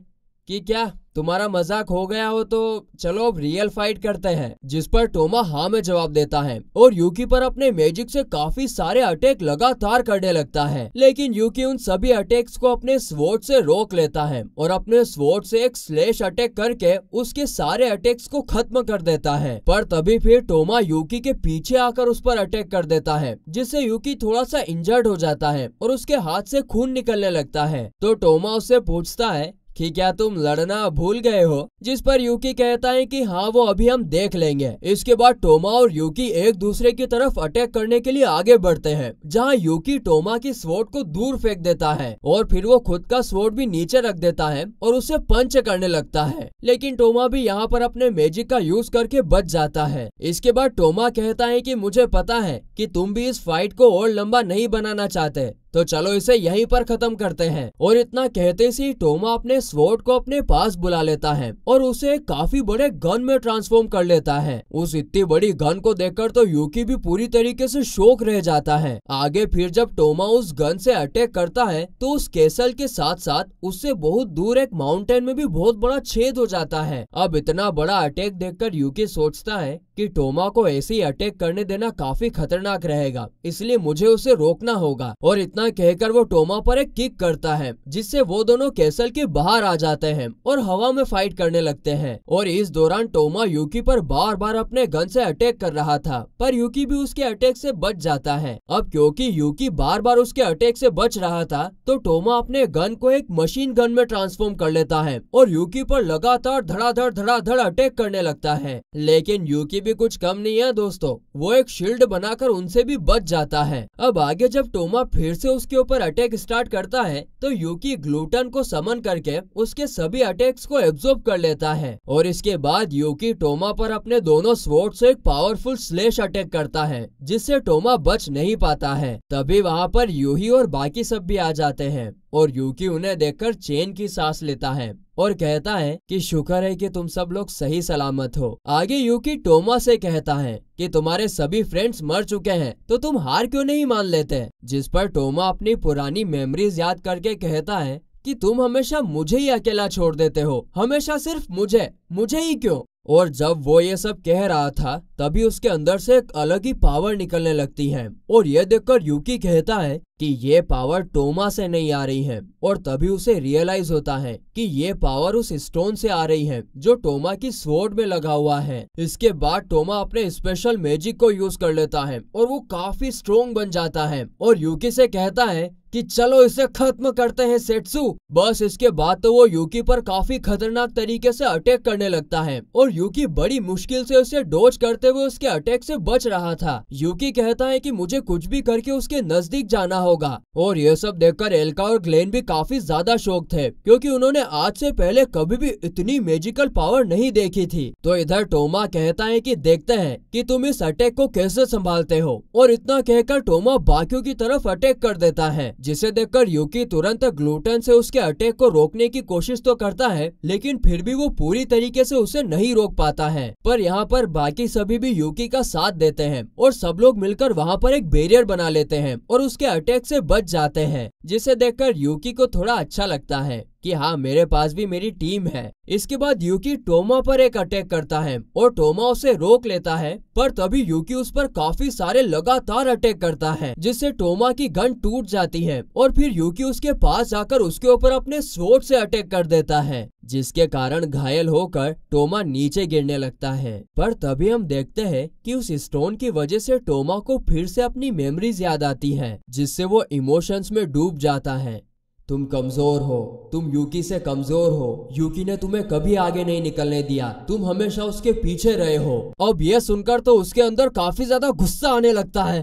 कि क्या तुम्हारा मजाक हो गया हो तो चलो अब रियल फाइट करते हैं जिस पर टोमा हाँ में जवाब देता है और यूकी पर अपने मैजिक से काफी सारे अटैक लगातार करने लगता है लेकिन यूकी उन सभी अटैक्स को अपने स्वोर्ड से रोक लेता है और अपने स्वोर्ड से एक स्लेश अटैक करके उसके सारे अटैक्स को खत्म कर देता है पर तभी फिर टोमा यूकी के पीछे आकर उस पर अटैक कर देता है जिससे यूकी थोड़ा सा इंजर्ड हो जाता है और उसके हाथ से खून निकलने लगता है तो टोमा उससे पूछता है कि क्या तुम लड़ना भूल गए हो जिस पर यूकी कहता है कि हाँ वो अभी हम देख लेंगे इसके बाद टोमा और यूकी एक दूसरे की तरफ अटैक करने के लिए आगे बढ़ते हैं जहाँ यूकी टोमा की स्वोट को दूर फेंक देता है और फिर वो खुद का स्वोट भी नीचे रख देता है और उसे पंच करने लगता है लेकिन टोमा भी यहाँ पर अपने मैजिक का यूज करके बच जाता है इसके बाद टोमा कहता है की मुझे पता है की तुम भी इस फाइट को और लंबा नहीं बनाना चाहते तो चलो इसे यहीं पर खत्म करते हैं और इतना कहते सी टोमा अपने स्वोट को अपने पास बुला लेता है और उसे काफी बड़े गन में ट्रांसफॉर्म कर लेता है उस इतनी बड़ी गन को देखकर तो यूकी भी पूरी तरीके से शोक रह जाता है आगे फिर जब टोमा उस गन से अटैक करता है तो उस केसल के साथ साथ उससे बहुत दूर एक माउंटेन में भी बहुत बड़ा छेद हो जाता है अब इतना बड़ा अटैक देखकर यूकी सोचता है कि टोमा को ऐसे अटैक करने देना काफी खतरनाक रहेगा इसलिए मुझे उसे रोकना होगा और इतना कहकर वो टोमा पर एक किक करता है जिससे वो दोनों कैसल के बाहर आ जाते हैं और हवा में फाइट करने लगते हैं और इस दौरान टोमा यूकी पर बार बार अपने गन से अटैक कर रहा था पर यूकी भी उसके अटैक से बच जाता है अब क्योंकि यूकी बार बार उसके अटैक से बच रहा था तो टोमा अपने गन को एक मशीन गन में ट्रांसफॉर्म कर लेता है और यूकी पर लगातार धड़ाधड़ धड़ाधड़ अटैक करने लगता है लेकिन यूकी भी भी कुछ कम नहीं है दोस्तों वो एक शील्ड बनाकर उनसे भी बच जाता है अब आगे जब टोमा फिर से उसके ऊपर अटैक स्टार्ट करता है तो यूकी ग्लूटन को समन करके उसके सभी अटैक्स को एब्जॉर्ब कर लेता है और इसके बाद यूकी टोमा पर अपने दोनों स्वोर्ड से एक पावरफुल स्लेश अटैक करता है जिससे टोमा बच नहीं पाता है तभी वहाँ पर यूही और बाकी सब भी आ जाते हैं और यूकी उन्हें देखकर चेन की सांस लेता है और कहता है कि शुक्र है कि तुम सब लोग सही सलामत हो आगे यूकी टोमा से कहता है कि तुम्हारे सभी फ्रेंड्स मर चुके हैं तो तुम हार क्यों नहीं मान लेते जिस पर टोमा अपनी पुरानी मेमोरीज याद करके कहता है कि तुम हमेशा मुझे ही अकेला छोड़ देते हो हमेशा सिर्फ मुझे मुझे ही क्यों और जब वो ये सब कह रहा था तभी उसके अंदर से एक अलग ही पावर निकलने लगती है और ये देखकर यूकी कहता है कि ये पावर टोमा से नहीं आ रही है और तभी उसे रियलाइज होता है कि ये पावर उस स्टोन से आ रही है जो टोमा की स्वॉर्ड में लगा हुआ है इसके बाद टोमा अपने स्पेशल मैजिक को यूज कर लेता है और वो काफी स्ट्रोंग बन जाता है और यूकी से कहता है कि चलो इसे खत्म करते हैं सेट्सु बस इसके बाद तो वो यूकी पर काफी खतरनाक तरीके से अटैक करने लगता है और यूकी बड़ी मुश्किल से उसे डोज करते हुए उसके अटैक से बच रहा था यूकी कहता है कि मुझे कुछ भी करके उसके नजदीक जाना होगा और ये सब देखकर एलका और ग्लेन भी काफी ज्यादा शौक थे क्योंकि उन्होंने आज से पहले कभी भी इतनी मेजिकल पावर नहीं देखी थी तो इधर टोमा कहता है की देखते है की तुम इस अटैक को कैसे संभालते हो और इतना कहकर टोमा बाकियों की तरफ अटैक कर देता है जिसे देखकर युकी तुरंत ग्लूटन से उसके अटैक को रोकने की कोशिश तो करता है लेकिन फिर भी वो पूरी तरीके से उसे नहीं रोक पाता है पर यहाँ पर बाकी सभी भी युकी का साथ देते हैं और सब लोग मिलकर वहाँ पर एक बैरियर बना लेते हैं और उसके अटैक से बच जाते हैं जिसे देखकर युकी को थोड़ा अच्छा लगता है कि हाँ मेरे पास भी मेरी टीम है इसके बाद यूकी टोमा पर एक अटैक करता है और टोमा उसे रोक लेता है पर तभी यूकी उस पर काफी सारे लगातार अटैक करता है जिससे टोमा की गन टूट जाती है और फिर यूकी उसके पास जाकर उसके ऊपर अपने स्वोट से अटैक कर देता है जिसके कारण घायल होकर टोमा नीचे गिरने लगता है पर तभी हम देखते हैं कि उस स्टोन की वजह से टोमा को फिर से अपनी मेमोरीज याद आती है जिससे वो इमोशंस में डूब जाता है तुम कमजोर हो तुम यूकी से कमजोर हो यूकी ने तुम्हें कभी आगे नहीं निकलने दिया तुम हमेशा उसके पीछे रहे हो अब यह सुनकर तो उसके अंदर काफी ज्यादा गुस्सा आने लगता है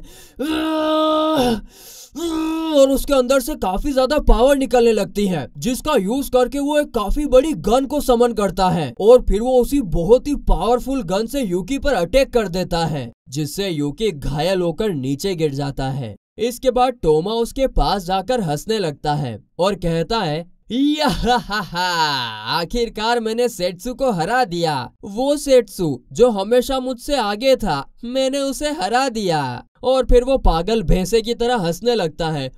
और उसके अंदर से काफी ज्यादा पावर निकलने लगती है जिसका यूज करके वो एक काफी बड़ी गन को समन करता है और फिर वो उसी बहुत ही पावरफुल गन से यूकी पर अटैक कर देता है जिससे यूकी घायल होकर नीचे गिर जाता है इसके बाद टोमा उसके पास जाकर हंसने लगता है और कहता है आखिरकार मैंने सेट्सु को हरा दिया वो सेट्सु जो हमेशा मुझसे आगे था मैंने उसे हरा दिया और फिर वो पागल भैंसे की तरह हंसने लगता है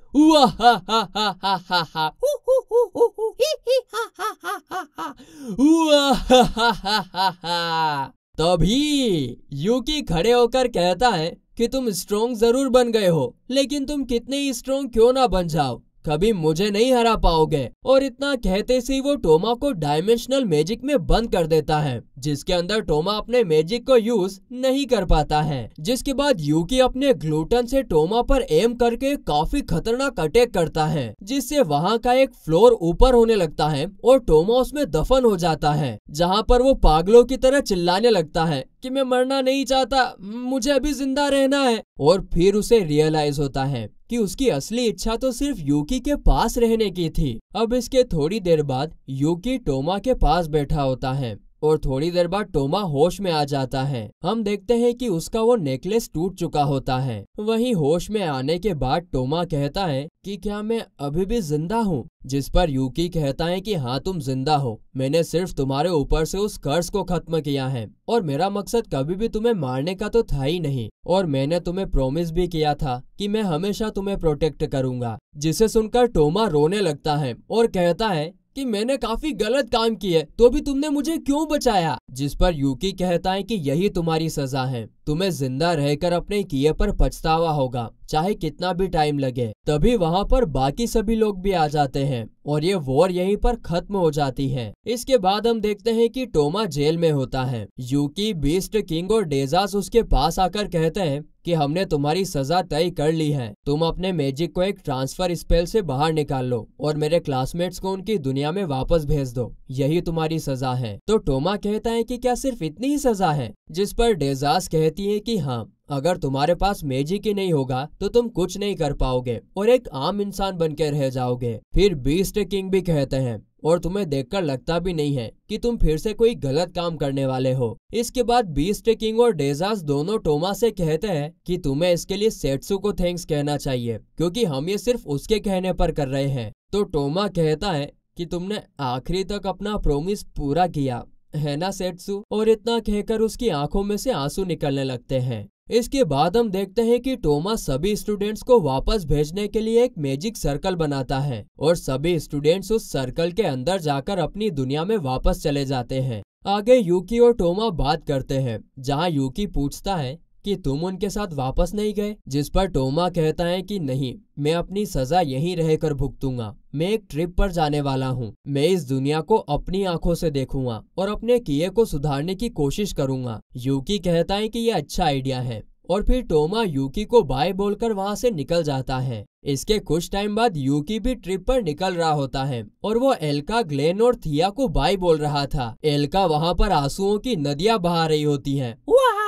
तभी यूकी खड़े होकर कहता है कि तुम स्ट्रोंग जरूर बन गए हो लेकिन तुम कितने ही स्ट्रोंग क्यों ना बन जाओ कभी मुझे नहीं हरा पाओगे और इतना कहते से वो टोमा को डायमेंशनल मैजिक में बंद कर देता है जिसके अंदर टोमा अपने मैजिक को यूज नहीं कर पाता है जिसके बाद यूकी अपने ग्लूटन से टोमा पर एम करके काफी खतरनाक अटैक करता है जिससे वहाँ का एक फ्लोर ऊपर होने लगता है और टोमा उसमें दफन हो जाता है जहाँ पर वो पागलों की तरह चिल्लाने लगता है कि मैं मरना नहीं चाहता मुझे अभी जिंदा रहना है और फिर उसे रियलाइज होता है कि उसकी असली इच्छा तो सिर्फ यूकी के पास रहने की थी अब इसके थोड़ी देर बाद यूकी टोमा के पास बैठा होता है और थोड़ी देर बाद टोमा होश में आ जाता है हम देखते हैं कि उसका वो नेकलेस टूट चुका होता है वहीं होश में आने के बाद टोमा कहता है कि क्या मैं अभी भी जिंदा हूँ जिस पर यूकी कहता है कि हाँ तुम जिंदा हो मैंने सिर्फ तुम्हारे ऊपर से उस कर्ज को खत्म किया है और मेरा मकसद कभी भी तुम्हें मारने का तो था ही नहीं और मैंने तुम्हें प्रोमिस भी किया था कि मैं हमेशा तुम्हें प्रोटेक्ट करूंगा जिसे सुनकर टोमा रोने लगता है और कहता है कि मैंने काफी गलत काम किए तो भी तुमने मुझे क्यों बचाया जिस पर यूकी कहता है कि यही तुम्हारी सजा है तुम्हें जिंदा रहकर अपने किए पर पछतावा होगा चाहे कितना भी टाइम लगे तभी वहाँ पर बाकी सभी लोग भी आ जाते हैं और ये वॉर यहीं पर खत्म हो जाती है इसके बाद हम देखते हैं कि टोमा जेल में होता है यूकी बीस्ट किंग और डेजास उसके पास आकर कहते हैं कि हमने तुम्हारी सजा तय कर ली है तुम अपने मैजिक को एक ट्रांसफर स्पेल से बाहर निकाल लो और मेरे क्लासमेट्स को उनकी दुनिया में वापस भेज दो यही तुम्हारी सजा है तो टोमा कहता है कि क्या सिर्फ इतनी ही सजा है जिस पर डेजास कहती कहती है कि हाँ अगर तुम्हारे पास मैजिक ही नहीं होगा तो तुम कुछ नहीं कर पाओगे और एक आम इंसान बन के रह जाओगे फिर बीस्ट किंग भी कहते हैं और तुम्हें देखकर लगता भी नहीं है कि तुम फिर से कोई गलत काम करने वाले हो इसके बाद बीस्ट किंग और डेजास दोनों टोमा से कहते हैं कि तुम्हें इसके लिए सेट्सु को थैंक्स कहना चाहिए क्योंकि हम ये सिर्फ उसके कहने पर कर रहे हैं तो टोमा कहता है कि तुमने आखिरी तक अपना प्रोमिस पूरा किया है ना सेट्सु और इतना कहकर उसकी आंखों में से आंसू निकलने लगते हैं इसके बाद हम देखते हैं कि टोमा सभी स्टूडेंट्स को वापस भेजने के लिए एक मैजिक सर्कल बनाता है और सभी स्टूडेंट्स उस सर्कल के अंदर जाकर अपनी दुनिया में वापस चले जाते हैं आगे यूकी और टोमा बात करते हैं जहाँ यूकी पूछता है कि तुम उनके साथ वापस नहीं गए जिस पर टोमा कहता है कि नहीं मैं अपनी सजा यहीं रहकर भुगतूंगा मैं एक ट्रिप पर जाने वाला हूँ मैं इस दुनिया को अपनी आंखों से देखूंगा और अपने किए को सुधारने की कोशिश करूंगा यूकी कहता है कि यह अच्छा आइडिया है और फिर टोमा यूकी को बाय बोलकर वहाँ से निकल जाता है इसके कुछ टाइम बाद यूकी भी ट्रिप पर निकल रहा होता है और वो एल्का ग्लेन और थिया को बाय बोल रहा था एल्का वहाँ पर आंसुओं की नदियाँ बहा रही होती है वाह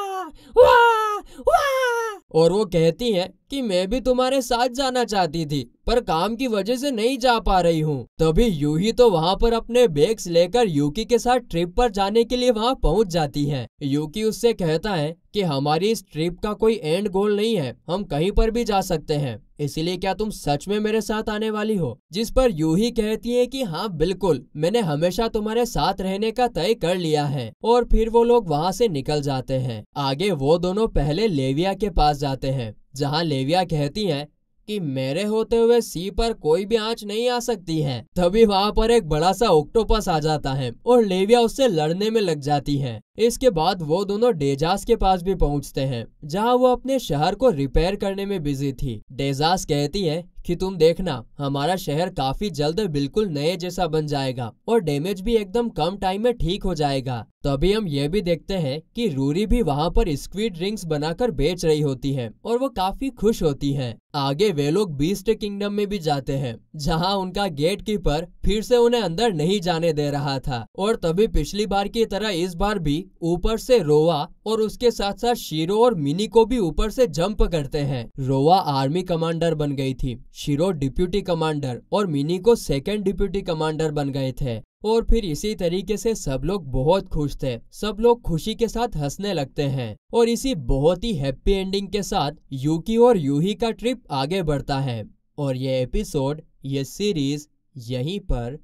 वाह वाह और वो कहती है कि मैं भी तुम्हारे साथ जाना चाहती थी पर काम की वजह से नहीं जा पा रही हूँ तभी यू ही तो वहाँ पर अपने बैग्स लेकर यूकी के साथ ट्रिप पर जाने के लिए वहाँ पहुँच जाती है यूकी उससे कहता है कि हमारी इस ट्रिप का कोई एंड गोल नहीं है हम कहीं पर भी जा सकते हैं इसीलिए क्या तुम सच में मेरे साथ आने वाली हो जिस पर यूही कहती है कि हाँ बिल्कुल मैंने हमेशा तुम्हारे साथ रहने का तय कर लिया है और फिर वो लोग वहाँ से निकल जाते हैं आगे वो दोनों पहले लेविया के पास जाते हैं जहाँ लेविया कहती है कि मेरे होते हुए सी पर कोई भी आंच नहीं आ सकती है तभी वहाँ पर एक बड़ा सा ऑक्टोपस आ जाता है और लेविया उससे लड़ने में लग जाती है इसके बाद वो दोनों डेजास के पास भी पहुंचते हैं जहां वो अपने शहर को रिपेयर करने में बिजी थी डेजास कहती है कि तुम देखना हमारा शहर काफी जल्द बिल्कुल नए जैसा बन जाएगा और डैमेज भी एकदम कम टाइम में ठीक हो जाएगा तभी हम ये भी देखते हैं कि रूरी भी वहाँ पर स्क्विड रिंग्स बनाकर बेच रही होती है और वो काफी खुश होती है आगे वे लोग बीस्ट किंगडम में भी जाते हैं जहाँ उनका गेट कीपर फिर से उन्हें अंदर नहीं जाने दे रहा था और तभी पिछली बार की तरह इस बार भी ऊपर से रोवा और उसके साथ साथ शीरो और मिनी को भी ऊपर से जंप करते हैं रोवा आर्मी कमांडर बन गई थी शीरो डिप्यूटी कमांडर और मिनी को सेकेंड डिप्यूटी कमांडर बन गए थे और फिर इसी तरीके से सब लोग बहुत खुश थे सब लोग खुशी के साथ हंसने लगते हैं और इसी बहुत ही हैप्पी एंडिंग के साथ यूकी और यूही का ट्रिप आगे बढ़ता है और ये एपिसोड ये सीरीज यहीं पर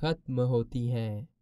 खत्म होती है